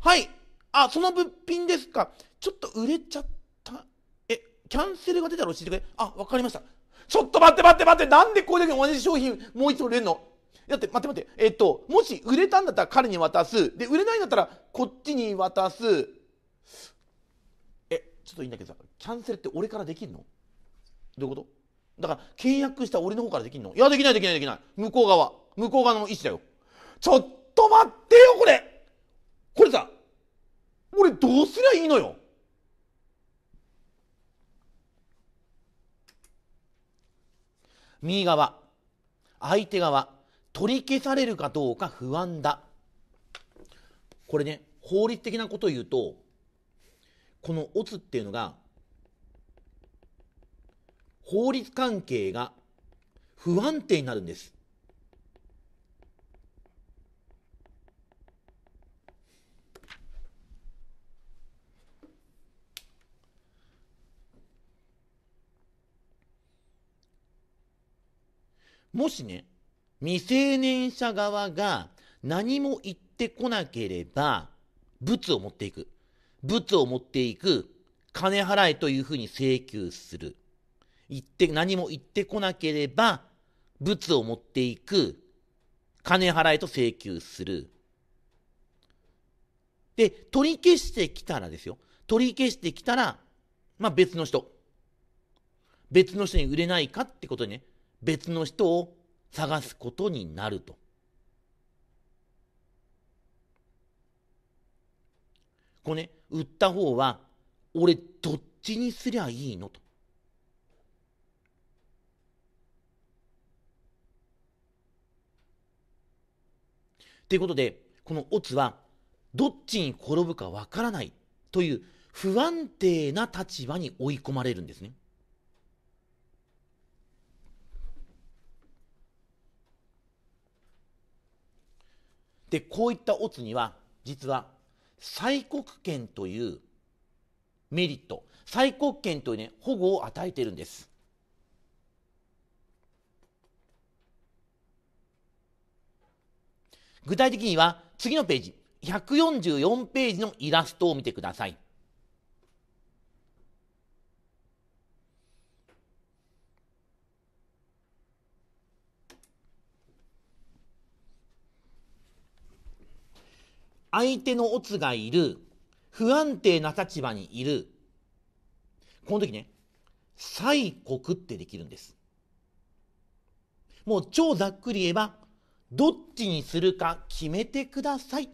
はいあその物品ですかちょっと売れちゃったキャンセルが出たら教えてくれ。あ、わかりました。ちょっと待って待って待って、なんでこれだけ同じ商品もう一度売れるのだって待って待って、えっと、もし売れたんだったら彼に渡す。で、売れないんだったらこっちに渡す。え、ちょっといいんだけどさ、キャンセルって俺からできるのどういうことだから契約した俺の方からできるのいや、できないできないできない。向こう側。向こう側の意思だよ。ちょっと待ってよ、これこれさ、俺どうすりゃいいのよ右側相手側取り消されるかどうか不安だこれね法律的なことを言うとこのオツっていうのが法律関係が不安定になるんですもしね、未成年者側が何も言ってこなければ、物を持っていく。物を持っていく。金払えというふうに請求する。言って、何も言ってこなければ、物を持っていく。金払えと請求する。で、取り消してきたらですよ。取り消してきたら、まあ別の人。別の人に売れないかってことにね、別の人を探すことになると。これね、売った方は、俺どっちにすりゃいいのと。ということで、このオツは、どっちに転ぶかわからないという不安定な立場に追い込まれるんですね。でこういったオツには実は最国権というメリット最国権というね保護を与えているんです。具体的には次のページ144ページのイラストを見てください。相手のオツがいる、不安定な立場にいる、この時ね、催告ってできるんです。もう超ざっくり言えば、どっちにするか決めてください。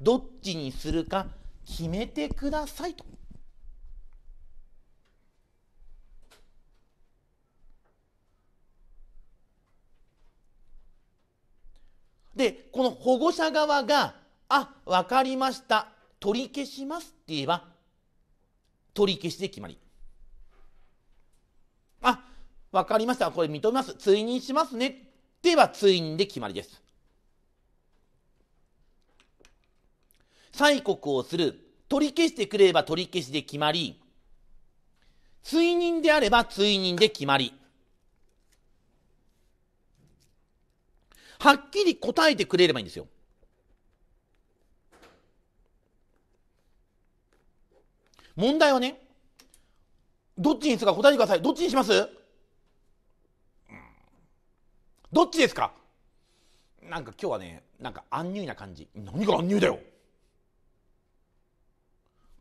どっちにするか決めてくださいと。で、この保護者側があ、わかりました。取り消しますって言えば、取り消しで決まり。あ、わかりました。これ認めます。追認しますね。って言えば、追認で決まりです。催告をする。取り消してくれれば取り消しで決まり、追認であれば追認で決まり。はっきり答えてくれればいいんですよ。問題はねどっちにするか答えてくださいどっちにしますどっちですかなんか今日はねなんか安入な感じ何が安入だよ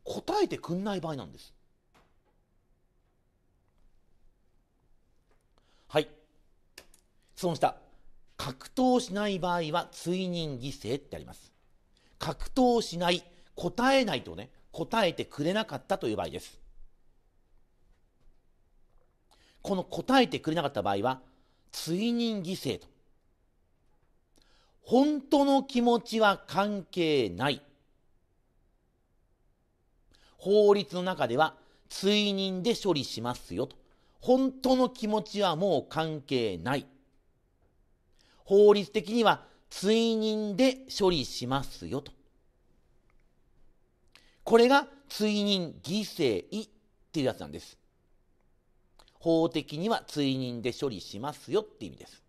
答えてくんない場合なんですはい質問した格闘しない場合は追認犠牲ってあります格闘しない答えないとね答えてくれなかったという場合です。この答えてくれなかった場合は、追認犠牲と。本当の気持ちは関係ない。法律の中では追認で処理しますよと。本当の気持ちはもう関係ない。法律的には追認で処理しますよと。これが追認犠牲意っていうやつなんです。法的には追認で処理しますよって意味です。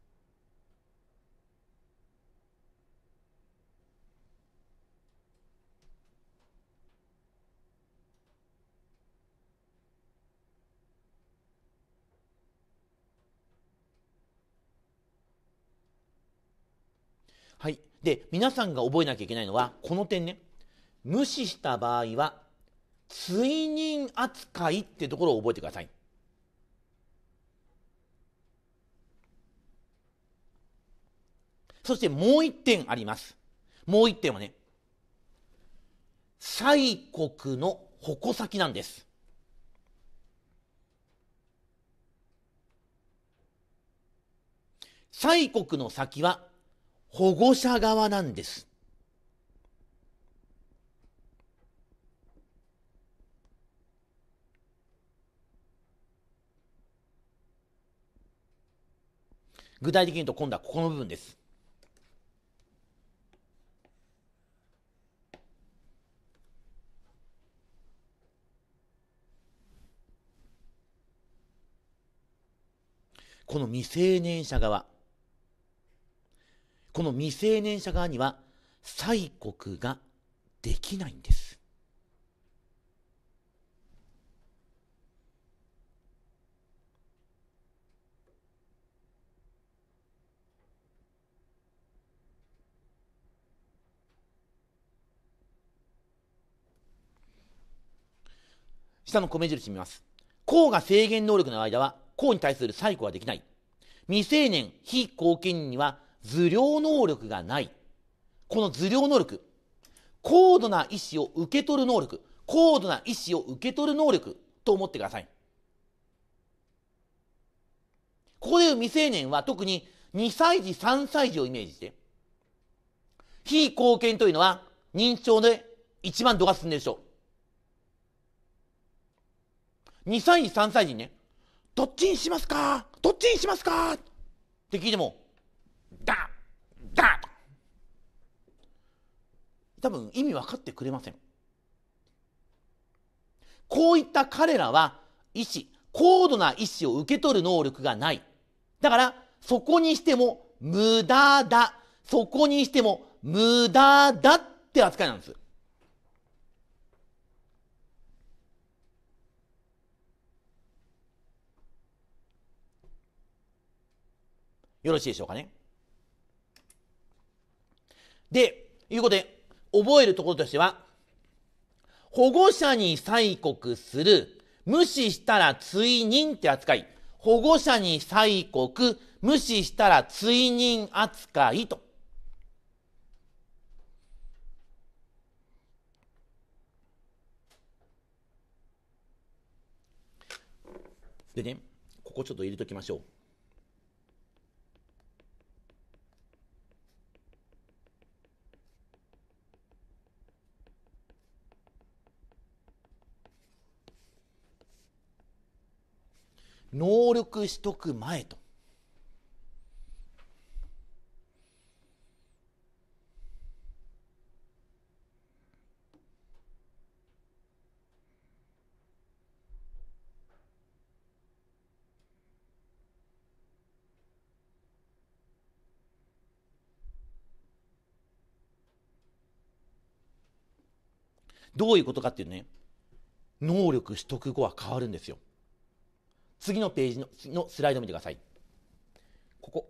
はい。で、皆さんが覚えなきゃいけないのは、この点ね。無視した場合は追認扱いってところを覚えてください。そしてもう一点あります。もう一点はね、西国の矛先なんです。西国の先は保護者側なんです。具体的に言うと今度はここの部分です。この未成年者側。この未成年者側には、催告ができないんです。下の米印見ます。公が制限能力の間は、公に対する再庫はできない。未成年、非公権人には、図量能力がない。この図量能力、高度な意思を受け取る能力、高度な意思を受け取る能力と思ってください。ここでいう未成年は特に2歳児、3歳児をイメージして、非貢献というのは認知症で一番度が進んでるでしょう。2歳児、3歳児ね、どっちにしますかどっちにしますかって聞いても、だだ多分意味分かってくれません。こういった彼らは意思、高度な意思を受け取る能力がない。だから、そこにしても無駄だ。そこにしても無駄だって扱いなんです。よろしいでしょうかね。で、いうことで、覚えるところとしては、保護者に催告する、無視したら追認って扱い、保護者に催告、無視したら追認扱いと。でね、ここちょっと入れときましょう。能力しとく前と。どういうことかっていうね、能力取得後は変わるんですよ。次のページののスライド見てください。ここ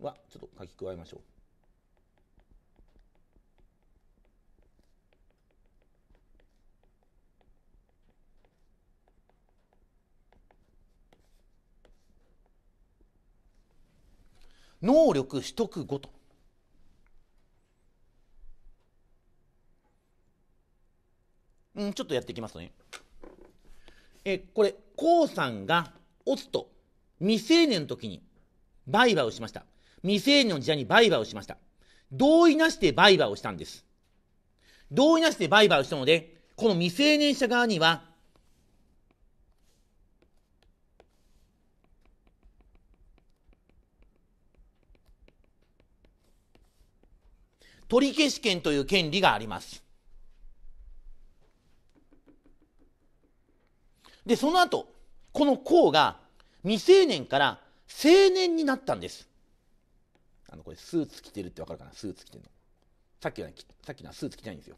はちょっと書き加えましょう。能力取得後と。うん、ちょっとやっていきますね。えこれ、黄さんが、オつと未成年の時に売買をしました。未成年の時代に売買をしました。同意なしで売買をしたんです。同意なしで売買をしたので、この未成年者側には、取消権という権利があります。で、その後、この項が未成年から青年になったんです。あの、これスーツ着てるってわかるかなスーツ着てるの。さっきは、ね、さっきのはスーツ着てないんですよ。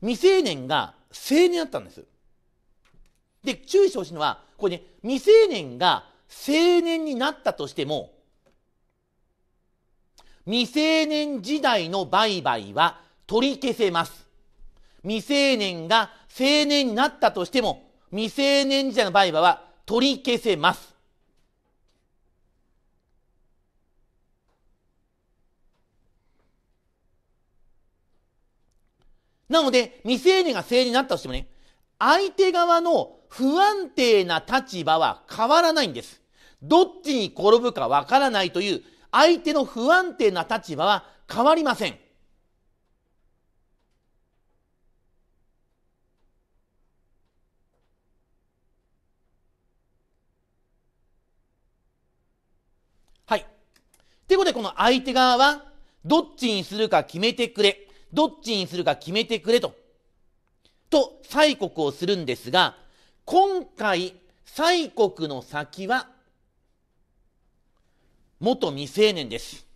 未成年が青年だったんです。で、注意してほしいのは、これね、未成年が青年になったとしても、未成年時代の売買は取り消せます。未成年が成年になったとしても未成年時代の売買は取り消せます。なので未成年が成年になったとしてもね相手側の不安定な立場は変わらないんです。どっちに転ぶかわからないという相手の不安定な立場は変わりません。っいうことで、この相手側は、どっちにするか決めてくれ。どっちにするか決めてくれと。と、催告をするんですが、今回、催告の先は、元未成年です。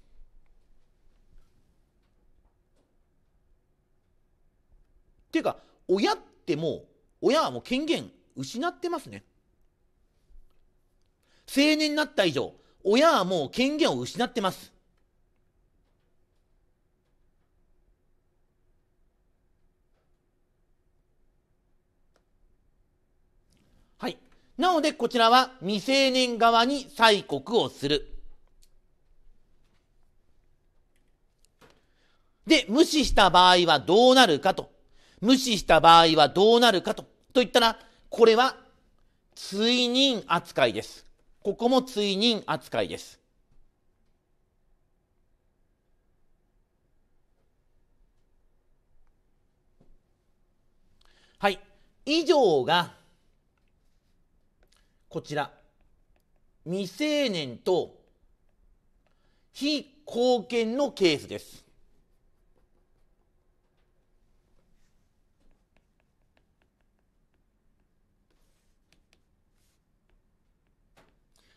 っていうか、親ってもう、親はもう権限失ってますね。成年になった以上、親はもう権限を失ってます。はい。なので、こちらは未成年側に催告をする。で、無視した場合はどうなるかと。無視した場合はどうなるかと。と言ったら、これは、追認扱いです。ここも追認扱いです。はい。以上が、こちら、未成年と非貢献のケースです。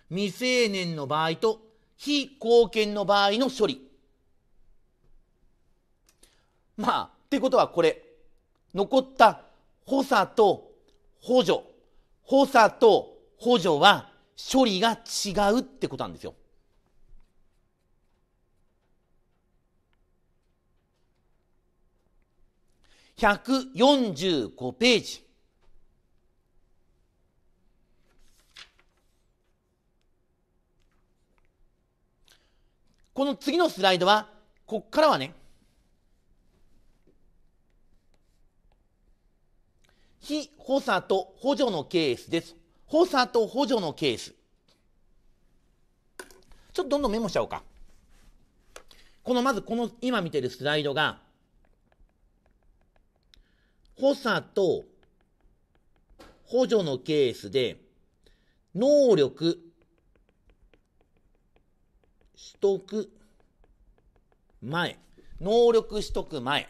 未成年の場合と非貢献の場合の処理。まあ、ってことはこれ、残った補佐と補助、補佐と補助は処理が違うってことなんですよ。145ページ。この次のスライドは、こっからはね、非補佐と補助のケースです。補佐と補助のケース。ちょっとどんどんメモしちゃおうか。このまずこの今見てるスライドが、補佐と補助のケースで、能力、取得前、能力取得前。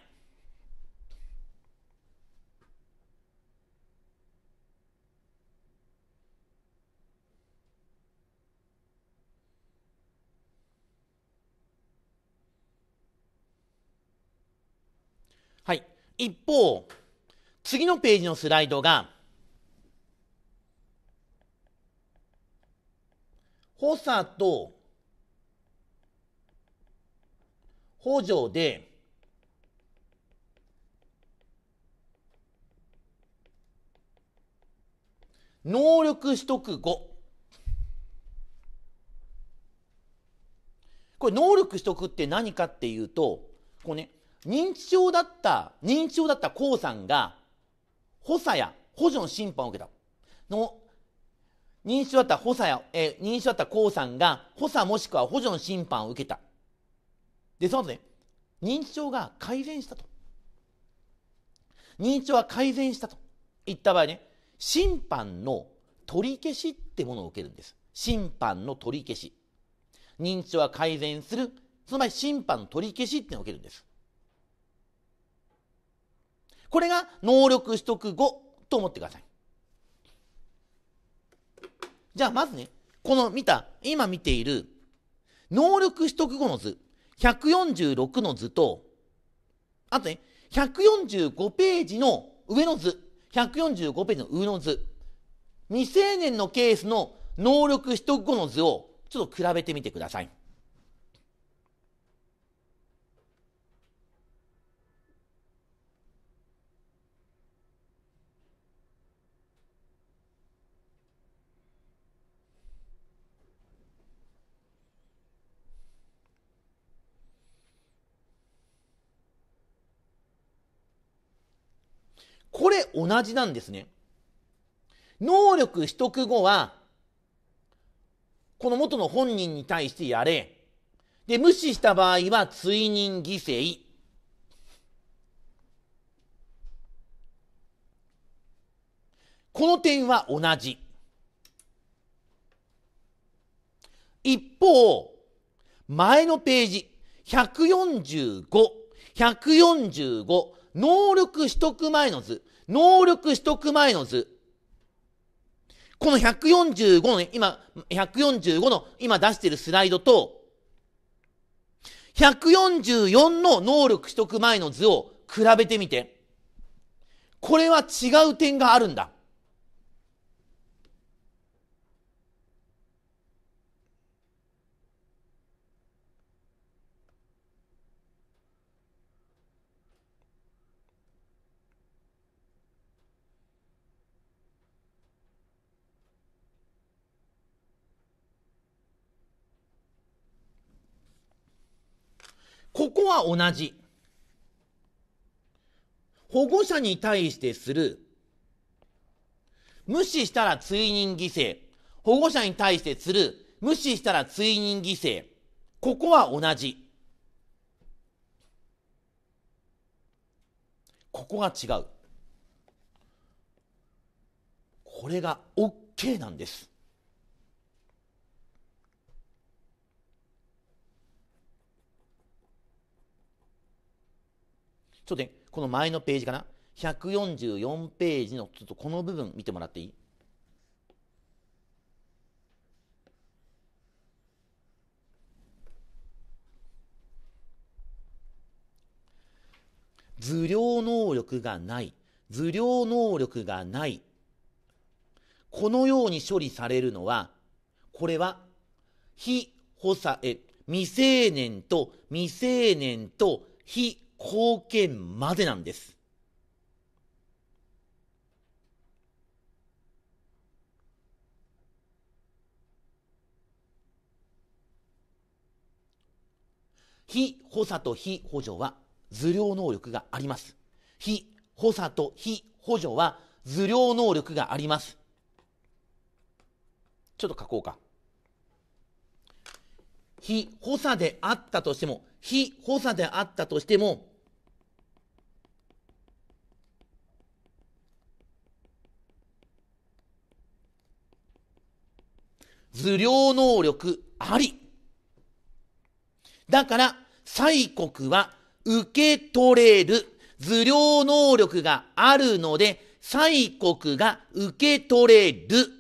はい。一方、次のページのスライドが、補佐と北条で、能力取得後。これ能力取得って何かっていうと、こうね、認知症だった、認知症だった江さんが、補佐や補助の審判を受けた。の、認知症だった補佐や、えー、認知症だった江さんが、補佐もしくは補助の審判を受けた。で、そのね、認知症が改善したと。認知症は改善したと言った場合ね、審判の取り消しってものを受けるんです。審判の取り消し。認知症は改善する。その場合、審判の取り消しってのを受けるんです。これが能力取得後と思ってください。じゃあまずね、この見た、今見ている能力取得後の図。146の図と、あとね、145ページの上の図、145ページの上の図、未成年のケースの能力取得後の図をちょっと比べてみてください。同じなんですね。能力取得後は、この元の本人に対してやれ。で、無視した場合は追認犠牲。この点は同じ。一方、前のページ、145、145、能力取得前の図。能力取得前の図。この145の今、145の今出しているスライドと、144の能力取得前の図を比べてみて。これは違う点があるんだ。は同じ。保護者に対してする。無視したら追認犠牲。保護者に対してする。無視したら追認犠牲。ここは同じ。ここが違う。これが OK なんです。ちょっとね、この前のページかな。144ページの、ちょっとこの部分見てもらっていい頭量能力がない。頭量能力がない。このように処理されるのは、これは、非補佐、え、未成年と未成年と非貢献までなんです。非補佐と非補助は図量能力があります。非補佐と非補助は図量能力があります。ちょっと書こうか。非補佐であったとしても、非補佐であったとしても、図量能力あり。だから、西国は受け取れる図量能力があるので、西国が受け取れる。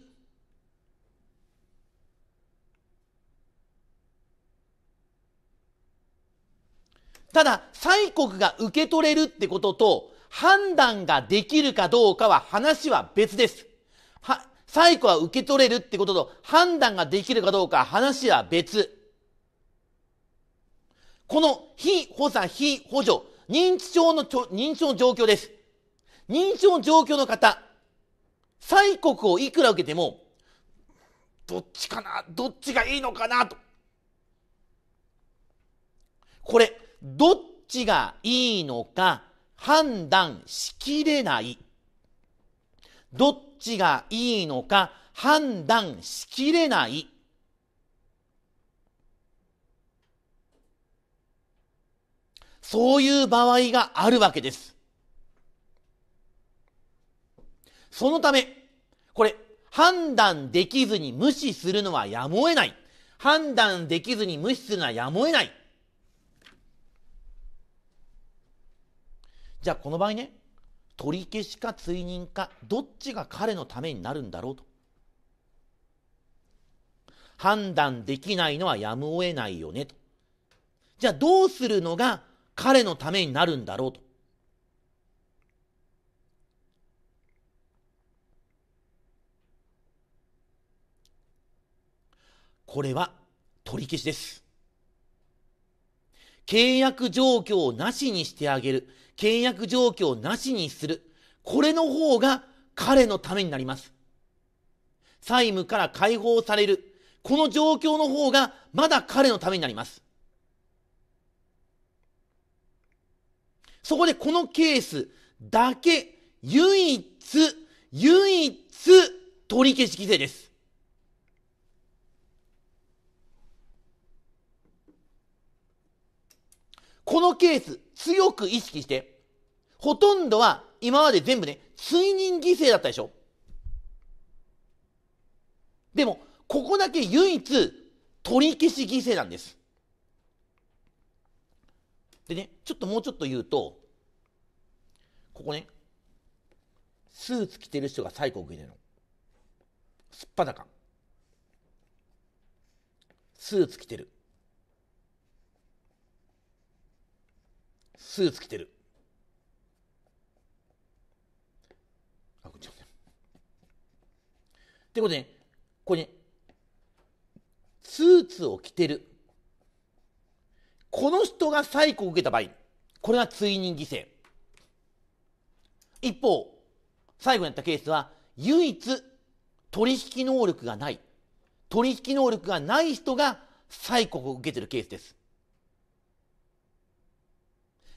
ただ、債国が受け取れるってことと、判断ができるかどうかは話は別です。は、債国は受け取れるってことと、判断ができるかどうか話は別。この非補佐、非補助、認知症の、認知症の状況です。認知症の状況の方、債国をいくら受けても、どっちかなどっちがいいのかなと。これ、どっちがいいのか判断しきれない。どっちがいいのか判断しきれない。そういう場合があるわけです。そのため、これ、判断できずに無視するのはやむを得ない。判断できずに無視するのはやむを得ない。じゃあこの場合ね取り消しか追認かどっちが彼のためになるんだろうと判断できないのはやむを得ないよねとじゃあどうするのが彼のためになるんだろうとこれは取り消しです契約状況をなしにしてあげる契約状況なしにする。これの方が彼のためになります。債務から解放される。この状況の方がまだ彼のためになります。そこでこのケースだけ唯一、唯一取り消し規制です。このケース強く意識して、ほとんどは今まで全部ね、追認犠牲だったでしょでも、ここだけ唯一、取り消し犠牲なんです。でね、ちょっともうちょっと言うと、ここね、スーツ着てる人が最後受でてるの。すっぱだか。スーツ着てる。スーツ着てるあこっちってことで、ね、ここに、ね、スーツを着てるこの人が最告を受けた場合これが追認犠牲一方最後にやったケースは唯一取引能力がない取引能力がない人が催告を受けてるケースです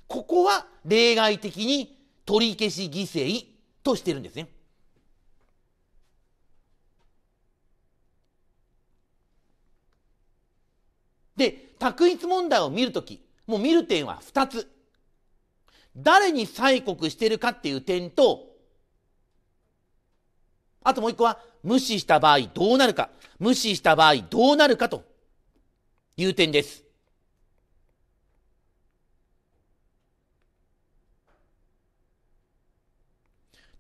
ここは例外的に取り消し犠牲としてるんですね。で、択一問題を見るとき、もう見る点は2つ。誰に催告してるかっていう点と、あともう1個は、無視した場合どうなるか、無視した場合どうなるかという点です。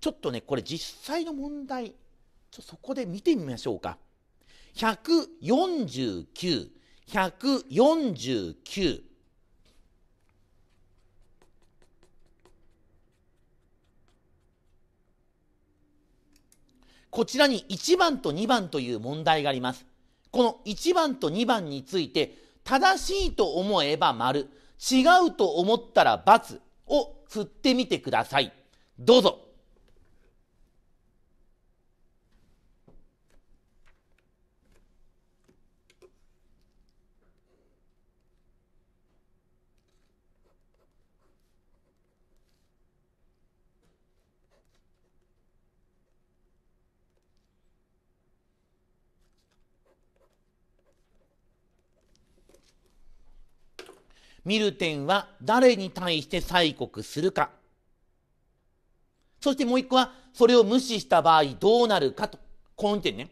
ちょっとね、これ実際の問題、ちょそこで見てみましょうか。149、149。こちらに1番と2番という問題があります。この1番と2番について、正しいと思えば丸、違うと思ったら×を振ってみてください。どうぞ。見る点は誰に対して催告するか。そしてもう一個は、それを無視した場合どうなるかと。この点ね。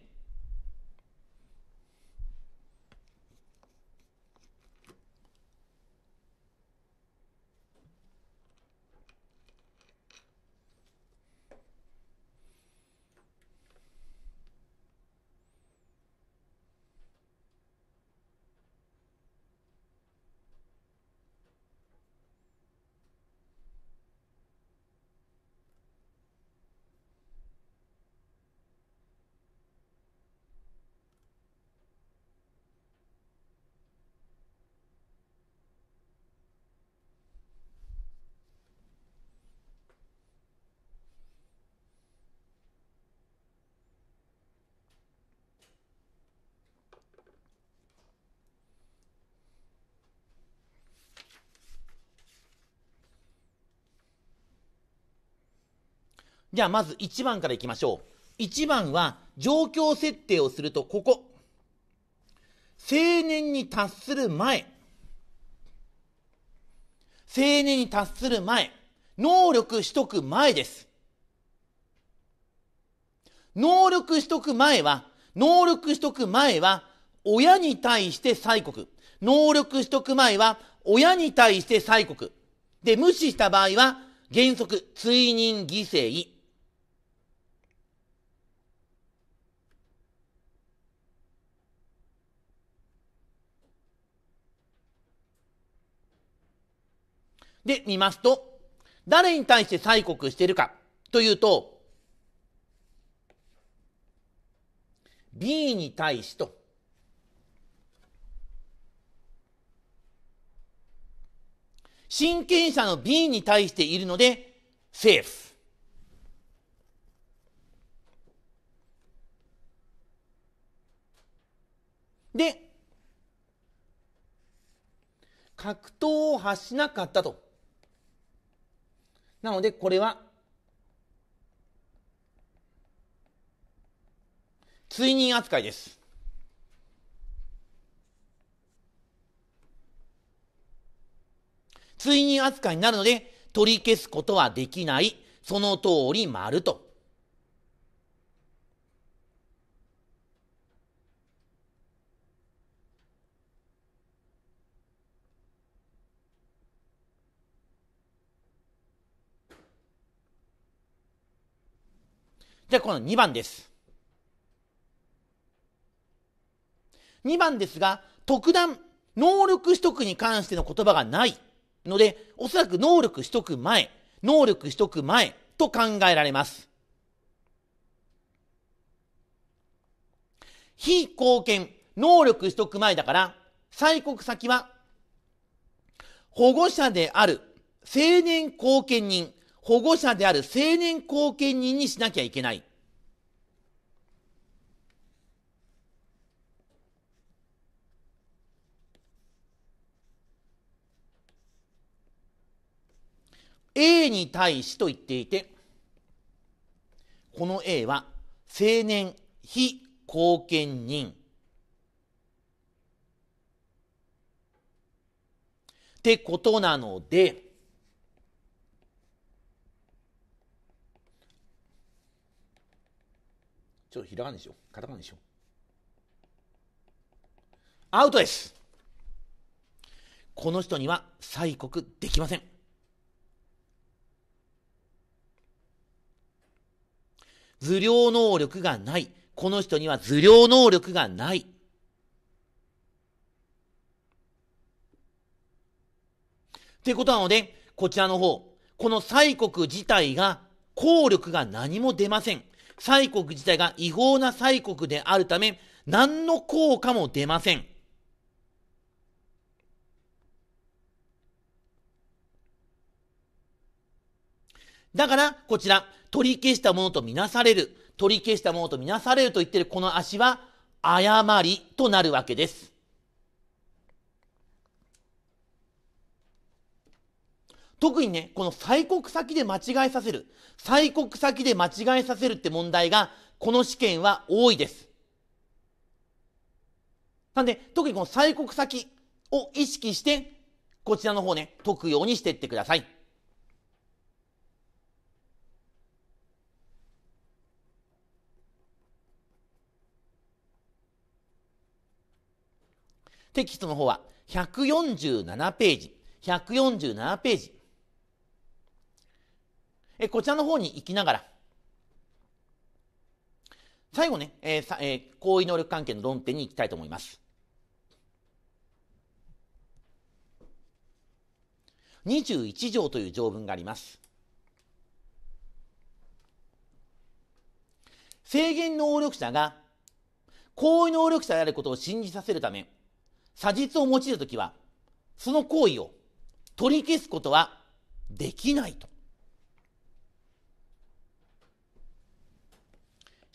じゃあまず1番からいきましょう。1番は状況設定をするとここ。青年に達する前。青年に達する前。能力取得前です。能力取得前は、能力取得前は、親に対して催告。能力取得前は、親に対して催告。で、無視した場合は、原則、追認犠牲。で見ますと、誰に対して催告しているかというと、B に対しと、親権者の B に対しているので、セーフ。で、格闘を発しなかったと。なのでこれは追認扱いです。追認扱いになるので取り消すことはできないその通り丸とじゃあこの2番です。2番ですが、特段、能力取得に関しての言葉がないので、おそらく能力取得前、能力取得前と考えられます。非貢献、能力取得前だから、催告先は、保護者である青年後見人保護者である成年後見人にしなきゃいけない。A に対しと言っていて、この A は青年非後見人。ってことなので、ちょっとひらがにしよう。カタカナにしよう。アウトです。この人には催告できません。頭領能力がない。この人には頭領能力がない。ってことなので、こちらの方、この催告自体が効力が何も出ません。西国自体が違法な西国であるため、何の効果も出ません。だから、こちら、取り消したものとみなされる、取り消したものとみなされると言ってるこの足は、誤りとなるわけです。特にね、この催告先で間違えさせる。催告先で間違えさせるって問題が、この試験は多いです。なんで、特にこの催告先を意識して、こちらの方ね、解くようにしていってください。テキストの方は147ページ、147ページ。えこちらの方に行きながら、最後ね、えーえー、行為能力関係の論点に行きたいと思います。21条という条文があります。制限能力者が行為能力者であることを信じさせるため、詐実を用いるときは、その行為を取り消すことはできないと。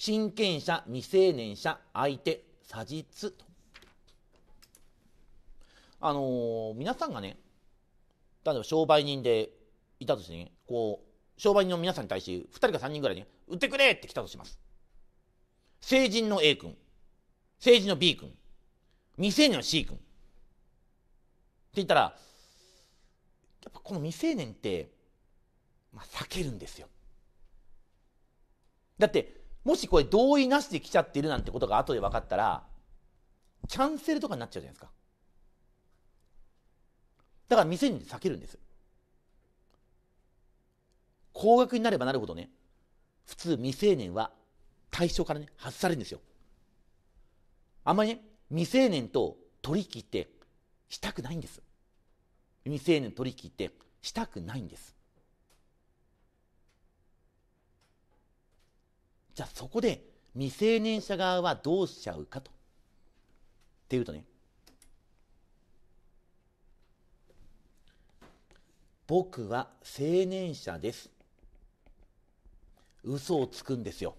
親権者、未成年者、相手、詐実と。あのー、皆さんがね、例えば商売人でいたとしてね、こう、商売人の皆さんに対して、2人か3人ぐらいね、売ってくれって来たとします。成人の A 君、成人の B 君、未成年の C 君。って言ったら、やっぱこの未成年って、まあ、避けるんですよ。だって、もしこれ同意なしで来ちゃってるなんてことが後で分かったら、キャンセルとかになっちゃうじゃないですか。だから店に避けるんです。高額になればなるほどね、普通未成年は対象からね、外されるんですよ。あんまりね、未成年と取引ってしたくないんです。未成年取引ってしたくないんです。じゃあそこで未成年者側はどうしちゃうかと。っていうとね、僕は青年者です。嘘をつくんですよ。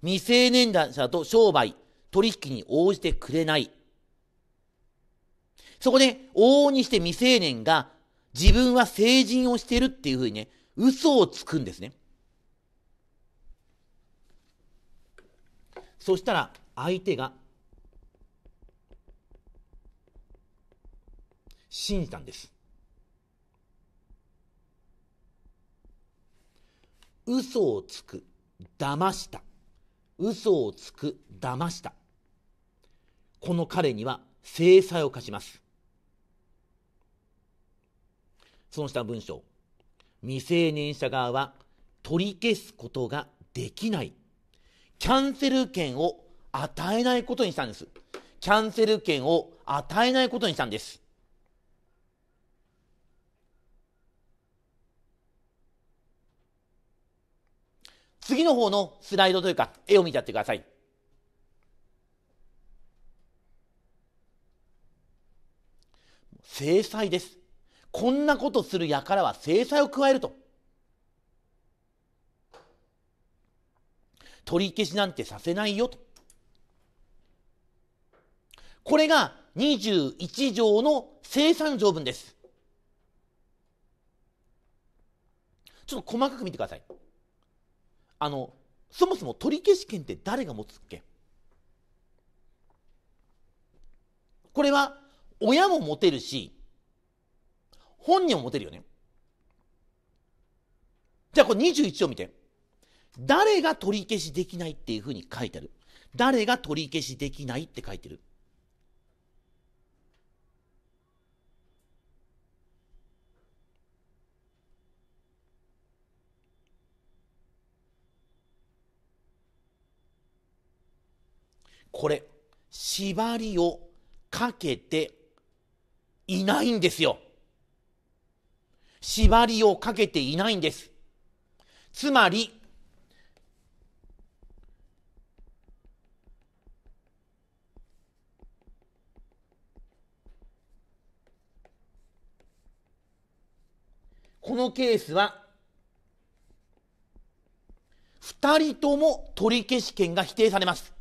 未成年者と商売、取引に応じてくれない。そこで、往々にして未成年が自分は成人をしてるっていうふうにね、嘘をつくんですね。そしたら相手が信じたんです。嘘をつく、騙した。嘘をつく、騙した。この彼には制裁を課します。その下の文章。未成年者側は取り消すことができない。キャンセル権を与えないことにしたんです。キャンセル権を与えないことにしたんです。次の方のスライドというか、絵を見ちゃってください。制裁です。こんなことする輩は制裁を加えると。取り消しなんてさせないよと。これが21条の生産条文です。ちょっと細かく見てください。あの、そもそも取り消し権って誰が持つっけこれは親も持てるし、本人も持てるよねじゃあこれ21を見て誰が取り消しできないっていうふうに書いてある誰が取り消しできないって書いてるこれ縛りをかけていないんですよ。縛りをかけていないんです。つまり、このケースは、2人とも取消権が否定されます。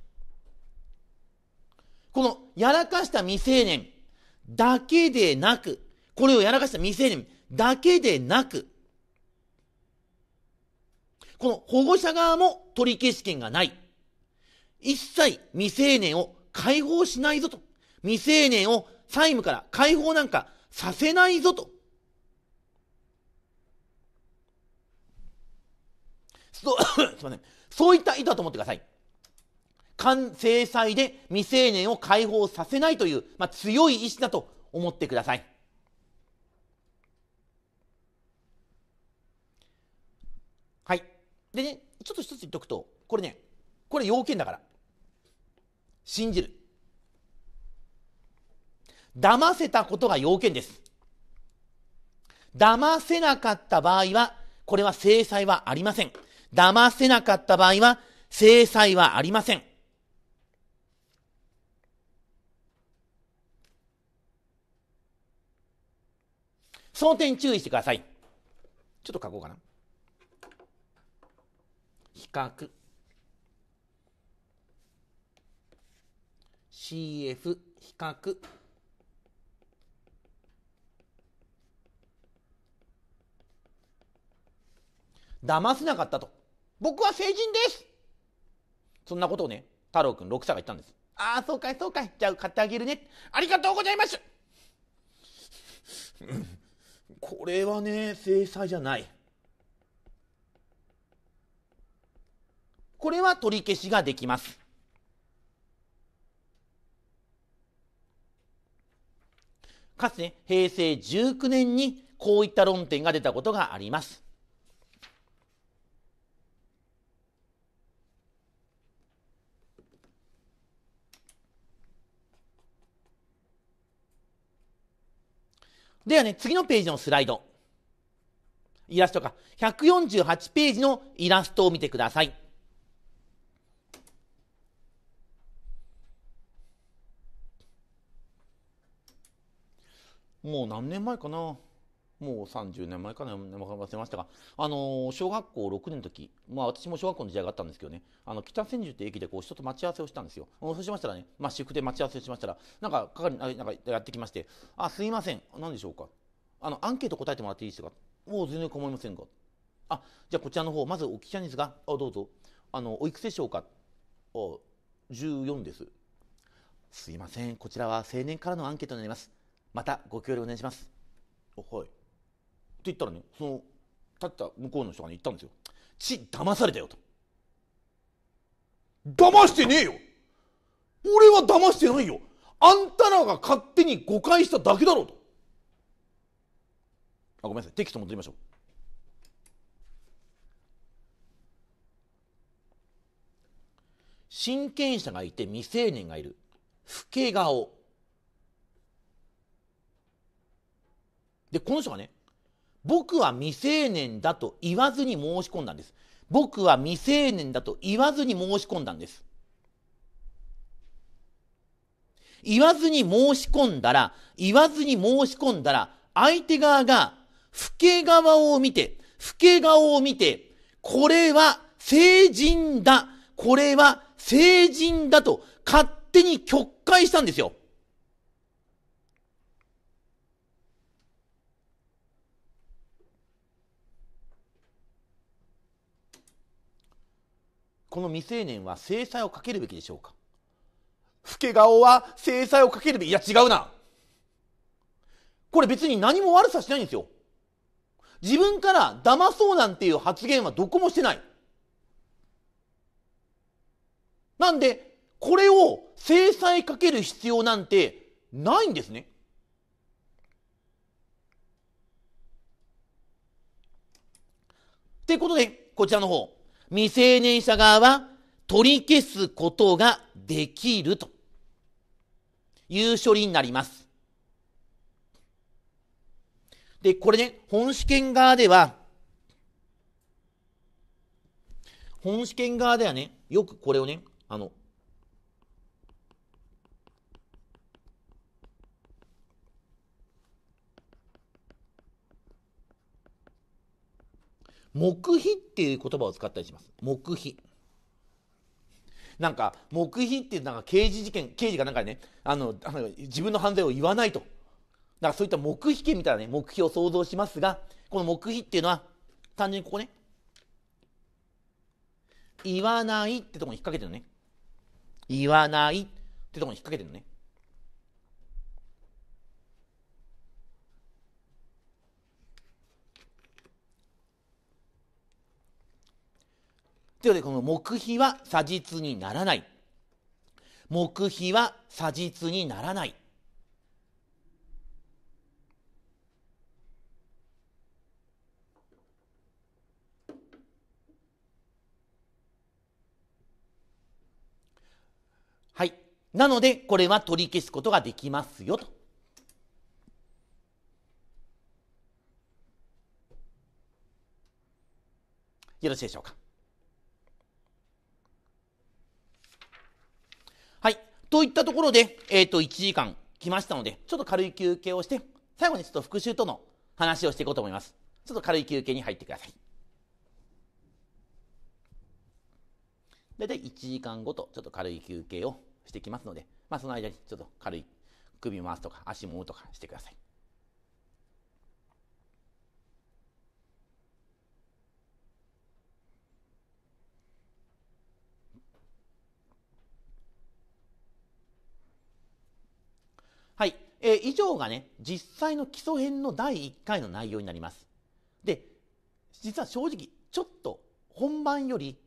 このやらかした未成年だけでなく、これをやらかした未成年だけでなく、この保護者側も取り消し権がない。一切未成年を解放しないぞと。未成年を債務から解放なんかさせないぞと。そ、すいません。そういった意図だと思ってください。関制裁で未成年を解放させないという、まあ、強い意志だと思ってください。でね、ちょっと一つ言っとくと、これね、これ要件だから。信じる。騙せたことが要件です。騙せなかった場合は、これは制裁はありません。騙せなかった場合は、制裁はありません。その点注意してください。ちょっと書こうかな。比較 CF 比較騙せなかったと僕は成人ですそんなことをね太郎くん6歳が言ったんですああそうかいそうかいじゃあ買ってあげるねありがとうございますこれはね制裁じゃないこれは取り消しができます。かつて平成19年にこういった論点が出たことがあります。ではね、次のページのスライド。イラストか。148ページのイラストを見てください。もう何年前かなもう30年前かな忘れましたが、あの、小学校6年の時、まあ私も小学校の時代があったんですけどね、あの、北千住って駅でこう人と待ち合わせをしたんですよ。そうしましたらね、まあ私服で待ち合わせしましたら、なんかかり、なんかやってきまして、あ、すいません、何でしょうか。あの、アンケート答えてもらっていいですかもう全然構いませんが。あ、じゃあこちらの方、まずお聞きしたいんですが、あ、どうぞ。あの、おいくつでしょうかあ、14です。すいません、こちらは青年からのアンケートになります。またご協力お願いしますおはいって言ったらねその立った向こうの人がね言ったんですよち騙されたよと騙してねえよ俺は騙してないよあんたらが勝手に誤解しただけだろうとあごめんなさいテキスト戻りましょう親権者がいて未成年がいる老け顔で、この人がね、僕は未成年だと言わずに申し込んだんです。僕は未成年だと言わずに申し込んだんです。言わずに申し込んだら、言わずに申し込んだら、相手側が、老け側を見て、老け顔を見て、これは成人だ、これは成人だと勝手に曲解したんですよ。この未成年は制裁をかけるべきでしょうか老け顔は制裁をかけるべきいや違うなこれ別に何も悪さしないんですよ自分から騙そうなんていう発言はどこもしてないなんでこれを制裁かける必要なんてないんですねってことでこちらの方未成年者側は取り消すことができるという処理になります。で、これね、本試験側では、本試験側ではね、よくこれをね、あの、黙秘っていう言葉を使ったりします黙秘なんか黙秘ってなんか刑事事件刑事がなんかねあの自分の犯罪を言わないとだからそういった黙秘権みたいなね黙秘を想像しますがこの黙秘っていうのは単純にここね言わないってとこに引っ掛けてるのね言わないってとこに引っ掛けてるのねというわけでこの黙秘は詐実にならない黙秘は詐実にならないはいなのでこれは取り消すことができますよと。よろしいでしょうか。といったところで、えっ、ー、と、1時間来ましたので、ちょっと軽い休憩をして、最後にちょっと復習との話をしていこうと思います。ちょっと軽い休憩に入ってください。大体1時間ごと、ちょっと軽い休憩をしてきますので、まあ、その間にちょっと軽い首を回すとか、足揉むとかしてください。はい。えー、以上がね、実際の基礎編の第1回の内容になります。で、実は正直、ちょっと本番より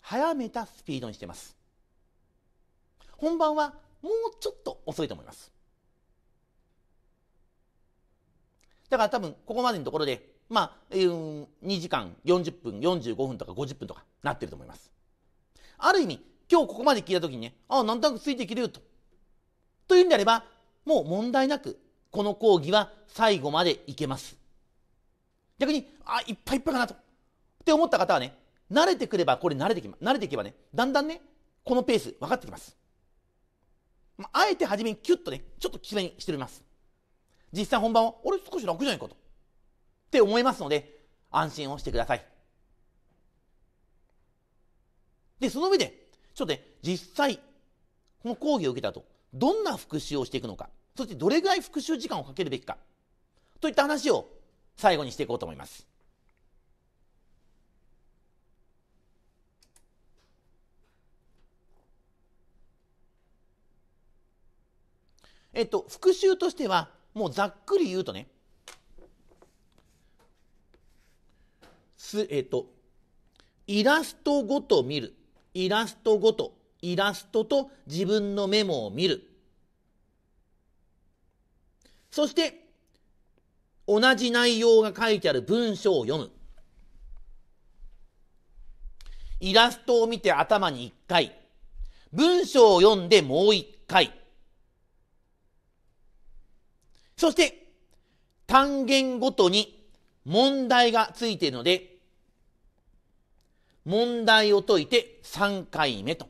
早めたスピードにしてます。本番はもうちょっと遅いと思います。だから多分、ここまでのところで、まあ、えー、2時間40分、45分とか50分とかなってると思います。ある意味、今日ここまで聞いた時にね、ああ、なんとなくついていけるよと。というんであれば、もう問題なく、この講義は最後までいけます。逆に、あ、いっぱいいっぱいかなと。って思った方はね、慣れてくれば、これ慣れてきま、慣れていけばね、だんだんね、このペース分かってきます。まあ、あえて初めにキュッとね、ちょっときつめにしてみます。実際本番は、俺少し楽じゃないかと。って思いますので、安心をしてください。で、その上で、ちょっとね、実際、この講義を受けた後、どんな復習をしていくのか、そしてどれぐらい復習時間をかけるべきか、といった話を最後にしていこうと思います。えっと、復習としては、もうざっくり言うとね、すえっと、イラストごと見る、イラストごとイラストと自分のメモを見る。そして、同じ内容が書いてある文章を読む。イラストを見て頭に1回。文章を読んでもう1回。そして、単元ごとに問題がついているので、問題を解いて3回目と。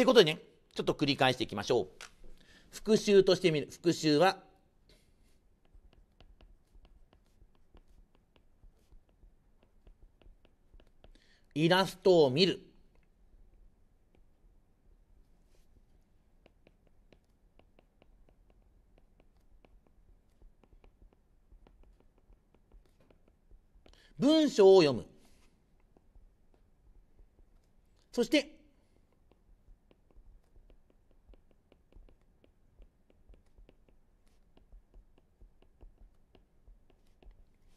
いうことでね、ちょっと繰り返していきましょう。復習としてみる。復習は、イラストを見る。文章を読む。そして、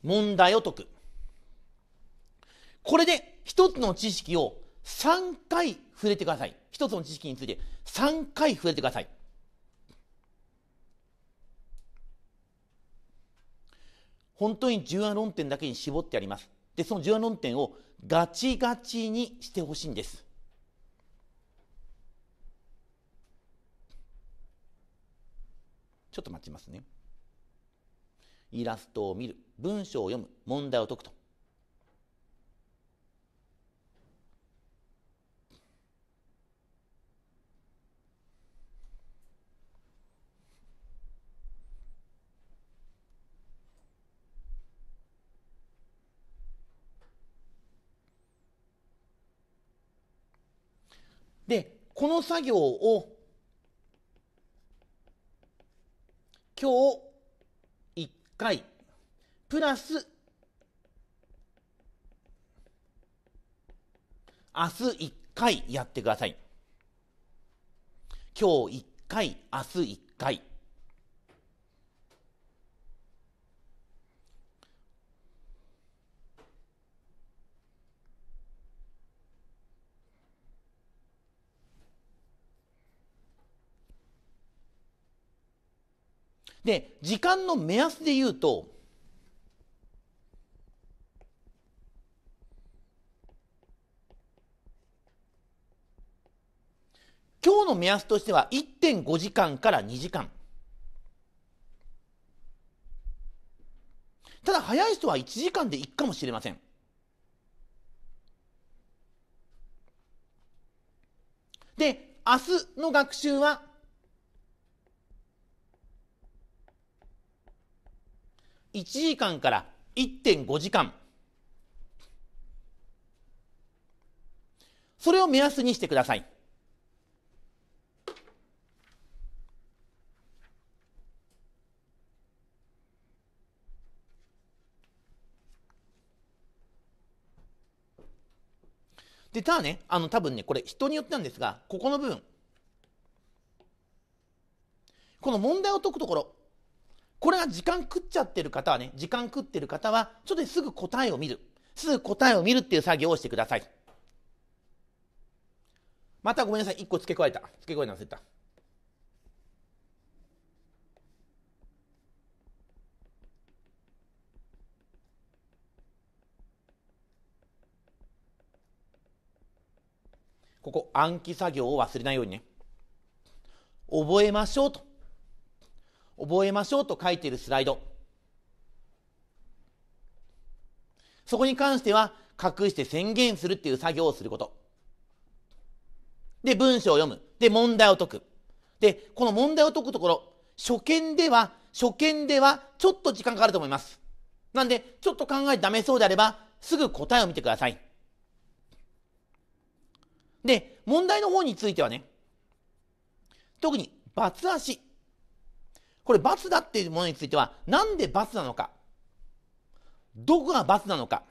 問題を解く。これで一つの知識を3回触れてください。一つの知識について3回触れてください。本当に重要な論点だけに絞ってあります。で、その重要な論点をガチガチにしてほしいんです。ちょっと待ちますね。イラストを見る文章を読む問題を解くとでこの作業を今日回プラス明日1回やってください今日1回明日1回で時間の目安で言うと今日の目安としては1.5時間から2時間ただ早い人は1時間でいくかもしれませんで明日の学習は1時間から1.5時間それを目安にしてください。で、ただね、あの、多分ね、これ人によってなんですが、ここの部分。この問題を解くところ、これが時間食っちゃってる方はね、時間食ってる方は、ちょっとすぐ答えを見る。すぐ答えを見るっていう作業をしてください。またごめんなさい、1個付け加えた。付け加えな忘れた。ここ暗記作業を忘れないようにね覚えましょうと覚えましょうと書いているスライド。そこに関しては、隠して宣言するっていう作業をすること。で、文章を読む。で、問題を解く。で、この問題を解くところ、初見では、初見では、ちょっと時間かかると思います。なんで、ちょっと考えダメそうであれば、すぐ答えを見てください。で、問題の方についてはね、特に、罰足。これ罰だっていうものについては、なんで罰なのか。どこが罰なのか。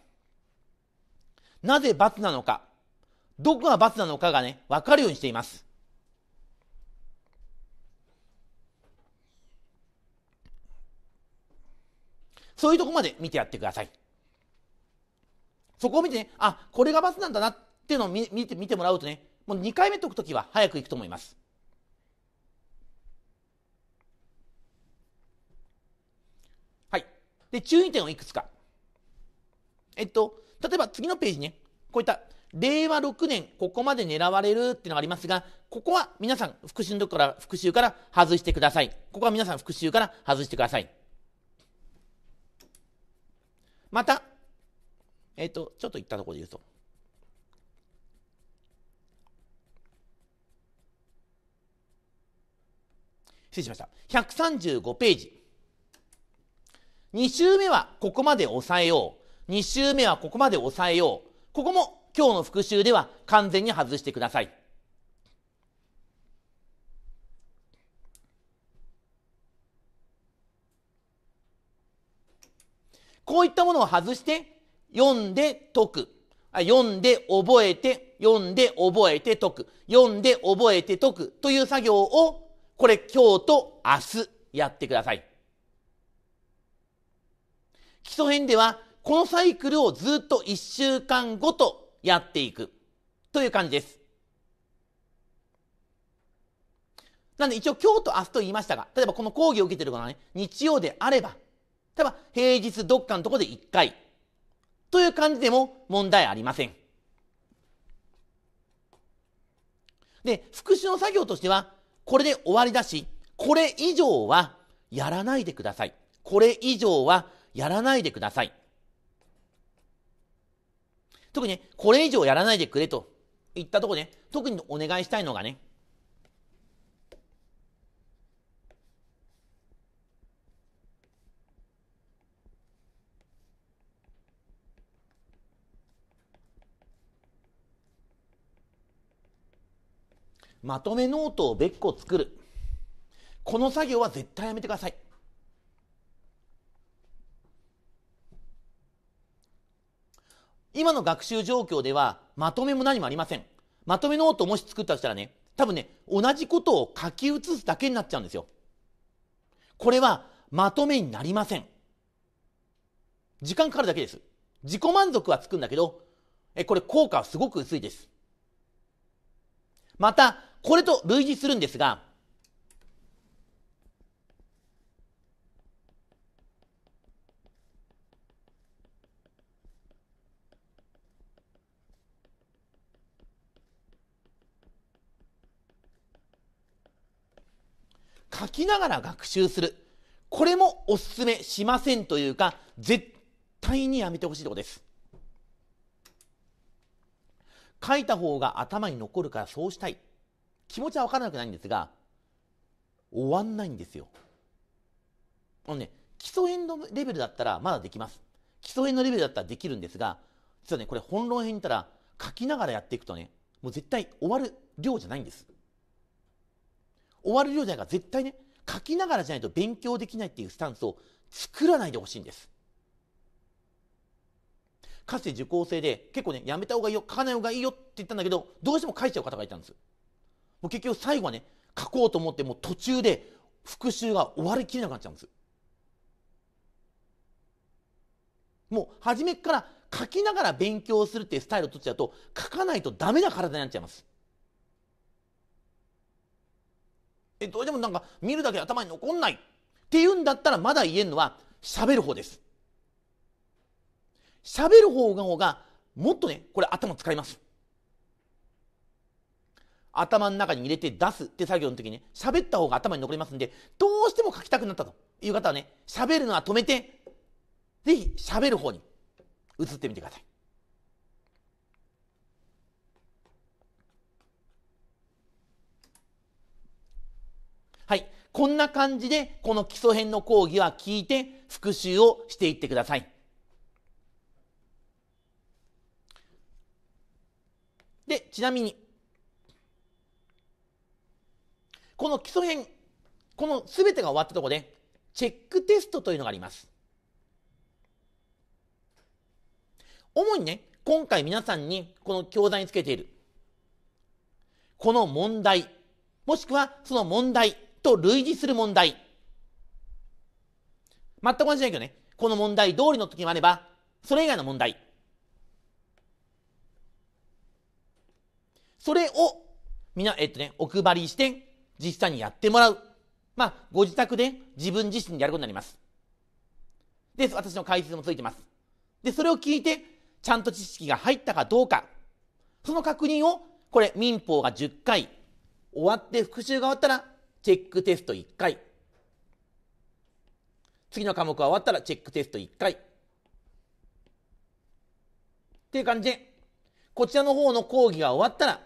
なぜ罰なのか。どこが罰なのかがね、わかるようにしています。そういうとこまで見てやってください。そこを見てね、あ、これが罰なんだなっていうのを見て見てもらうとね、もう2回目解くときは早くいくと思います。で、注意点をいくつか。えっと、例えば次のページね、こういった令和6年、ここまで狙われるっていうのがありますが、ここは皆さん復習のとこから復習から外してください。ここは皆さん復習から外してください。また、えっ、と、ちょっと言ったところで言うと。失礼しました。135ページ。2週目はここまで抑えよう。2週目はここまで抑えよう。ここも今日の復習では完全に外してください。こういったものを外して、読んで解く。読んで覚えて、読んで覚えて解く。読んで覚えて解く。という作業を、これ今日と明日やってください。基礎編ではこのサイクルをずっと1週間ごとやっていくという感じです。なんで一応今日と明日と言いましたが、例えばこの講義を受けてる方はね、日曜であれば、例えば平日どっかのとこで1回という感じでも問題ありません。で、復習の作業としては、これで終わりだし、これ以上はやらないでください。これ以上はやらないでください。特にね、これ以上やらないでくれといったとこね、特にお願いしたいのがね、まとめノートを別個作る。この作業は絶対やめてください。今の学習状況では、まとめも何もありません。まとめノートをもし作ったとしたらね、多分ね、同じことを書き写すだけになっちゃうんですよ。これは、まとめになりません。時間かかるだけです。自己満足はつくんだけど、え、これ効果はすごく薄いです。また、これと類似するんですが、書きながら学習する。これもおすすめしませんというか、絶対にやめてほしいとこです。書いた方が頭に残るからそうしたい。気持ちはわからなくないんですが、終わんないんですよ。あのね、基礎編のレベルだったらまだできます。基礎編のレベルだったらできるんですが、実はね、これ本論編にいたら書きながらやっていくとね、もう絶対終わる量じゃないんです。終わるよじゃないか絶対ね書きながらじゃないと勉強できないっていうスタンスを作らないでほしいんですかつて受講生で結構ねやめた方がいいよ書かない方がいいよって言ったんだけどどうしても書いちゃう方がいたんですもう結局最後はね書こうと思っても途中で復習が終わりきれなくなっちゃうんですもう初めから書きながら勉強するっていうスタイルを取っちゃうと書かないとダメな体になっちゃいますえどうでもなんか見るだけ頭に残んないっていうんだったらまだ言えるのは喋る方です喋る方が方がもっとねこれ頭使います頭の中に入れて出すって作業の時に、ね、喋った方が頭に残りますんでどうしても書きたくなったという方はね喋るのは止めて是非喋る方に移ってみてくださいはい。こんな感じで、この基礎編の講義は聞いて、復習をしていってください。で、ちなみに、この基礎編、この全てが終わったとこで、チェックテストというのがあります。主にね、今回皆さんにこの教材につけている、この問題、もしくはその問題と類似する問題。全く同じだけどね、この問題通りの時もあれば、それ以外の問題。それを、みな、えっとね、お配りして、実際にやってもらう。まあ、ご自宅で自分自身でやることになります。で、私の解説もついてます。で、それを聞いて、ちゃんと知識が入ったかどうか、その確認を、これ、民法が10回終わって、復習が終わったら、チェックテスト1回次の科目が終わったらチェックテスト1回っていう感じでこちらの方の講義が終わったら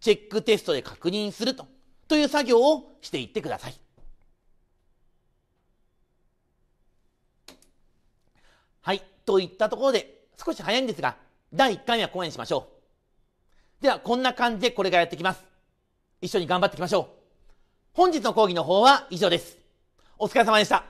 チェックテストで確認するとという作業をしていってください。はい。といったところで、少し早いんですが、第1回目はここまでにしましょう。では、こんな感じでこれからやっていきます。一緒に頑張っていきましょう。本日の講義の方は以上です。お疲れ様でした。